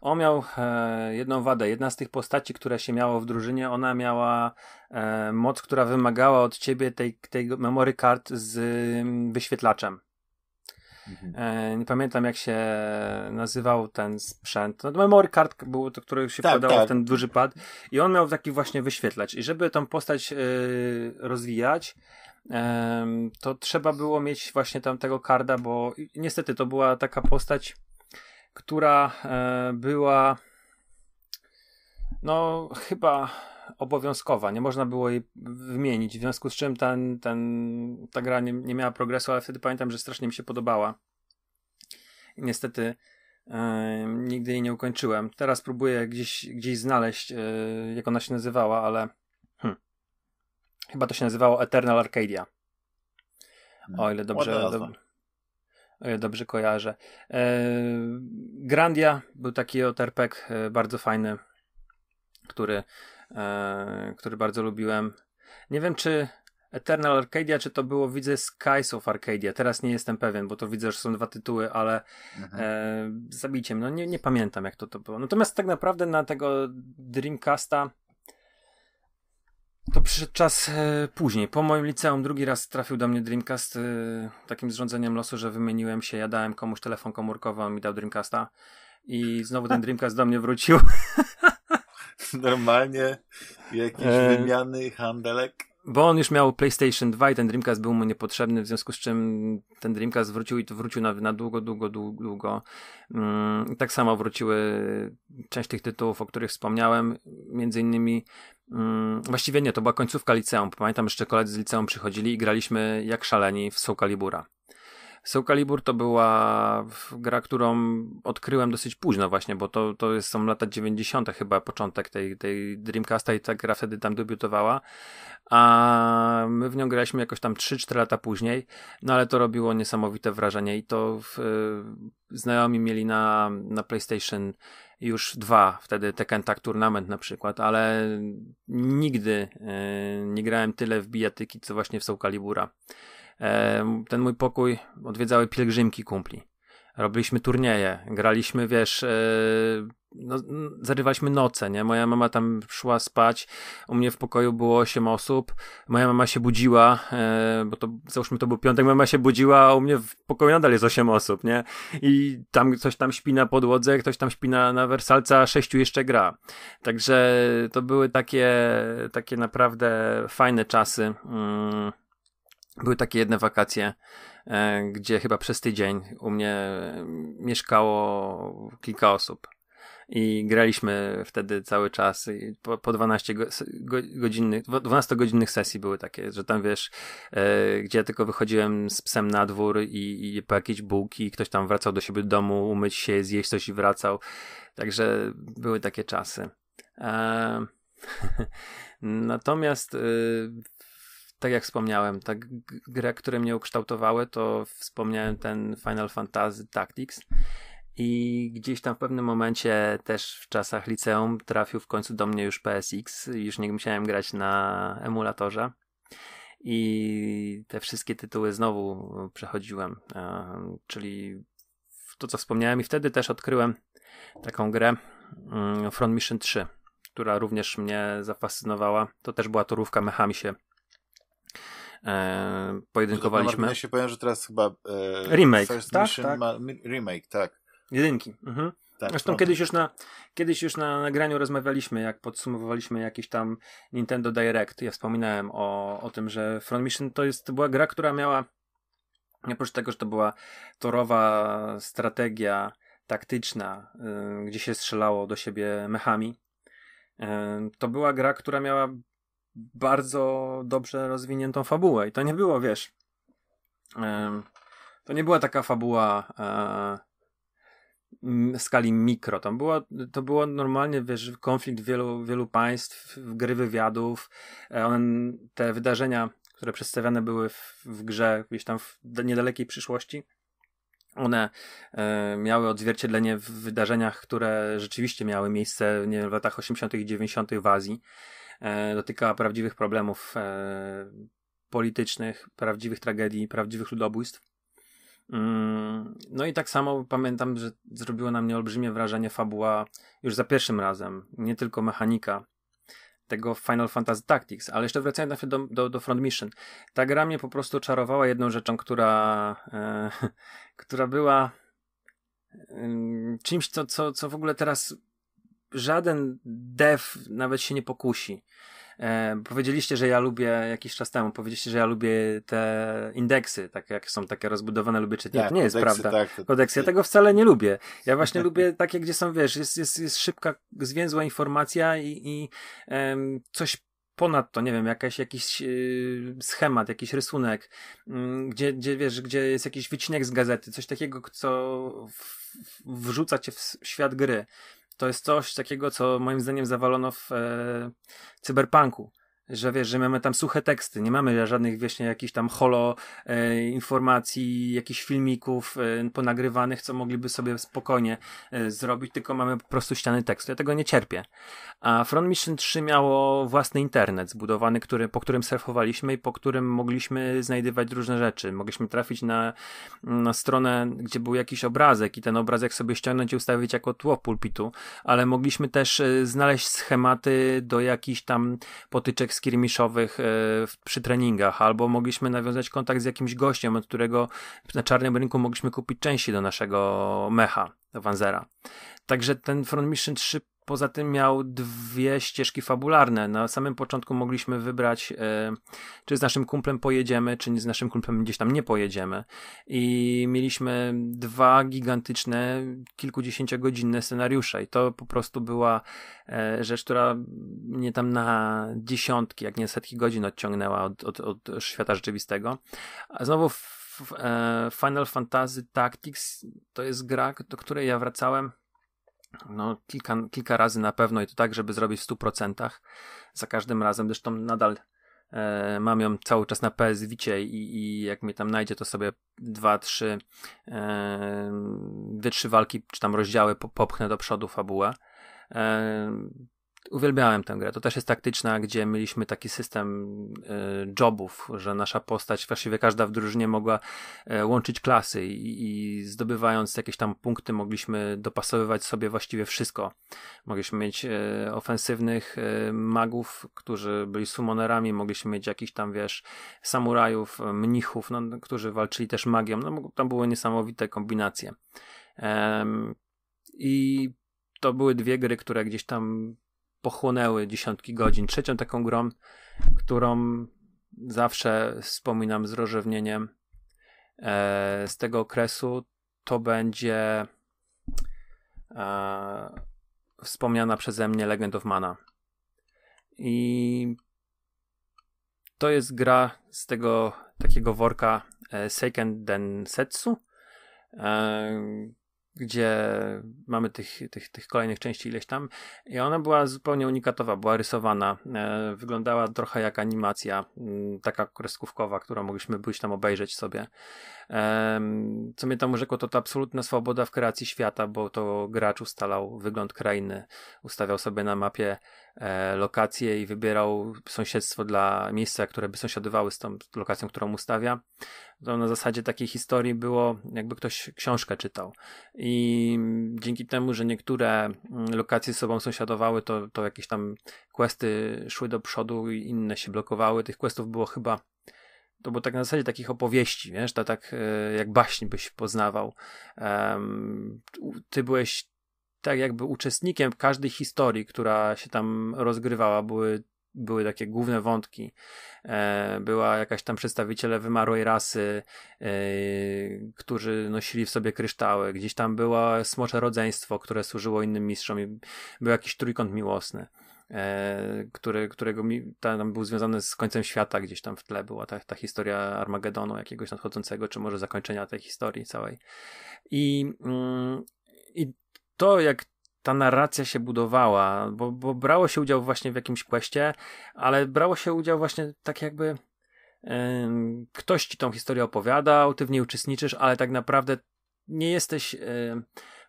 on miał e, jedną wadę. Jedna z tych postaci, która się miało w drużynie, ona miała e, moc, która wymagała od ciebie tej, tej memory card z wyświetlaczem. Mhm. E, nie pamiętam jak się nazywał ten sprzęt. No, memory card był to, który się tak, tak. w ten duży pad i on miał taki właśnie wyświetlać. i żeby tą postać e, rozwijać e, to trzeba było mieć właśnie tam tego karda, bo niestety to była taka postać, która była no chyba obowiązkowa, nie można było jej wymienić, w związku z czym ten, ten, ta gra nie, nie miała progresu, ale wtedy pamiętam, że strasznie mi się podobała. Niestety yy, nigdy jej nie ukończyłem. Teraz próbuję gdzieś, gdzieś znaleźć, yy, jak ona się nazywała, ale hmm, chyba to się nazywało Eternal Arcadia. Hmm. O ile dobrze, do, o ile dobrze kojarzę. E, Grandia był taki oterpek bardzo fajny, który E, który bardzo lubiłem. Nie wiem, czy Eternal Arcadia, czy to było, widzę, Skies of Arcadia. Teraz nie jestem pewien, bo to widzę, że są dwa tytuły, ale mhm. e, zabicie No nie, nie pamiętam, jak to, to było. Natomiast tak naprawdę na tego Dreamcasta to przyszedł czas e, później. Po moim liceum drugi raz trafił do mnie Dreamcast e, takim zrządzeniem losu, że wymieniłem się, jadałem komuś telefon komórkowy, on mi dał Dreamcasta i znowu ten Dreamcast do mnie wrócił. Normalnie jakieś e... wymiany, handelek. Bo on już miał PlayStation 2 i ten Dreamcast był mu niepotrzebny, w związku z czym ten Dreamcast wrócił i to wrócił na, na długo, długo, długo. Mm, tak samo wróciły część tych tytułów, o których wspomniałem, między innymi mm, właściwie nie, to była końcówka liceum. Pamiętam jeszcze koledzy z liceum przychodzili i graliśmy jak szaleni w Soul Calibura. Soul Calibur to była gra, którą odkryłem dosyć późno właśnie, bo to, to jest, są lata 90. chyba początek tej, tej Dreamcasta i ta gra wtedy tam debiutowała, a my w nią graliśmy jakoś tam 3-4 lata później, no ale to robiło niesamowite wrażenie i to w, y, znajomi mieli na, na PlayStation już dwa, wtedy Tekken Tag Tournament na przykład, ale nigdy y, nie grałem tyle w bijatyki, co właśnie w Soul Calibura ten mój pokój odwiedzały pielgrzymki kumpli. Robiliśmy turnieje, graliśmy, wiesz, e, no, zarywaliśmy noce, nie? Moja mama tam szła spać, u mnie w pokoju było 8 osób, moja mama się budziła, e, bo to, załóżmy to był piątek, mama się budziła, a u mnie w pokoju nadal jest 8 osób, nie? I tam ktoś tam śpi na podłodze, ktoś tam śpi na, na wersalca, a sześciu jeszcze gra. Także to były takie, takie naprawdę fajne czasy. Mm były takie jedne wakacje, e, gdzie chyba przez tydzień u mnie mieszkało kilka osób i graliśmy wtedy cały czas po, po 12 godzinnych, 12 godzinnych sesji były takie, że tam wiesz, e, gdzie ja tylko wychodziłem z psem na dwór i, i po jakieś bułki, ktoś tam wracał do siebie do domu, umyć się, zjeść coś i wracał. Także były takie czasy. E, natomiast e, tak jak wspomniałem, tak grę, które mnie ukształtowały, to wspomniałem ten Final Fantasy Tactics. I gdzieś tam w pewnym momencie, też w czasach liceum, trafił w końcu do mnie już PSX. Już nie musiałem grać na emulatorze. I te wszystkie tytuły znowu przechodziłem. E, czyli to, co wspomniałem, i wtedy też odkryłem taką grę mm, Front Mission 3, która również mnie zafascynowała. To też była torówka się e, pojedynkowaliśmy. Ja się powiem, że teraz chyba e, remake. First tak, Mission tak. Ma, remake, tak. Jedynki. Mhm. Tak, Zresztą no. kiedyś już, na, kiedyś już na nagraniu rozmawialiśmy, jak podsumowywaliśmy jakiś tam Nintendo Direct. Ja wspominałem o, o tym, że Front Mission to, jest, to była gra, która miała, oprócz tego, że to była torowa strategia taktyczna, y, gdzie się strzelało do siebie mechami, y, to była gra, która miała bardzo dobrze rozwiniętą fabułę. I to nie było, wiesz. To nie była taka fabuła e, w skali mikro. Tam była, to było normalnie, wiesz, konflikt wielu, wielu państw, gry wywiadów. E, one, te wydarzenia, które przedstawiane były w, w grze gdzieś tam w niedalekiej przyszłości, one e, miały odzwierciedlenie w wydarzeniach, które rzeczywiście miały miejsce nie, w latach 80. i 90. w Azji. E, dotykała prawdziwych problemów e, politycznych, prawdziwych tragedii, prawdziwych ludobójstw. Mm, no i tak samo pamiętam, że zrobiło na mnie olbrzymie wrażenie fabuła już za pierwszym razem, nie tylko mechanika tego Final Fantasy Tactics, ale jeszcze wracając do, do, do Front Mission. Ta gra mnie po prostu czarowała jedną rzeczą, która, e, która była e, czymś, co, co, co w ogóle teraz żaden dev nawet się nie pokusi. E, powiedzieliście, że ja lubię jakiś czas temu, powiedzieliście, że ja lubię te indeksy, tak jak są takie rozbudowane, lubię czytać. Tak, nie kodeksy, jest prawda. Tak, to... Kodeksy, ja tego wcale nie lubię. Ja właśnie lubię takie, gdzie są, wiesz, jest, jest, jest szybka, zwięzła informacja i, i em, coś ponadto, nie wiem, jakaś, jakiś e, schemat, jakiś rysunek, mm, gdzie, gdzie wiesz, gdzie jest jakiś wycinek z gazety, coś takiego, co w, w, wrzuca cię w świat gry. To jest coś takiego, co moim zdaniem zawalono w e, cyberpunku że wiesz, że mamy tam suche teksty, nie mamy żadnych właśnie jakichś tam holo e, informacji, jakichś filmików e, ponagrywanych, co mogliby sobie spokojnie e, zrobić, tylko mamy po prostu ściany tekstu. Ja tego nie cierpię. A Front Mission 3 miało własny internet zbudowany, który, po którym surfowaliśmy i po którym mogliśmy znajdywać różne rzeczy. Mogliśmy trafić na, na stronę, gdzie był jakiś obrazek i ten obrazek sobie ściągnąć i ustawić jako tło pulpitu, ale mogliśmy też e, znaleźć schematy do jakichś tam potyczek skirmiszowych e, przy treningach, albo mogliśmy nawiązać kontakt z jakimś gościem, od którego na czarnym rynku mogliśmy kupić części do naszego mecha, do Wanzera. Także ten Front Mission 3 poza tym miał dwie ścieżki fabularne. Na samym początku mogliśmy wybrać, e, czy z naszym kumplem pojedziemy, czy z naszym kumplem gdzieś tam nie pojedziemy. I mieliśmy dwa gigantyczne, kilkudziesięciogodzinne scenariusze. I to po prostu była e, rzecz, która mnie tam na dziesiątki, jak nie setki godzin odciągnęła od, od, od świata rzeczywistego. A znowu e, Final Fantasy Tactics to jest gra, do której ja wracałem no, kilka, kilka razy na pewno i to tak, żeby zrobić w 100%. Za każdym razem, zresztą nadal e, mam ją cały czas na PS Vicie i, i jak mnie tam najdzie, to sobie dwa, trzy, e, dwie, trzy walki, czy tam rozdziały popchnę do przodu fabułę. E, Uwielbiałem tę grę. To też jest taktyczna, gdzie mieliśmy taki system y, jobów, że nasza postać, właściwie każda w drużynie mogła e, łączyć klasy i, i zdobywając jakieś tam punkty mogliśmy dopasowywać sobie właściwie wszystko. Mogliśmy mieć e, ofensywnych e, magów, którzy byli summonerami, mogliśmy mieć jakichś tam, wiesz, samurajów, mnichów, no, którzy walczyli też magią. No, tam były niesamowite kombinacje. I to były dwie gry, które gdzieś tam pochłonęły dziesiątki godzin. Trzecią taką grą, którą zawsze wspominam z rożewnieniem e, z tego okresu, to będzie e, wspomniana przeze mnie Legend of Mana. I to jest gra z tego takiego worka e, Seiken Densetsu, gdzie mamy tych, tych, tych kolejnych części ileś tam i ona była zupełnie unikatowa, była rysowana, e, wyglądała trochę jak animacja, m, taka kreskówkowa, którą mogliśmy być tam obejrzeć sobie. Co mnie tam urzekło, to ta absolutna swoboda w kreacji świata, bo to gracz ustalał wygląd krainy, ustawiał sobie na mapie e, lokacje i wybierał sąsiedztwo dla miejsca, które by sąsiadowały z tą lokacją, którą ustawia. To na zasadzie takiej historii było, jakby ktoś książkę czytał. I dzięki temu, że niektóre mm, lokacje z sobą sąsiadowały, to, to jakieś tam questy szły do przodu i inne się blokowały. Tych questów było chyba to było tak na zasadzie takich opowieści, wiesz, to tak e, jak baśń byś poznawał. Ty byłeś tak jakby uczestnikiem każdej historii, która się tam rozgrywała, były były takie główne wątki. E, była jakaś tam przedstawiciele wymarłej rasy, e, którzy nosili w sobie kryształy. Gdzieś tam było smocze rodzeństwo, które służyło innym mistrzom i był jakiś trójkąt miłosny. E, który, którego mi, tam był związany z końcem świata gdzieś tam w tle była ta, ta historia Armagedonu jakiegoś nadchodzącego, czy może zakończenia tej historii całej. I, mm, i to jak ta narracja się budowała, bo, bo brało się udział właśnie w jakimś kwestie, ale brało się udział właśnie tak jakby yy, ktoś ci tą historię opowiadał, ty w niej uczestniczysz, ale tak naprawdę nie jesteś yy,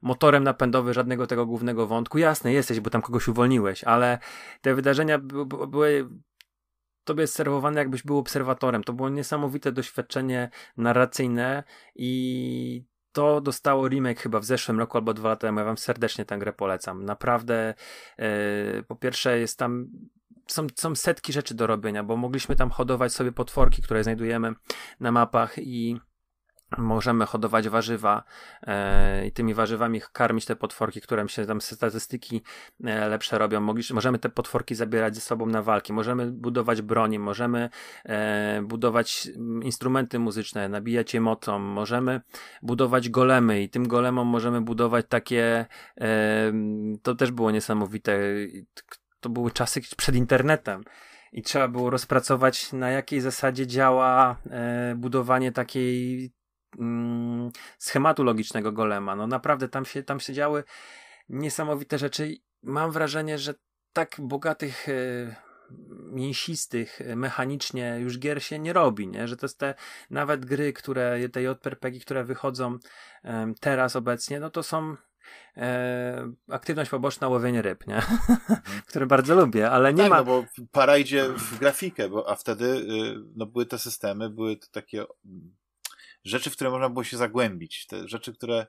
motorem napędowy żadnego tego głównego wątku. Jasne, jesteś, bo tam kogoś uwolniłeś, ale te wydarzenia były tobie serwowane, jakbyś był obserwatorem. To było niesamowite doświadczenie narracyjne i to dostało remake chyba w zeszłym roku albo dwa lata temu. Ja wam serdecznie tę grę polecam. Naprawdę, yy, po pierwsze jest tam są, są setki rzeczy do robienia, bo mogliśmy tam hodować sobie potworki, które znajdujemy na mapach i możemy hodować warzywa e, i tymi warzywami karmić te potworki, które się tam statystyki e, lepsze robią. możemy te potworki zabierać ze sobą na walki, możemy budować broni, możemy e, budować instrumenty muzyczne, nabijać je mocą, możemy budować golemy i tym golemom możemy budować takie e, to też było niesamowite. To były czasy przed internetem i trzeba było rozpracować, na jakiej zasadzie działa e, budowanie takiej Mm, schematu logicznego Golema. No naprawdę tam się, tam się działy niesamowite rzeczy. Mam wrażenie, że tak bogatych e, mięsistych, e, mechanicznie już gier się nie robi, nie? że to jest te nawet gry, które, te JRPG, które wychodzą teraz obecnie, no to są e, aktywność poboczna łowienie ryb, nie? Mhm. które bardzo lubię, ale nie tak, ma... no bo para idzie w grafikę, bo, a wtedy y, no, były te systemy, były to takie mm, rzeczy, w które można było się zagłębić, te rzeczy, które,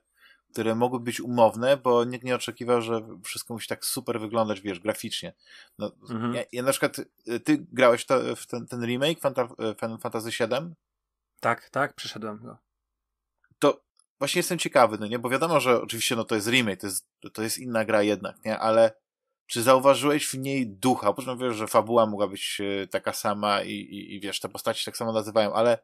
które mogły być umowne, bo nikt nie oczekiwał, że wszystko musi tak super wyglądać, wiesz, graficznie. No, mhm. ja, ja, na przykład, y, ty grałeś to, w ten, ten remake Final y, Fantasy VII? Tak, tak, przeszedłem go. No. To właśnie jestem ciekawy, no nie, bo wiadomo, że oczywiście no to jest remake, to jest, to jest inna gra jednak, nie, ale czy zauważyłeś w niej ducha? Po no, wiesz, że fabuła mogła być y, taka sama i, i, i wiesz, te postaci tak samo nazywają, ale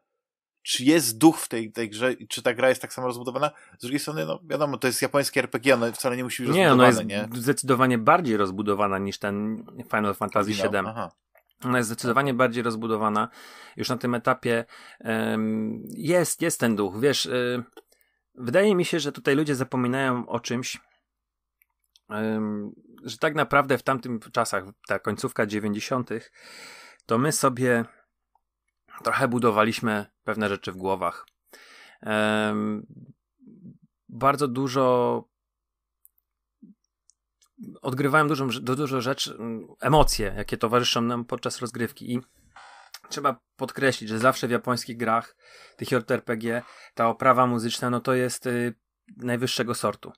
czy jest duch w tej, tej grze czy ta gra jest tak samo rozbudowana. Z drugiej strony, no wiadomo, to jest japońskie RPG, ono wcale nie musi być nie, rozbudowane, jest nie? zdecydowanie bardziej rozbudowana niż ten Final Fantasy VII. Aha. Ona jest zdecydowanie tak. bardziej rozbudowana. Już na tym etapie um, jest, jest ten duch. Wiesz, y, wydaje mi się, że tutaj ludzie zapominają o czymś, um, że tak naprawdę w tamtym czasach, ta końcówka 90., to my sobie trochę budowaliśmy pewne rzeczy w głowach. Um, bardzo dużo odgrywałem dużą, dużo rzeczy emocje, jakie towarzyszą nam podczas rozgrywki i trzeba podkreślić, że zawsze w japońskich grach, tych JRPG, ta oprawa muzyczna, no to jest y, najwyższego sortu.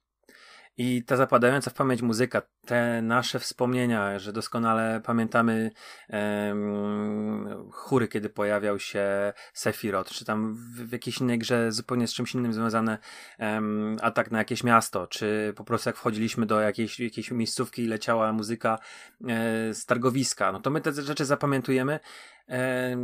I ta zapadająca w pamięć muzyka, te nasze wspomnienia, że doskonale pamiętamy um, chóry, kiedy pojawiał się Sephiroth, czy tam w, w, jakiejś innej grze zupełnie z czymś innym związane um, atak na jakieś miasto, czy po prostu jak wchodziliśmy do jakiejś, jakiejś miejscówki i leciała muzyka e, z targowiska. No to my te rzeczy zapamiętujemy. E,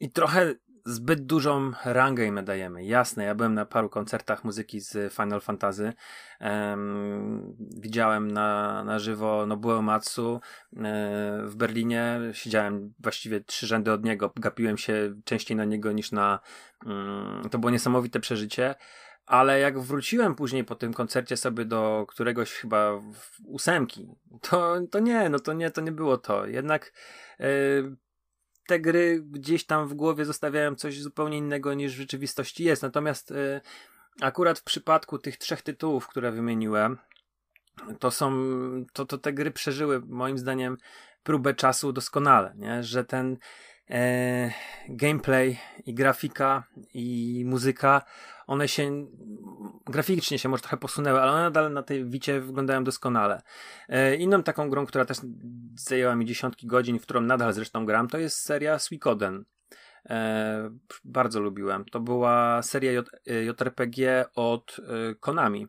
i trochę zbyt dużą rangę im nadajemy. Jasne, ja byłem na paru koncertach muzyki z Final Fantasy. Um, widziałem na, na żywo Nobuo Matsu e, w Berlinie. Siedziałem właściwie trzy rzędy od niego. Gapiłem się częściej na niego niż na... Um, to było niesamowite przeżycie. Ale jak wróciłem później po tym koncercie sobie do któregoś chyba ósemki, to, to nie, no to nie, to nie było to. Jednak... Yy, te gry gdzieś tam w głowie zostawiają coś zupełnie innego niż w rzeczywistości jest. Natomiast y, akurat w przypadku tych trzech tytułów, które wymieniłem, to są, to, to te gry przeżyły moim zdaniem próbę czasu doskonale, nie? że ten e, gameplay i grafika i muzyka one się graficznie się może trochę posunęły, ale one nadal na tej wicie wyglądają doskonale. E, inną taką grą, która też zajęła mi dziesiątki godzin, w którą nadal zresztą gram, to jest seria Suikoden. E, bardzo lubiłem. To była seria J, e, JRPG od e, Konami.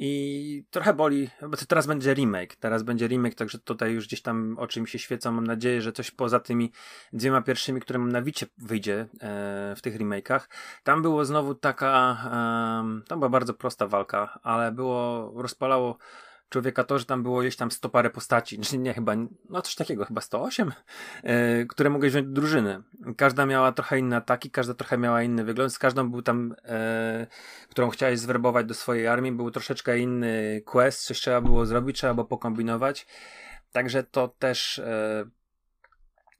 I trochę boli, bo teraz będzie remake, teraz będzie remake, także tutaj już gdzieś tam oczy mi się świecą. Mam nadzieję, że coś poza tymi dwiema pierwszymi, które mam na wicie wyjdzie e, w tych remake'ach. Tam było znowu taka, e, tam była bardzo prosta walka, ale było, rozpalało człowieka to, że tam było gdzieś tam 100 parę postaci, znaczy nie chyba, no coś takiego, chyba 108, yy, e, które mogłeś wziąć do drużyny. Każda miała trochę inne ataki, każda trochę miała inny wygląd, z każdą był tam, yy, którą chciałeś zwerbować do swojej armii, był troszeczkę inny quest, coś trzeba było zrobić, trzeba było pokombinować. Także to też yy,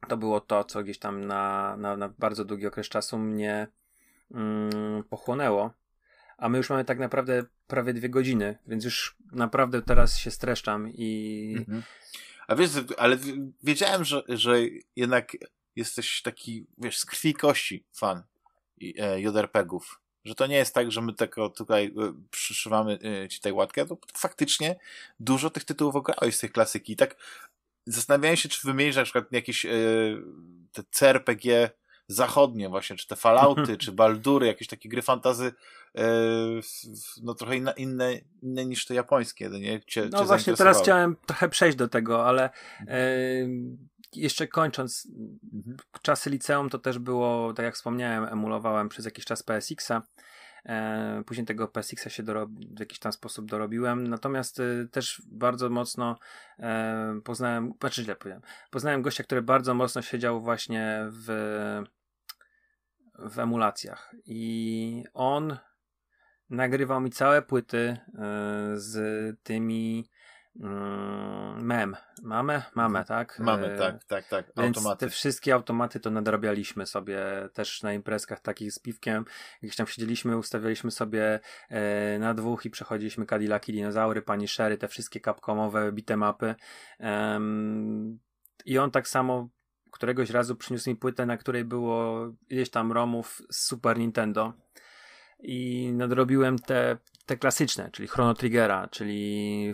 to było to, co gdzieś tam na, na, na bardzo długi okres czasu mnie mm, pochłonęło a my już mamy tak naprawdę prawie dwie godziny, więc już naprawdę teraz się streszczam i... Mhm. A wiesz, ale wiedziałem, że, że jednak jesteś taki, wiesz, z krwi i kości fan e, JRPG-ów. Że to nie jest tak, że my tylko tutaj e, przyszywamy e, ci tę łatkę, to no, faktycznie dużo tych tytułów ograłeś z tych klasyki. I tak zastanawiałem się, czy wymienisz na przykład jakieś te CRPG zachodnie właśnie, czy te Fallouty, czy Baldury, jakieś takie gry fantazy e, no trochę inne, inne, inne niż te japońskie. No nie? Cię, no cię właśnie teraz chciałem trochę przejść do tego, ale mhm. e, jeszcze kończąc, mhm. czasy liceum to też było, tak jak wspomniałem, emulowałem przez jakiś czas PSX-a. E, później tego PSX-a się dorob- w jakiś tam sposób dorobiłem, natomiast też bardzo mocno y, poznałem, znaczy źle powiem, poznałem gościa, który bardzo mocno siedział właśnie w w emulacjach i on nagrywał mi całe płyty e, z tymi e, mem. Mamy? Mamy, mhm. tak? Mamy, e, tak, tak, tak. Więc automaty. te wszystkie automaty to nadrabialiśmy sobie też na imprezkach takich z piwkiem. Gdzieś tam siedzieliśmy, ustawialiśmy sobie na dwóch i przechodziliśmy Cadillaki, dinozaury, pani Sherry, te wszystkie kapkomowe bite mapy. I on tak samo któregoś razu przyniósł mi płytę, na której było ileś tam romów z Super Nintendo i nadrobiłem te, te klasyczne, czyli Chrono Triggera, czyli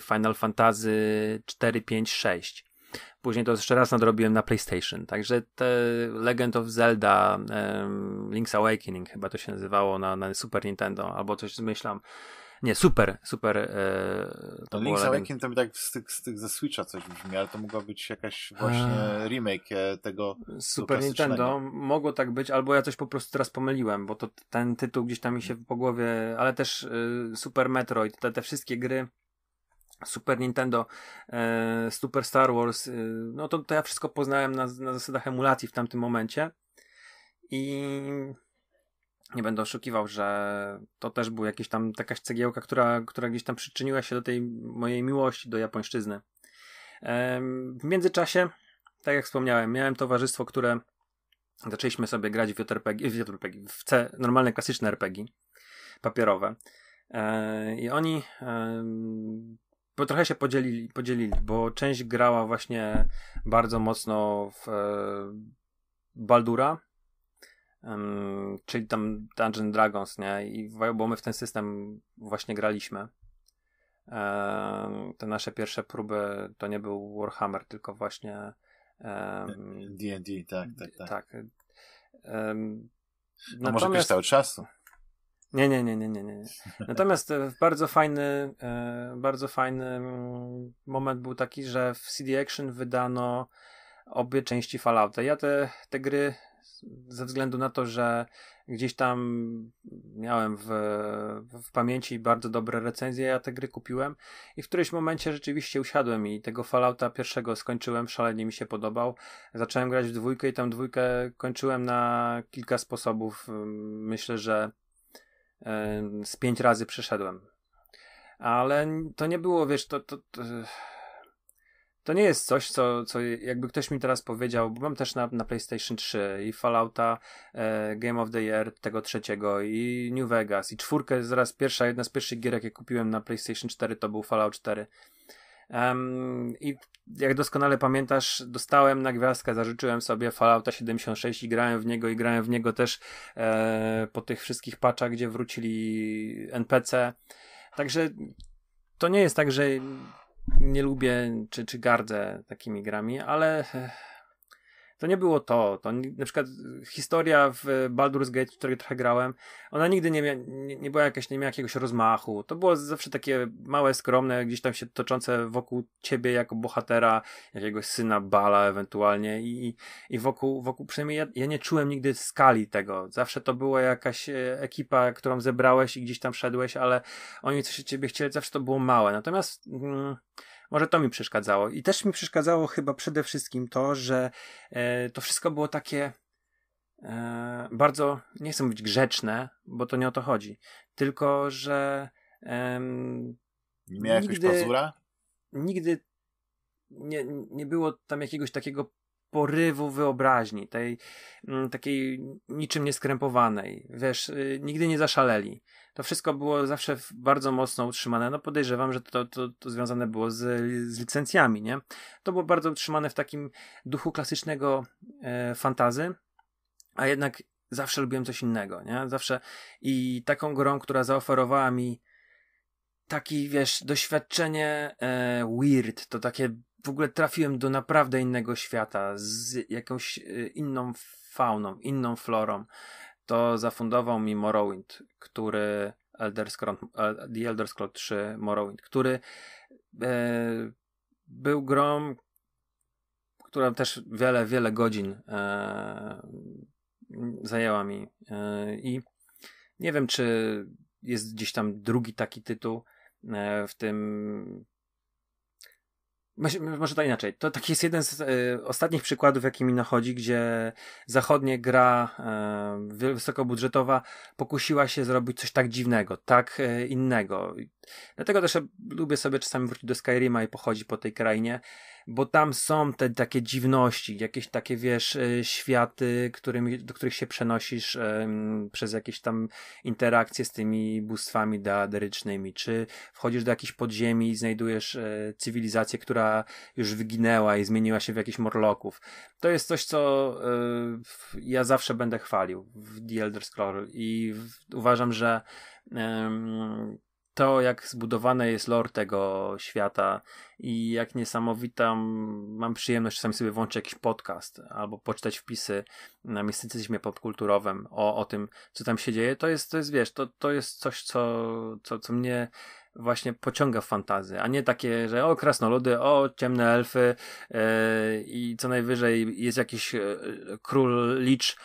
Final Fantasy 4, 5, 6. Później to jeszcze raz nadrobiłem na PlayStation. Także te Legend of Zelda, um, Link's Awakening chyba to się nazywało na, na Super Nintendo, albo coś zmyślam. Nie, super, super. E, to no, Link z Awakening to mi tak z tych, z tych ze Switcha coś brzmi, ale to mogła być jakaś właśnie remake e, tego Super Nintendo. Mogło tak być, albo ja coś po prostu teraz pomyliłem, bo to ten tytuł gdzieś tam mi się po głowie, ale też e, Super Metroid, te, te wszystkie gry Super Nintendo, e, Super Star Wars, e, no to, to ja wszystko poznałem na, na zasadach emulacji w tamtym momencie i nie będę oszukiwał, że to też był jakiś tam taka cegiełka, która, która gdzieś tam przyczyniła się do tej mojej miłości do japońszczyzny. W międzyczasie, tak jak wspomniałem, miałem towarzystwo, które zaczęliśmy sobie grać w JRPG, w, JRPG, w C, normalne, klasyczne RPG papierowe. E, I oni trochę się podzielili, podzielili, bo część grała właśnie bardzo mocno w e, Baldura, um, czyli tam Dungeon Dragons, nie? I, bo my w ten system właśnie graliśmy. te nasze pierwsze próby to nie był Warhammer, tylko właśnie D&D, um, tak, tak, tak. tak. Um, A no może kryształ czasu? Nie, nie, nie, nie, nie, nie. Natomiast e, bardzo fajny, e, bardzo fajny mm, moment był taki, że w CD Action wydano obie części Fallouta. Ja te, te gry ze względu na to, że gdzieś tam miałem w, w pamięci bardzo dobre recenzje, ja te gry kupiłem i w którymś momencie rzeczywiście usiadłem i tego Fallouta pierwszego skończyłem, szalenie mi się podobał. Zacząłem grać w dwójkę i tam dwójkę kończyłem na kilka sposobów. Myślę, że e, z pięć razy przeszedłem. Ale to nie było, wiesz, to, to, to to nie jest coś, co, co jakby ktoś mi teraz powiedział, bo mam też na, na PlayStation 3 i Fallouta e, Game of the Year tego trzeciego i New Vegas i czwórkę zaraz pierwsza, jedna z pierwszych gier jakie kupiłem na PlayStation 4 to był Fallout 4 um, i jak doskonale pamiętasz, dostałem na gwiazdkę, zażyczyłem sobie Fallouta 76 i grałem w niego i grałem w niego też e, po tych wszystkich paczach, gdzie wrócili NPC. Także to nie jest tak, że nie lubię czy, czy gardzę takimi grami, ale eh, to nie było to. To na przykład y, historia w Baldur's Gate, w której trochę grałem, ona nigdy nie, mia, nie, nie, była jakaś, nie miała jakiegoś rozmachu. To było zawsze takie małe, skromne, gdzieś tam się toczące wokół ciebie jako bohatera, jakiegoś syna Bala ewentualnie i, i wokół, wokół przynajmniej ja, ja nie czułem nigdy skali tego. Zawsze to była jakaś e, ekipa, którą zebrałeś i gdzieś tam szedłeś, ale oni coś od ciebie chcieli, zawsze to było małe. Natomiast... Mm, może to mi przeszkadzało. I też mi przeszkadzało chyba przede wszystkim to, że e, to wszystko było takie e, bardzo, nie chcę mówić grzeczne, bo to nie o to chodzi, tylko że. E, nie miała jakaś pazura? Nigdy nie, nie było tam jakiegoś takiego porywu wyobraźni, tej mm, takiej niczym nieskrępowanej, wiesz, y, nigdy nie zaszaleli. To wszystko było zawsze bardzo mocno utrzymane. No podejrzewam, że to, to, to związane było z, z licencjami, nie? To było bardzo utrzymane w takim duchu klasycznego e, fantazy, a jednak zawsze lubiłem coś innego, nie? Zawsze i taką grą, która zaoferowała mi taki, wiesz, doświadczenie e, weird, to takie w ogóle trafiłem do naprawdę innego świata, z jakąś e, inną fauną, inną florą, to zafundował mi Morrowind, który Elder Scrolls, The Elder Scrolls 3 Morrowind, który e, był grą, która też wiele, wiele godzin e, zajęła mi e, i nie wiem, czy jest gdzieś tam drugi taki tytuł e, w tym może to inaczej. To taki jest jeden z y, ostatnich przykładów, jaki mi nachodzi, gdzie zachodnie gra y, wysokobudżetowa pokusiła się zrobić coś tak dziwnego, tak y, innego. Dlatego też lubię sobie czasami wrócić do Skyrima i pochodzić po tej krainie bo tam są te takie dziwności, jakieś takie, wiesz, e, światy, którymi, do których się przenosisz um, przez jakieś tam interakcje z tymi bóstwami deaderycznymi, czy wchodzisz do jakiejś podziemi i znajdujesz e, cywilizację, która już wyginęła i zmieniła się w jakichś morloków. To jest coś, co e, ja zawsze będę chwalił w The Elder Scrolls i w, uważam, że um, to, jak zbudowane jest lore tego świata i jak niesamowita mam przyjemność czasami sobie włączyć jakiś podcast albo poczytać wpisy na mistycyzmie popkulturowym o, o tym, co tam się dzieje, to jest, to jest wiesz, to, to jest coś, co, co, co mnie właśnie pociąga w fantazy, a nie takie, że o krasnoludy, o ciemne elfy e, i co najwyżej jest jakiś e, król licz e,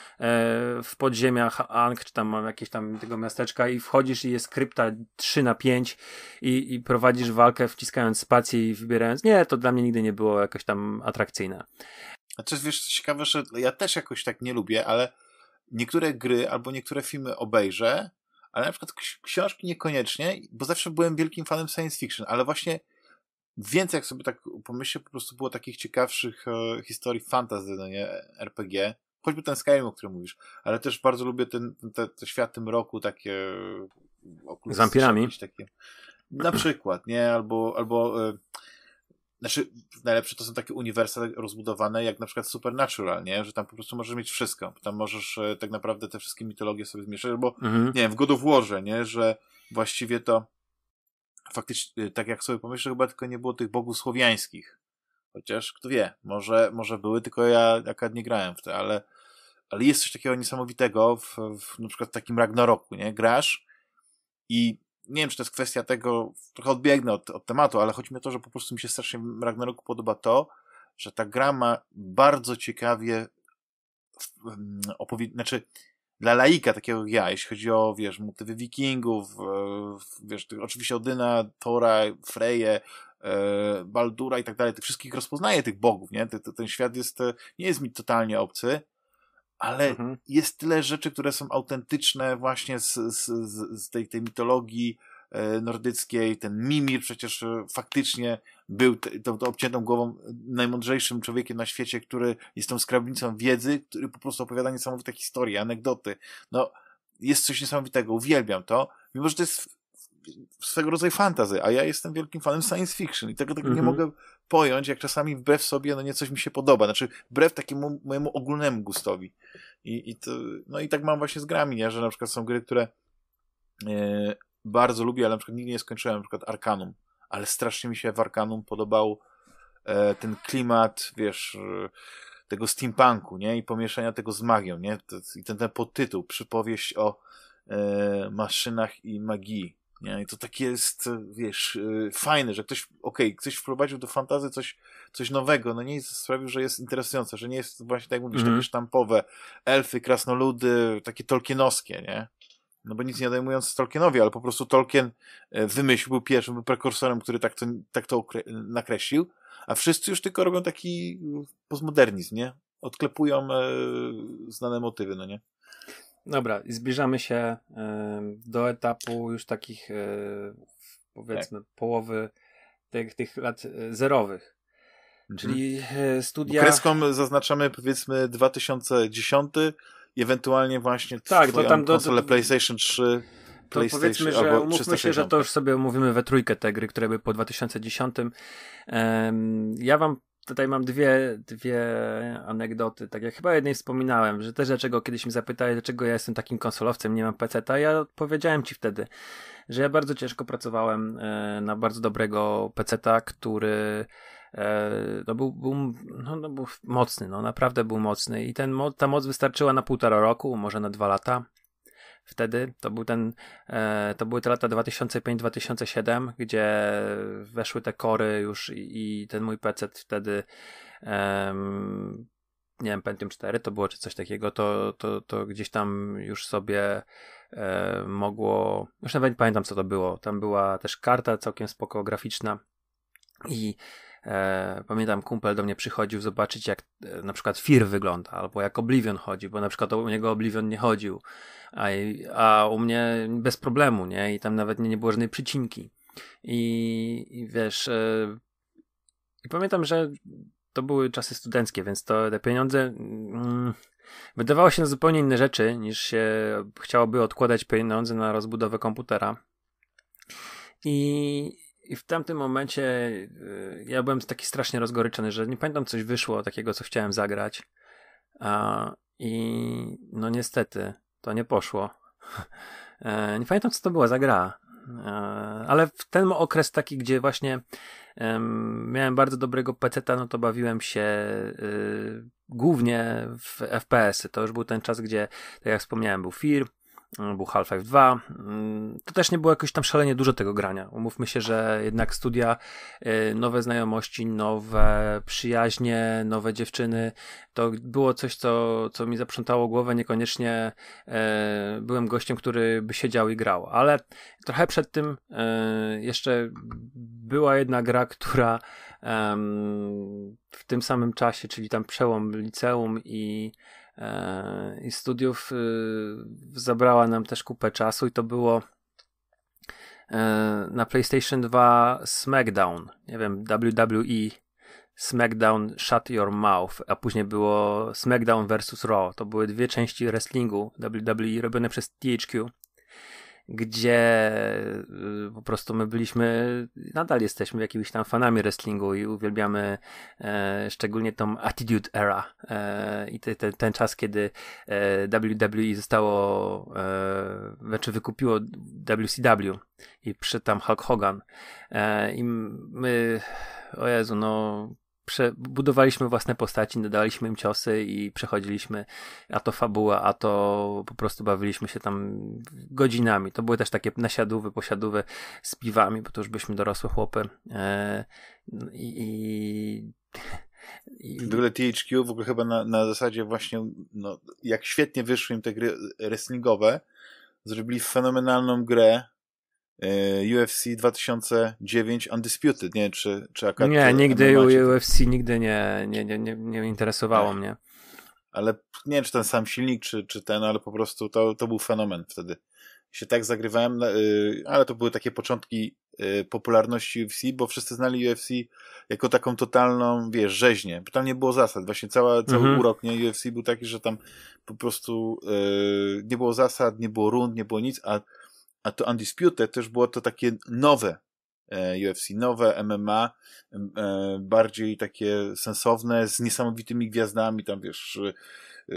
w podziemiach Ang, czy tam mam jakieś tam tego miasteczka i wchodzisz i jest krypta 3 na 5 i, i prowadzisz walkę wciskając spację i wybierając. Nie, to dla mnie nigdy nie było jakoś tam atrakcyjne. A czy wiesz, ciekawe, że ja też jakoś tak nie lubię, ale niektóre gry albo niektóre filmy obejrzę ale na przykład książki niekoniecznie, bo zawsze byłem wielkim fanem science fiction, ale właśnie więcej, jak sobie tak pomyślę, po prostu było takich ciekawszych e, historii fantasy, no nie, RPG, choćby ten Skyrim, o którym mówisz, ale też bardzo lubię ten, ten, ten, ten świat tym roku, takie e, zampirami, Z Na przykład, nie, albo, albo e, znaczy najlepsze to są takie uniwersa rozbudowane jak na przykład Supernatural, nie? Że tam po prostu możesz mieć wszystko. Tam możesz e, tak naprawdę te wszystkie mitologie sobie zmieszać, bo mhm. nie wiem, w God of War, nie? Że właściwie to faktycznie, e, tak jak sobie pomyślę, chyba tylko nie było tych bogów słowiańskich. Chociaż, kto wie, może, może były, tylko ja akurat nie grałem w te, ale, ale jest coś takiego niesamowitego w, w na przykład w takim Ragnaroku, nie? Grasz i nie wiem, czy to jest kwestia tego, trochę odbiegnę od, od tematu, ale chodzi mi o to, że po prostu mi się strasznie w Ragnaroku podoba to, że ta gra ma bardzo ciekawie opowi- znaczy dla laika takiego jak ja, jeśli chodzi o, wiesz, motywy wikingów, e, wiesz, oczywiście Odyna, Tora, Freje, Baldura i tak dalej, tych wszystkich rozpoznaje tych bogów, nie? Ten, ten świat jest, e, nie jest mi totalnie obcy, ale mhm. jest tyle rzeczy, które są autentyczne właśnie z, z, z tej, tej mitologii e, nordyckiej. Ten Mimir przecież e, faktycznie był tą, tą obciętą głową e, najmądrzejszym człowiekiem na świecie, który jest tą skrabnicą wiedzy, który po prostu opowiada niesamowite historie, anegdoty. No, jest coś niesamowitego, uwielbiam to. Mimo, że to jest swego rodzaju fantazy, a ja jestem wielkim fanem science fiction i tego tak nie mhm. mogę pojąć, jak czasami wbrew sobie, no nie coś mi się podoba, znaczy wbrew takiemu mojemu ogólnemu gustowi. I, i to, no i tak mam właśnie z grami, nie? że na przykład są gry, które e, bardzo lubię, ale na przykład nigdy nie skończyłem, na przykład Arkanum, ale strasznie mi się w Arkanum podobał e, ten klimat, wiesz... E, tego steampunku, nie? I pomieszania tego z magią, nie? I ten, ten podtytuł, przypowieść o e, maszynach i magii, nie? I to takie jest, wiesz, y, fajne, że ktoś, okej, okay, ktoś wprowadził do fantazy coś, coś nowego, no nie sprawił, że jest interesujące, że nie jest właśnie, tak jak mówisz, mm -hmm. takie sztampowe elfy, krasnoludy, takie tolkienowskie, nie? No bo nic nie odejmując Tolkienowi, ale po prostu Tolkien e, wymyślił, był pierwszym prekursorem, który tak to, tak to nakreślił, a wszyscy już tylko robią taki postmodernizm, nie? Odklepują e, znane motywy, no nie? Dobra, i zbliżamy się y, do etapu już takich, y, powiedzmy, tak. połowy tych, tych lat e, zerowych. Mhm. Czyli mhm. studia. kreską zaznaczamy powiedzmy 2010 ewentualnie właśnie tak, to tam do, PlayStation 3. To PlayStation, powiedzmy, że umówmy się, że to już sobie mówimy we trójkę te gry, które były po 2010. Um, ja wam tutaj mam dwie, dwie anegdoty. Tak jak chyba jednej wspominałem, że też dlaczego kiedyś mi zapytałeś, dlaczego ja jestem takim konsolowcem, nie mam peceta. Ja odpowiedziałem ci wtedy, że ja bardzo ciężko pracowałem e, na bardzo dobrego peceta, który e, no był, był, no, no był mocny, no naprawdę był mocny i ten, ta moc wystarczyła na półtora roku, może na dwa lata wtedy. To, był ten, e, to były te lata 2005-2007, gdzie weszły te kory już i, i ten mój PC wtedy. nie wiem, Pentium 4 to było czy coś takiego, to, to, to gdzieś tam już sobie e, mogło, już nawet nie pamiętam co to było, tam była też karta całkiem spoko graficzna i E, pamiętam, kumpel do mnie przychodził zobaczyć, jak e, na przykład Fir wygląda, albo jak Oblivion chodzi, bo na przykład u niego Oblivion nie chodził, a, a u mnie bez problemu, nie? I tam nawet nie, nie było żadnej przycinki. I, i wiesz, e, i pamiętam, że to były czasy studenckie, więc to te pieniądze. Mm, wydawało się na zupełnie inne rzeczy, niż się chciałoby odkładać pieniądze na rozbudowę komputera. I, i w tamtym momencie y, ja byłem taki strasznie rozgoryczony, że nie pamiętam, coś wyszło takiego, co chciałem zagrać. I no niestety, to nie poszło. E, nie pamiętam, co to była za gra. E, ale w ten okres taki, gdzie właśnie miałem bardzo dobrego peceta, no to bawiłem się y, głównie w FPS-y. To już był ten czas, gdzie, tak jak wspomniałem, był Fir, Mm, był Half-Life 2. Mm, to też nie było jakoś tam szalenie dużo tego grania. Umówmy się, że jednak studia, y, nowe znajomości, nowe przyjaźnie, nowe dziewczyny, to było coś, co, co mi zaprzątało głowę. Niekoniecznie y, byłem gościem, który by siedział i grał, ale trochę przed tym y, jeszcze była jedna gra, która w tym samym czasie, czyli tam przełom liceum i E, i studiów y, zabrała nam też kupę czasu i to było e, na PlayStation 2 SmackDown, nie wiem, WWE SmackDown Shut Your Mouth, a później było SmackDown vs. Raw. To były dwie części wrestlingu WWE robione przez THQ gdzie y, po prostu my byliśmy, nadal jesteśmy jakimiś tam fanami wrestlingu i uwielbiamy e, szczególnie tą Attitude Era e, i te, te, ten czas, kiedy e, WWE zostało, e, znaczy wykupiło WCW i przy tam Hulk Hogan. E, I my, o Jezu, no budowaliśmy własne postaci, dodaliśmy im ciosy i przechodziliśmy a to fabuła, a to po prostu bawiliśmy się tam godzinami. To były też takie nasiadówy, posiadówy z piwami, bo to już byliśmy dorosłe chłopy. E, i, i... W ogóle THQ w ogóle chyba na, na zasadzie właśnie, no, jak świetnie wyszły im te gry wrestlingowe, zrobili fenomenalną grę, E, UFC 2009 Undisputed, nie czy, czy akurat Nie, nigdy MMA, UFC nigdy nie, nie, nie, nie, nie interesowało tak. mnie. Ale nie wiem, czy ten sam silnik, czy, czy ten, ale po prostu to, to był fenomen wtedy. Się tak zagrywałem, y, ale to były takie początki y, popularności UFC, bo wszyscy znali UFC jako taką totalną, wiesz, rzeźnię. Tam nie było zasad. Właśnie cała, cały mhm. urok nie UFC był taki, że tam po prostu yy, nie było zasad, nie było rund, nie było nic, a a to Undisputed też było to takie nowe e, UFC, nowe MMA, e, bardziej takie sensowne, z niesamowitymi gwiazdami, tam wiesz, e,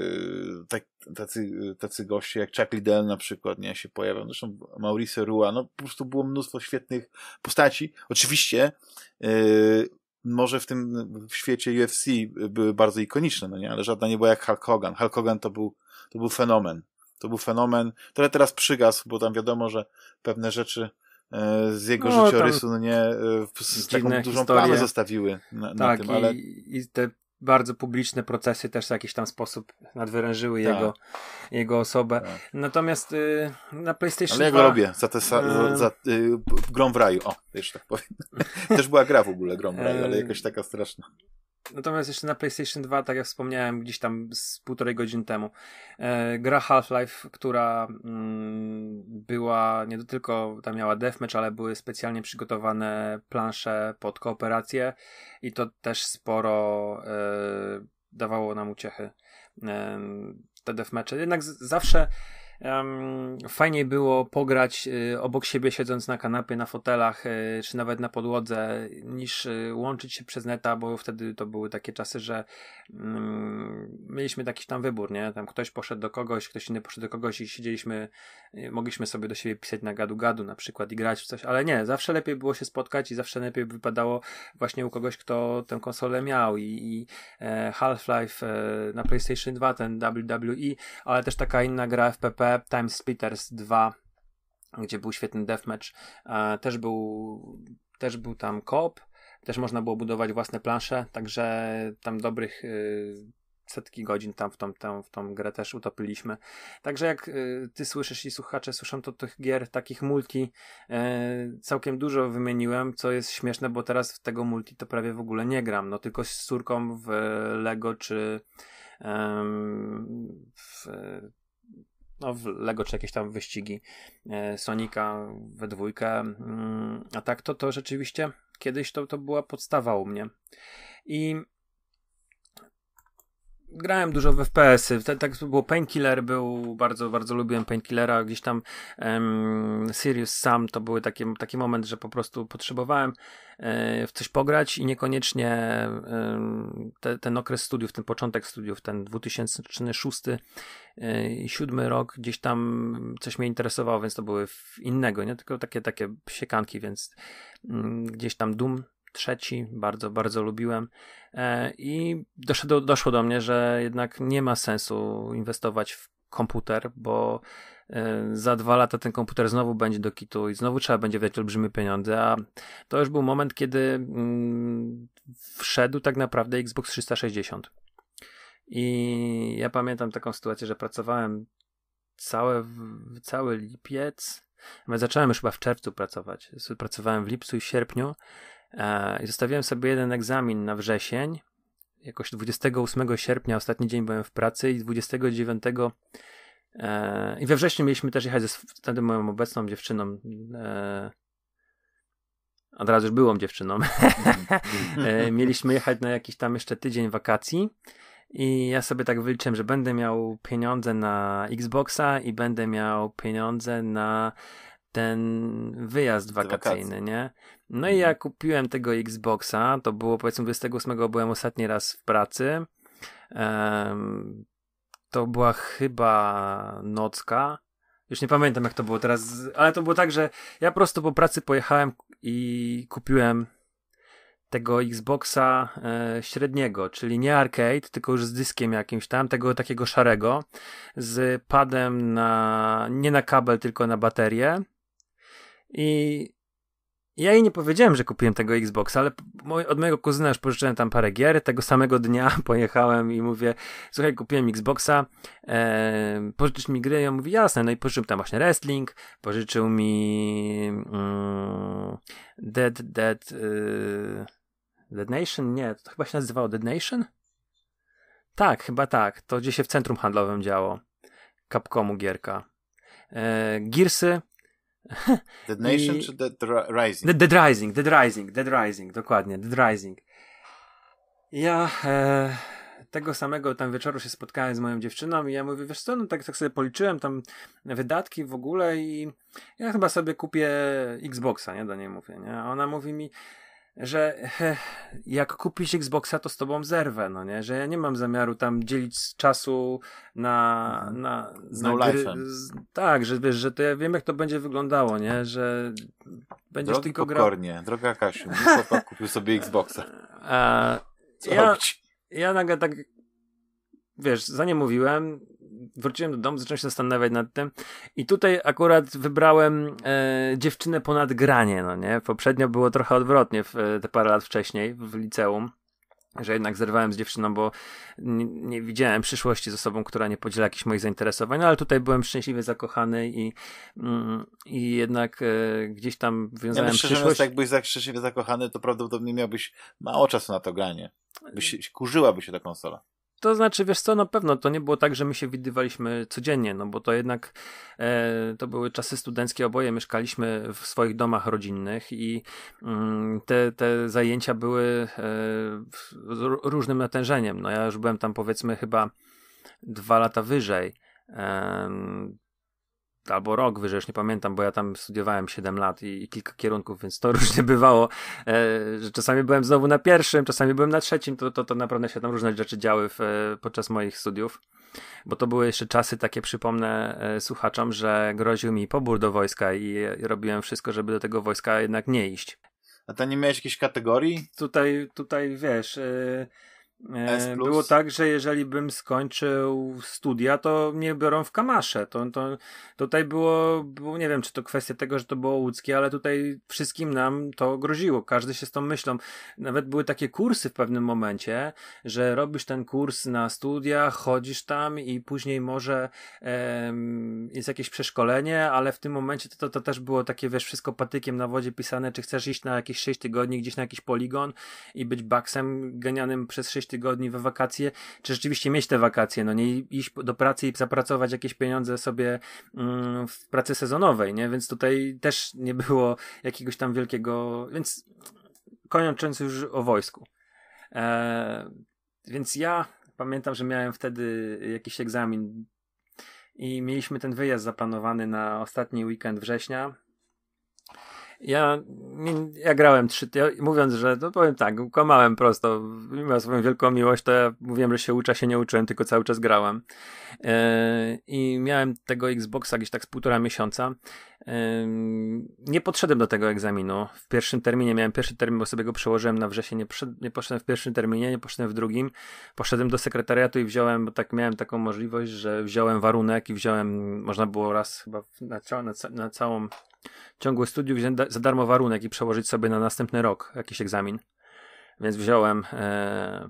tak, tacy, tacy goście jak Chuck Liddell na przykład, nie, się pojawią, zresztą Maurice Rua, no po prostu było mnóstwo świetnych postaci. Oczywiście może w tym w świecie UFC były bardzo ikoniczne, no nie, ale żadna nie była jak Hulk Hogan. Hulk Hogan to był, to był fenomen. To był fenomen, który teraz przygasł, bo tam wiadomo, że pewne rzeczy e, z jego no, życiorysu no nie e, z taką dużą historie. plamę zostawiły na, na tak, tym, ale... i, i te bardzo publiczne procesy też w jakiś tam sposób nadwyrężyły tak. jego, jego osobę. Tak. Natomiast y, na PlayStation Ale ja go robię za, te, y, za, za y, w raju, o, jeszcze tak powiem. też była gra w ogóle Grom w raju, ale y, jakaś taka straszna. Natomiast jeszcze na PlayStation 2, tak jak wspomniałem gdzieś tam z półtorej godziny temu, e, gra Half-Life, która mm, była nie tylko tam miała deathmatch, ale były specjalnie przygotowane plansze pod kooperację i to też sporo e, dawało nam uciechy. E, te deathmatche. Jednak z, zawsze Um, fajniej było pograć y, obok siebie, siedząc na kanapie, na fotelach, y, czy nawet na podłodze, niż y, łączyć się przez neta, bo wtedy to były takie czasy, że mm, mieliśmy taki tam wybór, nie? Tam ktoś poszedł do kogoś, ktoś inny poszedł do kogoś i siedzieliśmy, y, mogliśmy sobie do siebie pisać na gadu-gadu na przykład i grać w coś, ale nie, zawsze lepiej było się spotkać i zawsze lepiej wypadało właśnie u kogoś, kto tę konsolę miał i, i e, Half-Life e, na PlayStation 2, ten WWE, ale też taka inna gra FPP Time Splitters 2, gdzie był świetny deathmatch, e, też był, też był tam kop, też można było budować własne plansze, także tam dobrych e, setki godzin tam w tą, tam, w tą grę też utopiliśmy. Także jak e, ty słyszysz i słuchacze słyszą, to tych gier takich multi całkiem dużo wymieniłem, co jest śmieszne, bo teraz w tego multi to prawie w ogóle nie gram. No tylko z córką w Lego czy w no w Lego czy jakieś tam wyścigi e, Sonika we dwójkę, mm, a tak to to rzeczywiście kiedyś to, to była podstawa u mnie. I grałem dużo w FPS-y. Tak, było Painkiller był, bardzo, bardzo lubiłem Painkillera. Gdzieś tam um, Sirius Sam to był taki, taki moment, że po prostu potrzebowałem e, w coś pograć i niekoniecznie te, ten okres studiów, ten początek studiów, ten 2006 e, i siódmy rok gdzieś tam coś mnie interesowało, więc to były innego, nie? Tylko takie, takie siekanki, więc mm, gdzieś tam Doom trzeci, bardzo, bardzo lubiłem. E, I doszło, doszło do mnie, że jednak nie ma sensu inwestować w komputer, bo e, za dwa lata ten komputer znowu będzie do kitu i znowu trzeba będzie wydać olbrzymie pieniądze, a to już był moment, kiedy mm, wszedł tak naprawdę Xbox 360. I ja pamiętam taką sytuację, że pracowałem całe, cały lipiec, zacząłem już chyba w czerwcu pracować, pracowałem w lipcu i sierpniu E, I zostawiłem sobie jeden egzamin na wrzesień. Jakoś 28 sierpnia, ostatni dzień byłem w pracy i 29 e, i we wrześniu mieliśmy też jechać ze wtedy moją obecną dziewczyną. E, od razu już byłą dziewczyną. mieliśmy jechać na jakiś tam jeszcze tydzień wakacji. I ja sobie tak wyliczyłem, że będę miał pieniądze na Xboxa i będę miał pieniądze na ten wyjazd wakacyjny, nie? No i mhm. ja kupiłem tego Xboxa, to było powiedzmy 28 byłem ostatni raz w pracy. Um, to była chyba nocka. Już nie pamiętam jak to było teraz, ale to było tak, że ja po prostu po pracy pojechałem i kupiłem tego Xboxa e, średniego, czyli nie arcade, tylko już z dyskiem jakimś tam, tego takiego szarego, z padem na, nie na kabel, tylko na baterię i ja jej nie powiedziałem, że kupiłem tego Xboxa, ale od mojego kuzyna już pożyczyłem tam parę gier. Tego samego dnia pojechałem i mówię, słuchaj, kupiłem Xboxa, e, pożyczysz mi gry? I on mówi, jasne. No i pożyczył tam właśnie wrestling, pożyczył mi mm, Dead, Dead, y, Dead Nation? Nie, to chyba się nazywało Dead Nation? Tak, chyba tak. To gdzie się w centrum handlowym działo. Capcomu gierka. E, Gearsy, Dead Nation I... czy Dead Rising? Dead, Dead, Rising, Dead Rising, Dead Rising, dokładnie, Dead Rising. Ja e, tego samego tam wieczoru się spotkałem z moją dziewczyną i ja mówię, wiesz co, no tak, tak sobie policzyłem tam wydatki w ogóle i ja chyba sobie kupię Xboxa, nie, do niej mówię, nie, a ona mówi mi, że he, jak kupisz Xboxa, to z tobą zerwę, no nie? Że ja nie mam zamiaru tam dzielić czasu na... Mhm. na z no gry, z, tak, że wiesz, że to ja wiem, jak to będzie wyglądało, nie? Że będziesz Drogi tylko grał... Droga Kasiu, pan kupił sobie Xboxa. A, Co ja, robić? Ja nagle tak, wiesz, za nie mówiłem, wróciłem do domu, zacząłem się zastanawiać nad tym i tutaj akurat wybrałem e, dziewczynę ponad granie, no nie? Poprzednio było trochę odwrotnie w, e, te parę lat wcześniej w liceum że jednak zerwałem z dziewczyną, bo nie, nie, widziałem przyszłości z osobą, która nie podziela jakichś moich zainteresowań, no ale tutaj byłem szczęśliwie zakochany i, mm, i jednak e, tam wiązałem ja myślę, przyszłość. Że jakbyś tak szczęśliwie zakochany, to prawdopodobnie miałbyś mało czasu na to granie. Byś, kurzyłaby e, się ta konsola. To znaczy, wiesz co, na pewno to nie było tak, że my się widywaliśmy codziennie, no bo to jednak e, to były czasy studenckie, oboje mieszkaliśmy w swoich domach rodzinnych i mm, te, te zajęcia były e, różnym natężeniem. No ja już byłem tam powiedzmy chyba dwa lata wyżej albo rok wyżej, już nie pamiętam, bo ja tam studiowałem 7 lat i, i kilka kierunków, więc to różnie bywało, e, że czasami byłem znowu na pierwszym, czasami byłem na trzecim, to, to, to naprawdę się tam różne rzeczy działy w, e, podczas moich studiów, bo to były jeszcze czasy takie, przypomnę e, słuchaczom, że groził mi pobór do wojska i, i robiłem wszystko, żeby do tego wojska jednak nie iść. A to nie miałeś jakiejś kategorii? Tutaj, tutaj wiesz... E, E, było tak, że jeżeli bym skończył studia, to mnie biorą w kamasze. To, to, tutaj było, było, nie wiem, czy to kwestia tego, że to było łódzkie, ale tutaj wszystkim nam to groziło. Każdy się z tą myślą. Nawet były takie kursy w pewnym momencie, że robisz ten kurs na studia, chodzisz tam i później może jest jakieś przeszkolenie, ale w tym momencie to, to, to, też było takie, wiesz, wszystko patykiem na wodzie pisane, czy chcesz iść na jakieś 6 tygodni gdzieś na jakiś poligon i być baksem ganianym przez 6 tygodni we wakacje, czy rzeczywiście mieć te wakacje, no nie iść do pracy i zapracować jakieś pieniądze sobie mm, w pracy sezonowej, nie? Więc tutaj też nie było jakiegoś tam wielkiego, więc kończąc już o wojsku. E, więc ja pamiętam, że miałem wtedy jakiś egzamin i mieliśmy ten wyjazd zaplanowany na ostatni weekend września ja, ja grałem trzy, ja, mówiąc, że, no powiem tak, kłamałem prosto, mimo swoją wielką miłość, to ja mówiłem, że się uczę, się nie uczyłem, tylko cały czas grałem. E, I miałem tego Xboxa gdzieś tak z półtora miesiąca. E, nie podszedłem do tego egzaminu. W pierwszym terminie miałem pierwszy termin, bo sobie go przełożyłem na wrzesień. Nie, nie poszedłem w pierwszym terminie, nie poszedłem w drugim. Poszedłem do sekretariatu i wziąłem, bo tak miałem taką możliwość, że wziąłem warunek i wziąłem, można było raz chyba na, na, na całą ciągłe studiów za darmo warunek i przełożyć sobie na następny rok jakiś egzamin. Więc wziąłem e,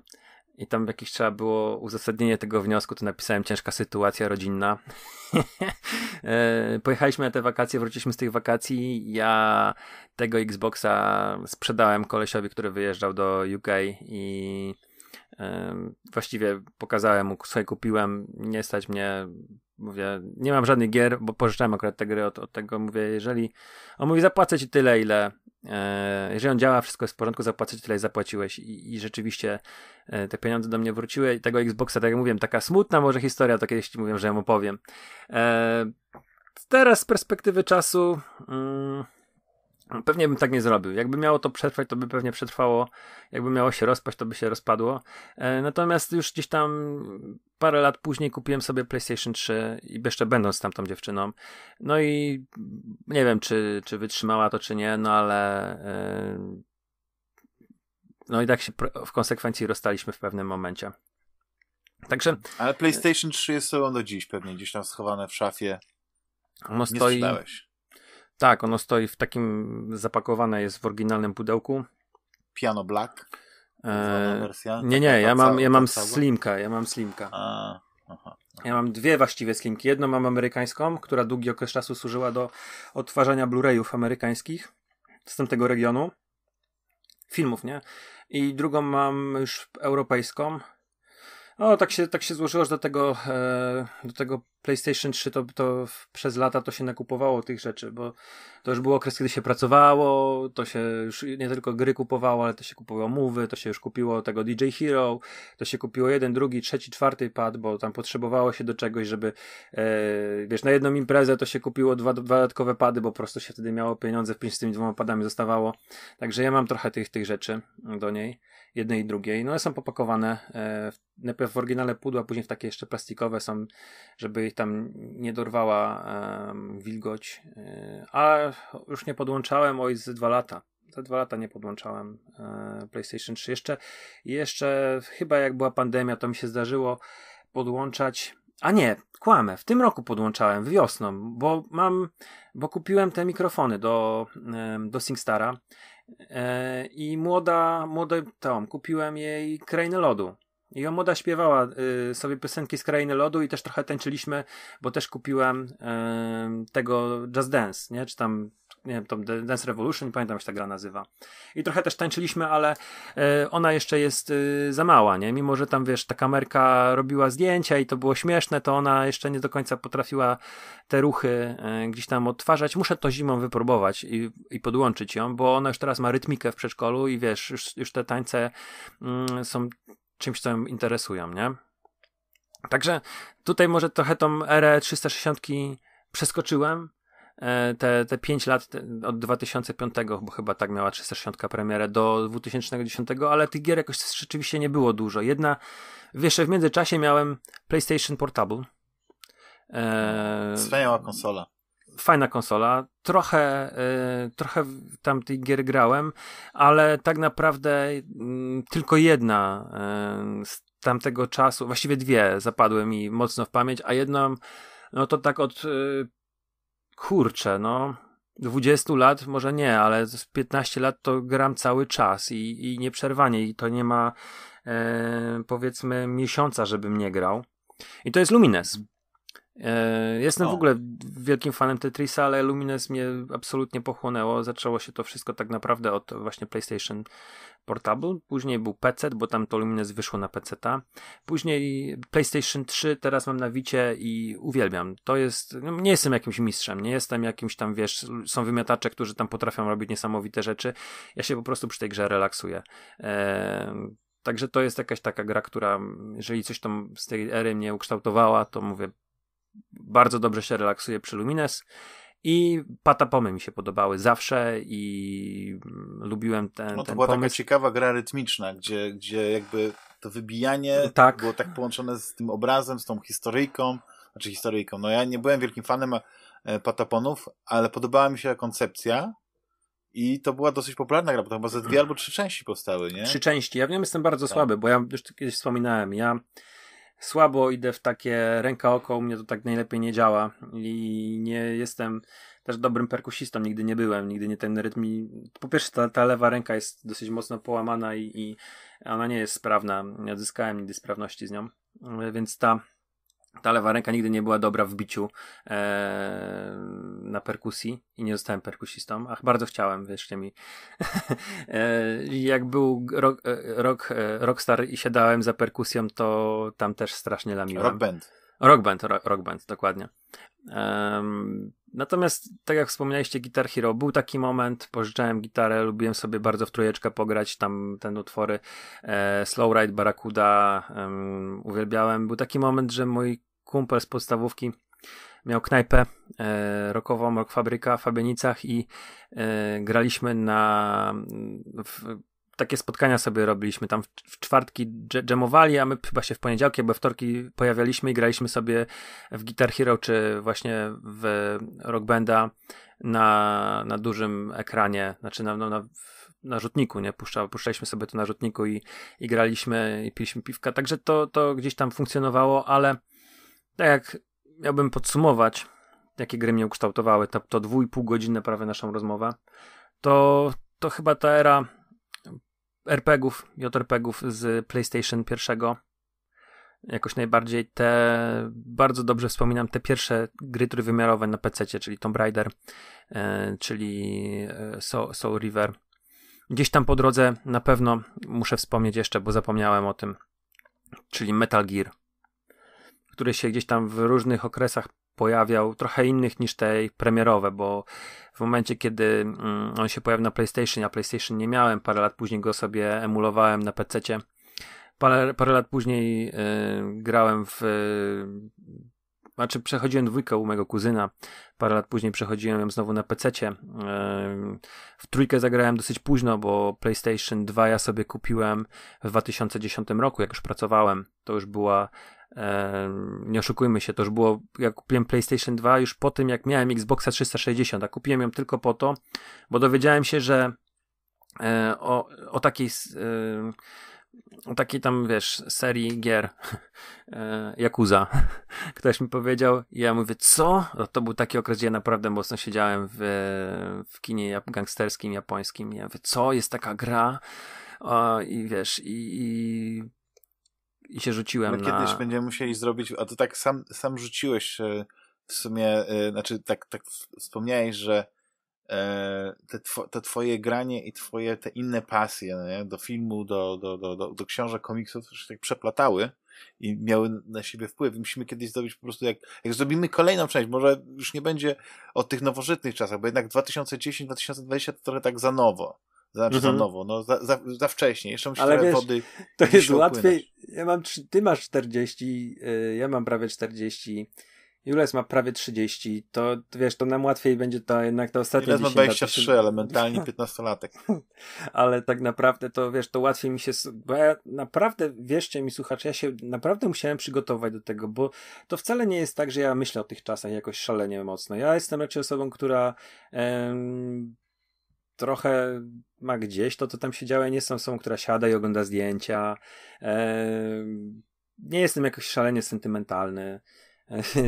i tam jakieś trzeba było uzasadnienie tego wniosku, to napisałem ciężka sytuacja rodzinna. e, pojechaliśmy na te wakacje, wróciliśmy z tych wakacji. Ja tego Xboxa sprzedałem kolesiowi, który wyjeżdżał do UK i Właściwie pokazałem mu, sobie kupiłem, nie stać mnie, mówię, nie mam żadnych gier, bo pożyczałem akurat te gry od, od tego, mówię, jeżeli, on mówi, zapłacę ci tyle, ile, e, jeżeli on działa, wszystko jest w porządku, zapłacę ci tyle, zapłaciłeś I, i rzeczywiście e, te pieniądze do mnie wróciły i tego Xboxa, tak jak mówiłem, taka smutna może historia, to kiedyś ci mówię, że ją powiem. E, teraz z perspektywy czasu... Mm, Pewnie bym tak nie zrobił. Jakby miało to przetrwać, to by pewnie przetrwało. Jakby miało się rozpaść, to by się rozpadło. E, natomiast już gdzieś tam parę lat później kupiłem sobie PlayStation 3 i jeszcze będąc tamtą dziewczyną. No i nie wiem, czy, czy wytrzymała to, czy nie, no ale. E, no i tak się w konsekwencji rozstaliśmy w pewnym momencie. Także. Ale PlayStation 3 jest sobą do dziś pewnie gdzieś tam schowane w szafie. stoi, nie sprzedałeś. Tak, ono stoi w takim, zapakowane jest w oryginalnym pudełku. Piano Black? Eee, wersja? Nie, nie, ja mam, ja mam tak slimka, ja mam slimka. A, aha. Ja mam dwie właściwie slimki. Jedną mam amerykańską, która długi okres czasu służyła do odtwarzania Blu-rayów amerykańskich z tamtego regionu. Filmów, nie? I drugą mam już europejską. O, tak się, tak się złożyło, że do tego, e, do tego PlayStation 3 to, to przez lata to się nakupowało tych rzeczy, bo to już był okres, kiedy się pracowało, to się już nie tylko gry kupowało, ale to się kupowało mowy, to się już kupiło tego DJ Hero, to się kupiło jeden, drugi, trzeci, czwarty pad, bo tam potrzebowało się do czegoś, żeby e, wiesz, na jedną imprezę to się kupiło dwa, dwa dodatkowe pady, bo po prostu się wtedy miało pieniądze, w z tymi dwoma padami zostawało. Także ja mam trochę tych, tych rzeczy do niej jednej i drugiej. No one są popakowane e, najpierw w oryginale pudła, później w takie jeszcze plastikowe są, żeby ich tam nie dorwała wilgoć. E, a już nie podłączałem oj z dwa lata. Za dwa lata nie podłączałem e, PlayStation 3. Jeszcze, jeszcze chyba jak była pandemia, to mi się zdarzyło podłączać. A nie, kłamę. W tym roku podłączałem, wiosną, bo mam, bo kupiłem te mikrofony do, do SingStara e, i młoda, młody, Tom, kupiłem jej krainę lodu i Omoda śpiewała y, sobie piosenki z Krainy Lodu i też trochę tańczyliśmy, bo też kupiłem y, tego Just Dance, nie? Czy tam, nie wiem, tam Dance Revolution, nie pamiętam jak się ta gra nazywa. I trochę też tańczyliśmy, ale y, ona jeszcze jest y, za mała, nie? Mimo, że tam, wiesz, ta kamerka robiła zdjęcia i to było śmieszne, to ona jeszcze nie do końca potrafiła te ruchy y, gdzieś tam odtwarzać. Muszę to zimą wypróbować i, i podłączyć ją, bo ona już teraz ma rytmikę w przedszkolu i wiesz, już, już te tańce mm, są czymś, co ją interesują, nie? Także tutaj może trochę tą erę 360 przeskoczyłem. E, te, te 5 lat od 2005, bo chyba tak miała 360 premierę, do 2010, ale tych gier jakoś rzeczywiście nie było dużo. Jedna, wiesz, w międzyczasie miałem PlayStation Portable. Eee, Wspaniała konsola fajna konsola. Trochę, y, trochę tam tej gier grałem, ale tak naprawdę y, tylko jedna y, z tamtego czasu, właściwie dwie zapadły mi mocno w pamięć, a jedną, no to tak od y, kurczę, no 20 lat może nie, ale z 15 lat to gram cały czas i, i nieprzerwanie i to nie ma y, powiedzmy miesiąca, żebym nie grał. I to jest Lumines. E, jestem o. w ogóle wielkim fanem Tetrisa, ale Lumines mnie absolutnie pochłonęło. Zaczęło się to wszystko tak naprawdę od właśnie PlayStation Portable. Później był PC, bo tam to Lumines wyszło na PC. -ta. Później PlayStation 3, teraz mam na Wicie i uwielbiam. To jest, no, nie jestem jakimś mistrzem, nie jestem jakimś tam, wiesz, są wymiatacze, którzy tam potrafią robić niesamowite rzeczy. Ja się po prostu przy tej grze relaksuję. E, także to jest jakaś taka gra, która, jeżeli coś tam z tej ery mnie ukształtowała, to mówię, bardzo dobrze się relaksuje przy Lumines. I patapomy mi się podobały zawsze i mm, lubiłem ten. No to ten była pomysł. taka ciekawa gra rytmiczna, gdzie, gdzie jakby to wybijanie no tak. było tak połączone z tym obrazem, z tą historyjką. Znaczy historyjką. No ja nie byłem wielkim fanem e, pataponów, ale podobała mi się koncepcja. I to była dosyć popularna gra, bo tam chyba ze dwie albo trzy części powstały, nie? Trzy części. Ja wiem, jestem bardzo tak. słaby, bo ja już kiedyś wspominałem, ja słabo idę w takie ręka oko, u mnie to tak najlepiej nie działa i nie jestem też dobrym perkusistą, nigdy nie byłem, nigdy nie ten rytm. Po pierwsze, ta, ta lewa ręka jest dosyć mocno połamana i, i ona nie jest sprawna. Nie odzyskałem nigdy sprawności z nią, więc ta ta lewa ręka nigdy nie była dobra w biciu e, na perkusji i nie zostałem perkusistą, ach bardzo chciałem, wierzcie mi. e, jak był rock, e, rock, e, rockstar i siadałem za perkusją, to tam też strasznie lamiłem. Rock band. Rock band, rock, rock band, dokładnie natomiast, tak jak wspomnieliście, Guitar Hero, był taki moment, pożyczałem gitarę, lubiłem sobie bardzo w trójeczkę pograć, tam te utwory e, Slow Ride, Barracuda uwielbiałem. Był taki moment, że mój kumpel z podstawówki miał knajpę e, rockową, Rock Fabryka w Fabienicach i e, graliśmy na w, takie spotkania sobie robiliśmy. Tam w, w czwartki dżemowali, a my chyba się w poniedziałki albo wtorki pojawialiśmy i graliśmy sobie w Guitar Hero czy właśnie w Rock Banda na, na dużym ekranie, znaczy na, no, na, na rzutniku, nie? Puszcza, puszczaliśmy sobie to na rzutniku i, i graliśmy i piliśmy piwka. Także to, to gdzieś tam funkcjonowało, ale tak jak miałbym podsumować, jakie gry mnie ukształtowały, to, to dwu i pół godzinne prawie naszą rozmowę, to, to chyba ta era RPGów, JRPGów z PlayStation pierwszego. Jakoś najbardziej te, bardzo dobrze wspominam te pierwsze gry trójwymiarowe na PC, czyli Tomb Raider, e, czyli e, Soul, Soul River. Gdzieś tam po drodze na pewno muszę wspomnieć jeszcze, bo zapomniałem o tym, czyli Metal Gear, które się gdzieś tam w różnych okresach pojawiał, trochę innych niż te premierowe, bo w momencie, kiedy mm, on się pojawił na PlayStation, a PlayStation nie miałem, parę lat później go sobie emulowałem na PC-cie. Parę, parę lat później y, grałem w. Yy, znaczy, przechodziłem dwójkę u mojego kuzyna. Parę lat później przechodziłem ją znowu na PC-cie. Y, w trójkę zagrałem dosyć późno, bo PlayStation 2 ja sobie kupiłem w 2010 roku, jak już pracowałem. To już była nie oszukujmy się, to już było, ja kupiłem PlayStation 2 już po tym, jak miałem Xboxa 360, a kupiłem ją tylko po to, bo dowiedziałem się, że e, o, o takiej e, o takiej tam, wiesz, serii gier e, Yakuza. Ktoś mi powiedział i ja mówię, co? No, to był taki okres, gdzie ja naprawdę mocno siedziałem w, w kinie gangsterskim, japońskim. I ja mówię, co? Jest taka gra? O, I wiesz, i, i i się rzuciłem My na... kiedyś będziemy musieli zrobić, a to tak sam, sam rzuciłeś e, w sumie, e, znaczy tak, tak wspomniałeś, że e, te, te twoje granie i twoje te inne pasje no nie? do filmu, do, do, do, do, do książek, komiksów się tak przeplatały i miały na siebie wpływ. Musimy kiedyś zrobić po prostu, jak, jak zrobimy kolejną część, może już nie będzie o tych nowożytnych czasach, bo jednak 2010-2020 to trochę tak za nowo. Znaczy mhm. za nowo, no za, za, za wcześnie, jeszcze musi Ale wiesz, wody. To jest łatwiej. Ja mam, ty masz 40, y, ja mam prawie 40. Jules ma prawie 30, to wiesz, to nam łatwiej będzie to jednak to ostatnie. Jules ma 23, się... ale mentalnie 15-latek. ale tak naprawdę to wiesz, to łatwiej mi się. Bo ja naprawdę, wierzcie mi, słuchacze, ja się naprawdę musiałem przygotować do tego, bo to wcale nie jest tak, że ja myślę o tych czasach jakoś szalenie mocno. Ja jestem raczej osobą, która. Em, trochę ma gdzieś, to to tam siedziała, nie jestem osobą, która siada i ogląda zdjęcia. E, nie jestem jakoś szalenie sentymentalny.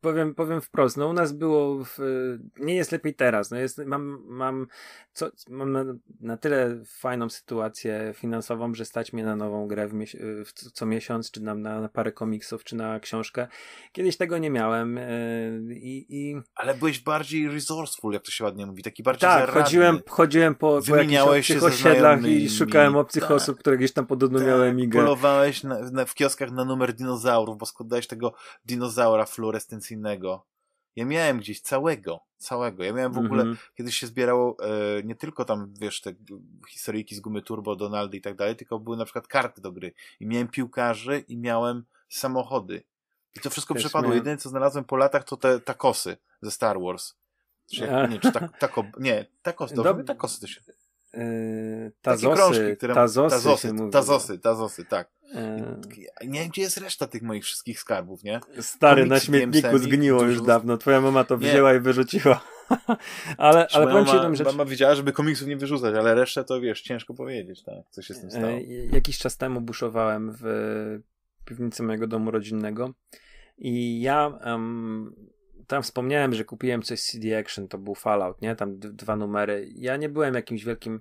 powiem, powiem wprost, no u nas było, w, nie jest lepiej teraz, no jest, mam, mam, co, mam na, na, tyle fajną sytuację finansową, że stać mnie na nową grę w, w co miesiąc, czy na, na parę komiksów, czy na książkę. Kiedyś tego nie miałem e, i, i... Ale byłeś bardziej resourceful, jak to się ładnie mówi, taki bardziej Tak, chodziłem, chodziłem po, po jakichś się osiedlach i szukałem obcych tak, osób, które gdzieś tam podobno tak, miały migę. Polowałeś na, na, w kioskach na numer dinozaurów, bo składałeś tego din dinozaura fluorescencyjnego. Ja miałem gdzieś całego, całego. Ja miałem w ogóle, mm -hmm. kiedyś się zbierało e, nie tylko tam, wiesz, te historyjki z gumy turbo, Donaldy i tak dalej, tylko były na przykład karty do gry. I miałem piłkarzy i miałem samochody. I to wszystko Też przepadło. Miałem... Jedyne, co znalazłem po latach, to te takosy ze Star Wars. Czy, nie, czy tak, tako, nie, takos, dobrze, takosy to się... Yy, tazosy, które... tazosy, tazosy, mówi, tazosy, tazosy, tak. Yy. Nie wiem, gdzie jest reszta tych moich wszystkich skarbów, nie? Stary, Komiks na śmietniku zgniło dużo... już dawno. Twoja mama to wzięła nie. i wyrzuciła. ale ale powiem ci rzecz. Mama widziała, żeby komiksów nie wyrzucać, ale resztę to wiesz, ciężko powiedzieć, tak, co się z tym stało. Yy, jakiś czas temu buszowałem w piwnicy mojego domu rodzinnego i ja um, tam wspomniałem, że kupiłem coś z CD Action, to był Fallout, nie? Tam dwa numery. Ja nie byłem jakimś wielkim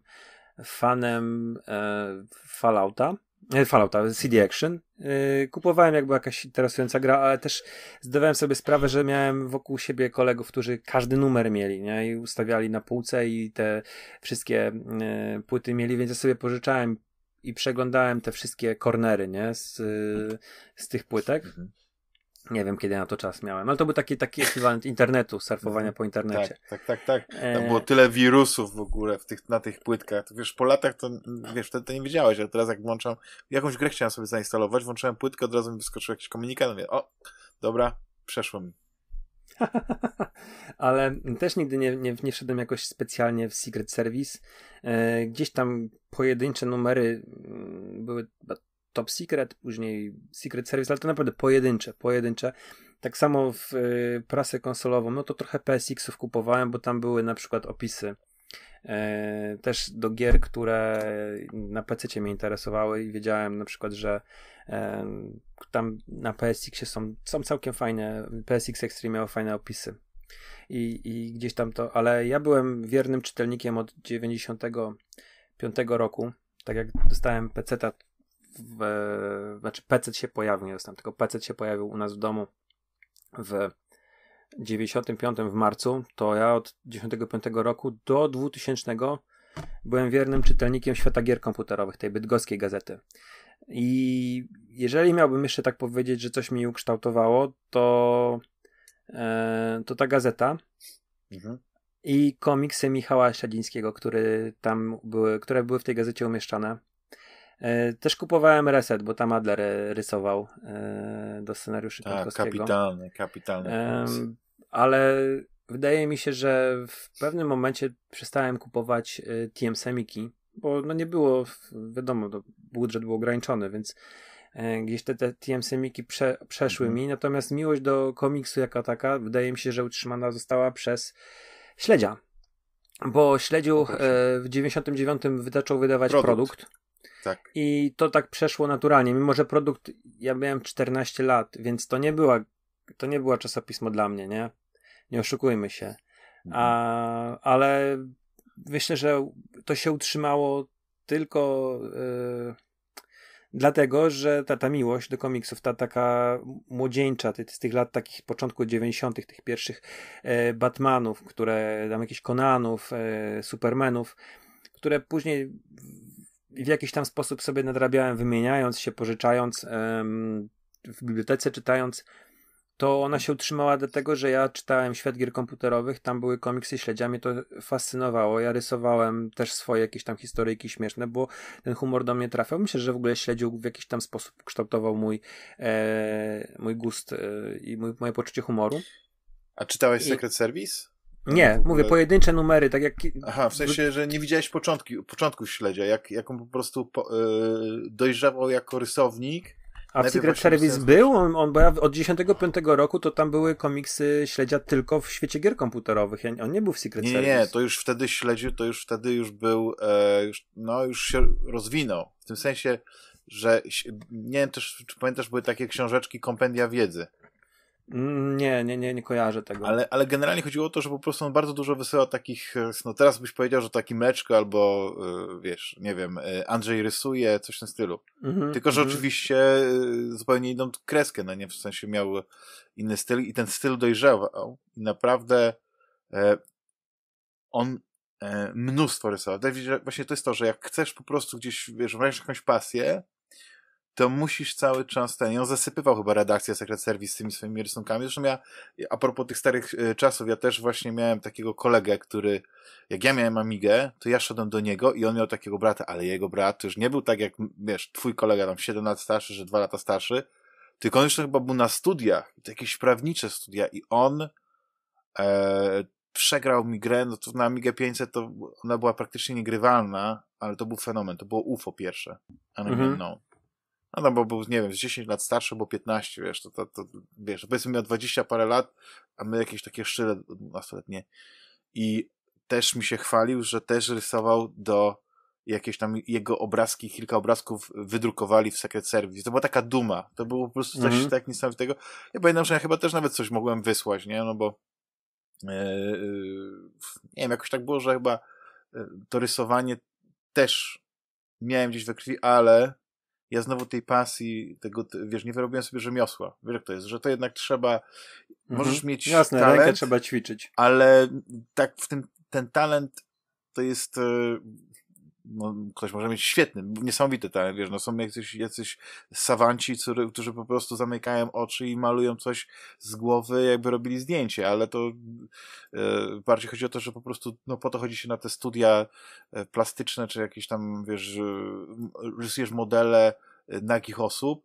fanem e, Fallouta. E, Fallouta, CD Action. E, kupowałem jakby jakaś interesująca gra, ale też zdawałem sobie sprawę, że miałem wokół siebie kolegów, którzy każdy numer mieli, nie? I ustawiali na półce i te wszystkie e, płyty mieli, więc ja sobie pożyczałem i przeglądałem te wszystkie kornery, nie? Z, z tych płytek. Mhm nie wiem, kiedy na to czas miałem, ale to był taki, taki ekwiwalent internetu, surfowania no, po internecie. Tak, tak, tak. tak. Tam było e, tyle wirusów w ogóle w tych, na tych płytkach. To wiesz, po latach to, wiesz, wtedy to nie wiedziałeś, ale teraz jak włączam, jakąś grę chciałem sobie zainstalować, włączyłem płytkę, od razu mi wyskoczył jakiś komunikat, mówię, o, dobra, przeszło mi. ale też nigdy nie, nie, nie wszedłem jakoś specjalnie w Secret Service. E, gdzieś tam pojedyncze numery mm, były Top Secret, później Secret Service, ale to naprawdę pojedyncze, pojedyncze. Tak samo w y, prasę konsolową, no to trochę PSX-ów kupowałem, bo tam były na przykład opisy e, też do gier, które na PC mnie interesowały i wiedziałem na przykład, że e, tam na PSX-ie są, są całkiem fajne, PSX Extreme miało fajne opisy. I, I gdzieś tam to, ale ja byłem wiernym czytelnikiem od 95 roku. Tak jak dostałem PC, w, znaczy PC się pojawił, nie dostęp, tylko PC się pojawił u nas w domu w 95 w marcu, to ja od 95 roku do 2000 byłem wiernym czytelnikiem świata gier komputerowych, tej bydgoskiej gazety. I jeżeli miałbym jeszcze tak powiedzieć, że coś mi ukształtowało, to, e, to ta gazeta mhm. i komiksy Michała Siadzińskiego, który tam były, które były w tej gazecie umieszczane. E, też kupowałem Reset, bo tam Adler e, rysował e, do scenariuszy A, tak, kapitalny, kapitalny. ale wydaje mi się, że w pewnym momencie przestałem kupować TM Semiki, bo no nie było, wiadomo, budżet był ograniczony, więc gdzieś te, te TM Semiki prze, przeszły mhm. mi, natomiast miłość do komiksu jako taka wydaje mi się, że utrzymana została przez Śledzia. Bo Śledziu no w 99 zaczął wydawać produkt. produkt tak. I to tak przeszło naturalnie, mimo że produkt, ja miałem 14 lat, więc to nie była, to nie była czasopismo dla mnie, nie? Nie oszukujmy się. A, mhm. ale myślę, że to się utrzymało tylko yy, dlatego, że ta, ta miłość do komiksów, ta taka młodzieńcza ty, z tych lat takich początku 90., tych pierwszych yy, Batmanów, które tam jakieś Conanów, yy, e, Supermanów, które później w jakiś tam sposób sobie nadrabiałem, wymieniając się, pożyczając, w bibliotece czytając, to ona się utrzymała dlatego, że ja czytałem świat gier komputerowych, tam były komiksy śledzia, mnie to fascynowało. Ja rysowałem też swoje jakieś tam historyjki śmieszne, bo ten humor do mnie trafiał. Myślę, że w ogóle śledził w jakiś tam sposób kształtował mój, e, mój gust e, i mój, moje poczucie humoru. A czytałeś I... Secret Service? Nie, ogóle... mówię pojedyncze numery, tak jak. Aha, w sensie, że nie widziałeś początki, początków śledzia, jak, jak on po prostu po, yy, dojrzewał jako rysownik. A w Secret Service był? On, on, bo ja od 95 roku to tam były komiksy śledzia tylko w świecie gier komputerowych. On nie był w Secret nie, Service. Nie, to już wtedy śledził, to już wtedy już był, e, już, no już się rozwinął. W tym sensie, że nie wiem też, czy pamiętasz, były takie książeczki kompendia wiedzy. Mm, nie, nie, nie, nie kojarzę tego. Ale, ale generalnie chodziło o to, że po prostu on bardzo dużo wysyła takich, e, no teraz byś powiedział, że taki meczko albo, e, wiesz, nie wiem, e, Andrzej rysuje, coś w tym stylu. Mm -hmm, Tylko, że mm -hmm. oczywiście zupełnie inną kreskę, no nie, w sensie miał inny styl i ten styl dojrzewał. I naprawdę e, on e, mnóstwo rysował. Właśnie to jest to, że jak chcesz po prostu gdzieś, wiesz, wręcz jakąś pasję, to musisz cały czas ten. I on zasypywał chyba redakcję Secret Service z tymi swoimi rysunkami. Zresztą ja, a propos tych starych e, czasów, ja też właśnie miałem takiego kolegę, który, jak ja miałem Amigę, to ja szedłem do niego i on miał takiego brata, ale jego brat już nie był tak jak, wiesz, twój kolega tam 7 lat starszy, że 2 lata starszy, tylko on już chyba był na studiach, to jakieś prawnicze studia i on e, przegrał migrę, no to na Amigę 500 to ona była praktycznie niegrywalna, ale to był fenomen, to było UFO pierwsze, a nie mhm. no no bo był, nie wiem, z 10 lat starszy, bo 15, wiesz, to, to, to wiesz, powiedzmy miał 20 parę lat, a my jakieś takie szczyle 12 I też mi się chwalił, że też rysował do jakieś tam jego obrazki, kilka obrazków wydrukowali w Secret Service. To była taka duma. To było po prostu coś mm tak niesamowitego. Ja pamiętam, że ja chyba też nawet coś mogłem wysłać, nie? No bo yy, nie wiem, jakoś tak było, że chyba e, to rysowanie też miałem gdzieś we krwi, ale ja znowu tej pasji, tego, wiesz, nie wyrobiłem sobie rzemiosła. Wiesz, jak to jest, że to jednak trzeba, mhm. możesz mieć Jasne, talent, rękę trzeba ćwiczyć. Ale tak w tym, ten talent to jest e, no, ktoś może mieć świetny, niesamowity talent, wiesz, no są jacyś, jacyś sawanci, którzy, którzy po prostu zamykają oczy i malują coś z głowy, jakby robili zdjęcie, ale to e, bardziej chodzi o to, że po prostu, no po to chodzi się na te studia e, plastyczne, czy jakieś tam, wiesz, rysujesz modele e, nagich osób,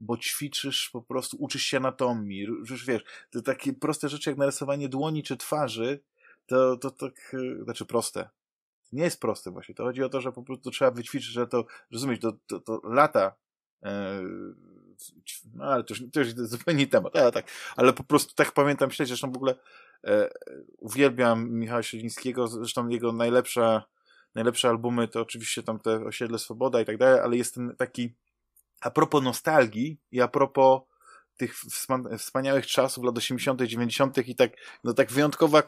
bo ćwiczysz po prostu, uczysz się anatomii, już wiesz, to takie proste rzeczy jak narysowanie dłoni czy twarzy, to, to tak, e, znaczy proste, nie jest proste właśnie. To chodzi o to, że po prostu trzeba wyćwiczyć, że to, rozumieć, to, to, to lata e, no ale to już, to już zupełnie temat, ale tak, ale po prostu tak pamiętam śledź, zresztą w ogóle e, uwielbiam Michała Sielińskiego, zresztą jego najlepsza, najlepsze albumy to oczywiście tam te Osiedle Swoboda i tak dalej, ale jest ten taki a propos nostalgii i a propos tych wspaniałych czasów, lat 80., 90. i tak, no tak wyjątkowo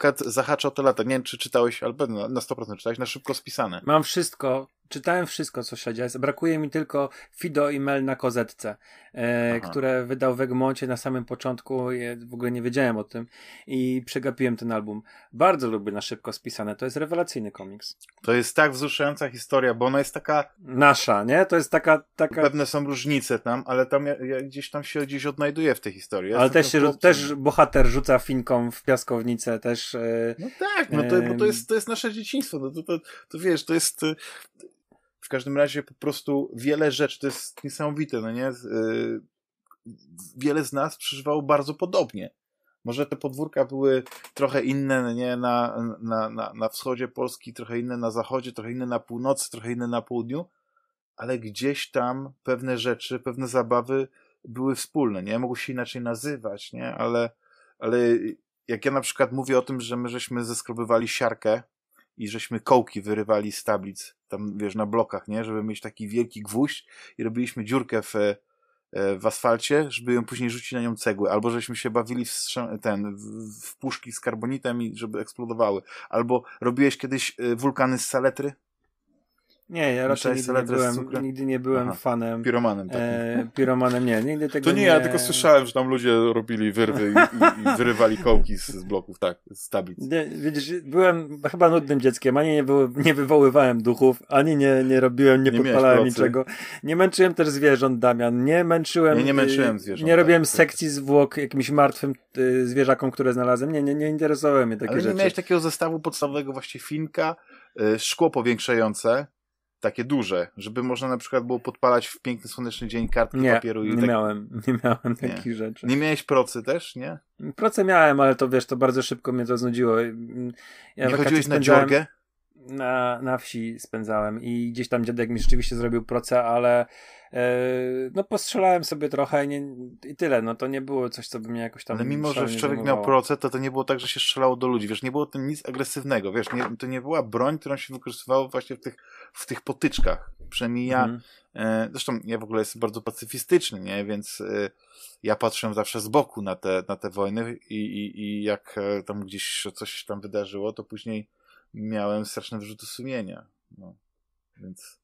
o te lata. Nie wiem, czy czytałeś, albo na 100% czytałeś, na szybko spisane. Mam wszystko, czytałem wszystko, co się dzieje. Brakuje mi tylko Fido i Mel na kozetce, e, które wydał w Egmoncie na samym początku. Ja w ogóle nie wiedziałem o tym i przegapiłem ten album. Bardzo lubię na szybko spisane. To jest rewelacyjny komiks. To jest tak wzruszająca historia, bo ona jest taka... Nasza, nie? To jest taka... taka... Pewne są różnice tam, ale tam ja, ja gdzieś tam się gdzieś odnajduję w tej historii. Ja ale też, się, też bohater rzuca finką w piaskownicę, też... E, no tak, no to, bo to jest, to jest nasze dzieciństwo. To, no to, to, to wiesz, to jest w każdym razie po prostu wiele rzeczy, to jest niesamowite, no nie? Y, wiele z nas przeżywało bardzo podobnie. Może te podwórka były trochę inne no nie? Na, na, na, na wschodzie Polski, trochę inne na zachodzie, trochę inne na północy, trochę inne na południu, ale gdzieś tam pewne rzeczy, pewne zabawy były wspólne, nie? Mogły się inaczej nazywać, nie? Ale, ale jak ja na przykład mówię o tym, że my żeśmy zeskrobywali siarkę i żeśmy kołki wyrywali z tablic tam wiesz, na blokach, nie? Żeby mieć taki wielki gwóźdź i robiliśmy dziurkę w, e, w asfalcie, żeby ją później rzucić na nią cegły, albo żeśmy się bawili w, ten, w puszki z karbonitem i żeby eksplodowały, albo robiłeś kiedyś e, wulkany z saletry? Nie, ja raczej nigdy nie, byłem, nigdy nie byłem Aha. fanem. Piromanem, E, piromanem nie, nigdy tego To nie, ja tylko słyszałem, że tam ludzie robili wyrwy i, i, i wyrywali kołki z, z, bloków, tak, z tablic. Nie, widzisz, byłem chyba nudnym dzieckiem, ani nie, było, nie wywoływałem duchów, ani nie, nie robiłem, nie, nie podpalałem niczego. Nie męczyłem też zwierząt, Damian, nie męczyłem. Nie, nie y, męczyłem zwierząt. Nie tak, robiłem tak, sekcji tak. zwłok jakimś martwym y, zwierzakom, które znalazłem. Nie, nie, nie interesowały mnie takie Ale rzeczy. nie miałeś takiego zestawu podstawowego właśnie finka, y, szkło powiększające, takie duże, żeby można na przykład było podpalać w piękny słoneczny dzień kartki nie, papieru. I nie tak... miałem, nie miałem takich rzeczy. Nie miałeś procy też, nie? Proce miałem, ale to wiesz, to bardzo szybko mnie to znudziło. Ja nie chodziłeś spędzałem... na dziorgę? na, na wsi spędzałem i gdzieś tam dziadek mi rzeczywiście zrobił proce, ale yy, no postrzelałem sobie trochę i, nie, i tyle, no to nie było coś, co by mnie jakoś tam... Ale mimo, że człowiek miał proce, to to nie było tak, że się strzelało do ludzi, wiesz, nie było tam nic agresywnego, wiesz, nie, to nie była broń, którą się wykorzystywało właśnie w tych, w tych potyczkach, przynajmniej ja, mhm. e, zresztą ja w ogóle jestem bardzo pacyfistyczny, nie, więc... E, ja patrzę zawsze z boku na te, na te wojny i, i, i jak e, tam gdzieś coś tam wydarzyło, to później miałem straszne wyrzuty sumienia. No. Więc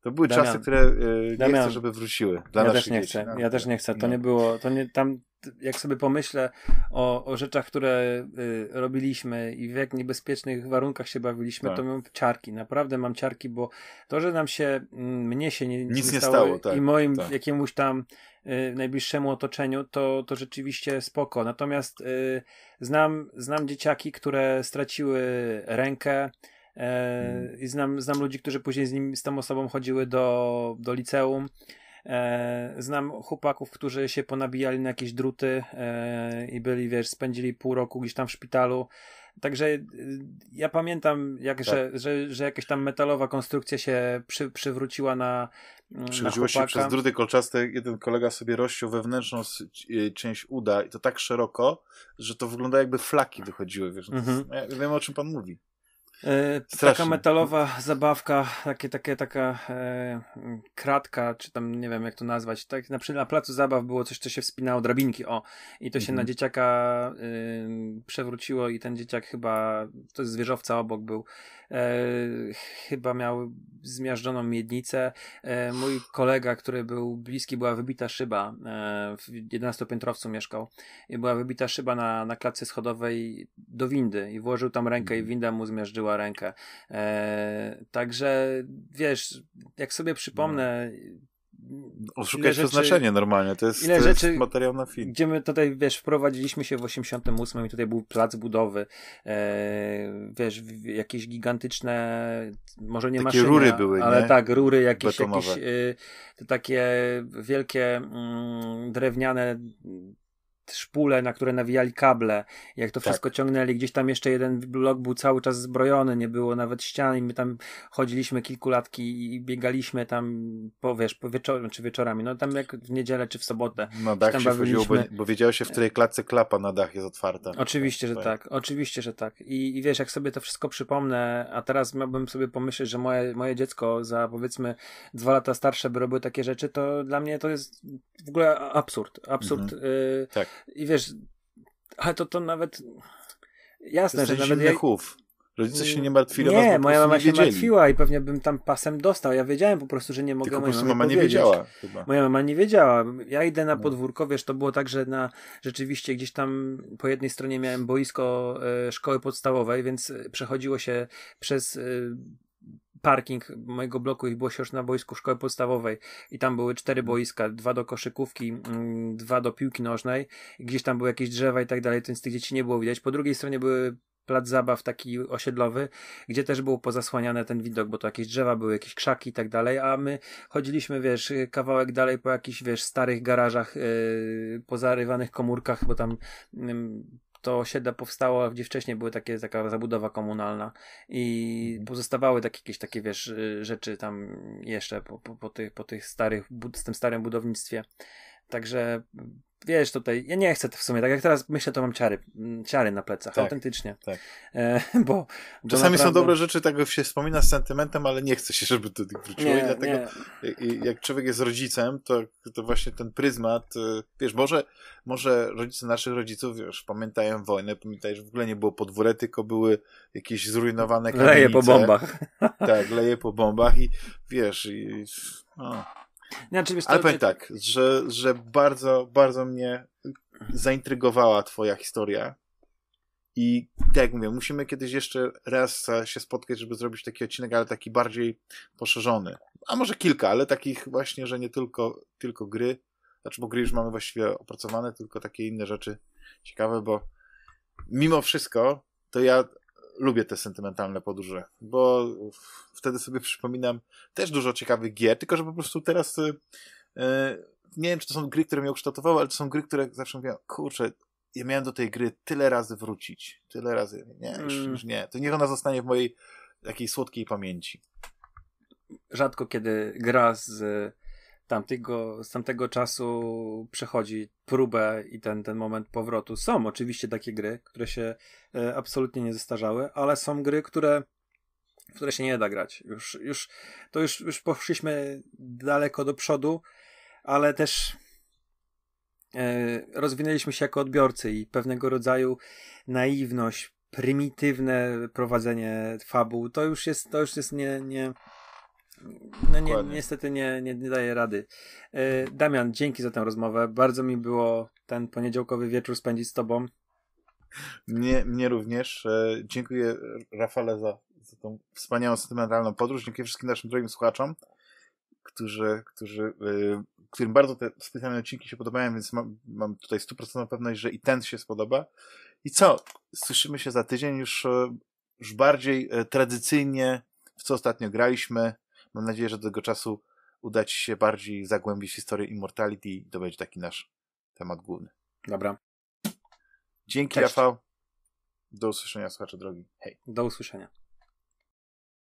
to były Damian, czasy, które yy, nie chcę, żeby wróciły dla ja naszych też nie dzieci. Chcę, no. Ja też nie chcę. To no. nie było, to nie, tam jak sobie pomyślę o, o rzeczach, które y, robiliśmy i w jak niebezpiecznych warunkach się bawiliśmy, tak. to mam ciarki. Naprawdę mam ciarki, bo to, że nam się, mm, mnie się nie, nic nie stało, nie stało tak, i moim tak. jakiemuś tam y, najbliższemu otoczeniu, to, to rzeczywiście spoko. Natomiast y, znam, znam dzieciaki, które straciły rękę, Mm. E, I znam, znam ludzi, którzy później z, nim, z tą osobą chodziły do, do liceum. E, znam chłopaków, którzy się ponabijali na jakieś druty e, i byli, wiesz, spędzili pół roku gdzieś tam w szpitalu. Także y, ja pamiętam, jak, tak. że, że, że jakaś tam metalowa konstrukcja się przy, przywróciła na. Przywróciło na się przez druty kolczaste. Jeden kolega sobie rozciął wewnętrzną e, część uda i to tak szeroko, że to wygląda jakby flaki wychodziły. Wiesz? Mhm. No, ja wiem o czym pan mówi. E, taka metalowa zabawka, takie, takie, taka e, kratka, czy tam nie wiem jak to nazwać. Tak, na, na placu zabaw było coś, co się wspinało, drabinki, o. I to się na mhm. dzieciaka przewróciło i ten dzieciak chyba, to jest zwierzowca obok był, E, chyba miał zmiażdżoną miednicę. E, mój kolega, który był bliski, była wybita szyba. E, w 11-piętrowcu mieszkał. I była wybita szyba na, na klatce schodowej do windy i włożył tam rękę i mhm. winda mu zmiażdżyła rękę. także wiesz, jak sobie przypomnę, no Oszukać przeznaczenie normalnie, to jest, ile to rzeczy, jest materiał na film. Gdzie my tutaj, wiesz, wprowadziliśmy się w 88 i tutaj był plac budowy, e, wiesz, jakieś gigantyczne, może nie Takie maszyny, rury były, ale nie? tak, rury jakieś, Betomowe. jakieś y, takie wielkie mm, drewniane szpule, na które nawijali kable, jak to tak. wszystko ciągnęli. Gdzieś tam jeszcze jeden blok był cały czas zbrojony, nie było nawet ścian i my tam chodziliśmy kilkulatki i biegaliśmy tam, po, wiesz, po wieczorem czy znaczy wieczorami, no tam jak w niedzielę czy w sobotę. No dach się wchodziło, bo, bo wiedziało się, w której klatce klapa na dach jest otwarta. Oczywiście, że tak, tak. oczywiście, że tak. I, I, wiesz, jak sobie to wszystko przypomnę, a teraz miałbym sobie pomyśleć, że moje, moje dziecko za powiedzmy dwa lata starsze by robiło takie rzeczy, to dla mnie to jest w ogóle absurd. Absurd. Mhm. Y tak i wiesz, ale to, to nawet jasne, Jesteś że nawet jak... chów. Rodzice się nie martwili nie, o was, moja mama się wiedzieli. martwiła i pewnie bym tam pasem dostał. Ja wiedziałem po prostu, że nie mogę Tylko mojej po prostu mama powiedzieć. nie wiedziała chyba. Moja mama nie wiedziała. Ja idę na no. podwórko, wiesz, to było tak, że na rzeczywiście gdzieś tam po jednej stronie miałem boisko e, szkoły podstawowej, więc e, przechodziło się przez e, parking mojego bloku i było się już na boisku szkoły podstawowej i tam były cztery boiska, dwa do koszykówki, mm, dwa do piłki nożnej, gdzieś tam były jakieś drzewa i tak dalej, więc tych dzieci nie było widać. Po drugiej stronie były plac zabaw taki osiedlowy, gdzie też był pozasłaniany ten widok, bo to jakieś drzewa były, jakieś krzaki i tak dalej, a my chodziliśmy, wiesz, kawałek dalej po jakichś, wiesz, starych garażach, yy, pozarywanych komórkach, bo tam yy, to osiedle powstało, gdzie wcześniej były takie, taka zabudowa komunalna i mhm. pozostawały takie, jakieś takie, wiesz, y, rzeczy tam jeszcze po, po, po tych, po tych starych, z tym starym budownictwie. Także wiesz, tutaj, ja nie chcę w sumie, tak jak teraz myślę, to mam ciary, mm, ciary na plecach, tak, autentycznie. Tak. E, bo, bo Czasami naprawdę... są dobre rzeczy, tak się wspomina z sentymentem, ale nie chce się, żeby to wróciło nie, i dlatego nie. jak człowiek jest rodzicem, to, to właśnie ten pryzmat, y, wiesz, może, może rodzice naszych rodziców, już pamiętają wojnę, pamiętają, że w ogóle nie było podwórę, tylko były jakieś zrujnowane kamienice. Leje po bombach. Tak, leje po bombach i wiesz, i... O. No. Znaczy, wiesz, Ale to... powiem tak, że, że bardzo, bardzo mnie zaintrygowała twoja historia i tak jak mówię, musimy kiedyś jeszcze raz się spotkać, żeby zrobić taki odcinek, ale taki bardziej poszerzony. A może kilka, ale takich właśnie, że nie tylko, tylko gry. Znaczy, bo gry już mamy właściwie opracowane, tylko takie inne rzeczy ciekawe, bo mimo wszystko to ja lubię te sentymentalne podróże, bo wtedy sobie przypominam też dużo ciekawych gier, tylko że po prostu teraz y, y, nie wiem, czy to są gry, które mnie ukształtowały, ale to są gry, które zawsze mówiłem, kurczę, ja miałem do tej gry tyle razy wrócić, tyle razy, nie, już, mm. już nie, to niech ona zostanie w mojej takiej słodkiej pamięci. Rzadko kiedy gra z tamtego, z tamtego czasu przechodzi próbę i ten, ten moment powrotu. Są oczywiście takie gry, które się e, absolutnie nie zestarzały, ale są gry, które w które się nie da grać. Już, już, to już, już poszliśmy daleko do przodu, ale też e, rozwinęliśmy się jako odbiorcy i pewnego rodzaju naiwność, prymitywne prowadzenie fabuł, to już jest, to już jest nie, nie, no nie, niestety nie, nie, nie daje rady. E, Damian, dzięki za tę rozmowę. Bardzo mi było ten poniedziałkowy wieczór spędzić z tobą. Mnie, mnie również. E, dziękuję Rafale za, za tą wspaniałą, sentymentalną podróż. Dziękuję wszystkim naszym drogim słuchaczom, którzy, którzy, e, którym bardzo te specjalne odcinki się podobają, więc mam, mam tutaj stuprocentową pewność, że i ten się spodoba. I co? Słyszymy się za tydzień już, już bardziej tradycyjnie, w co ostatnio graliśmy. Mam nadzieję, że do tego czasu uda ci się bardziej zagłębić historię Immortality i to będzie taki nasz temat główny. Dobra. Dzięki, Cześć. Rafał. Do usłyszenia, słuchacze drogi. Hej. Do usłyszenia.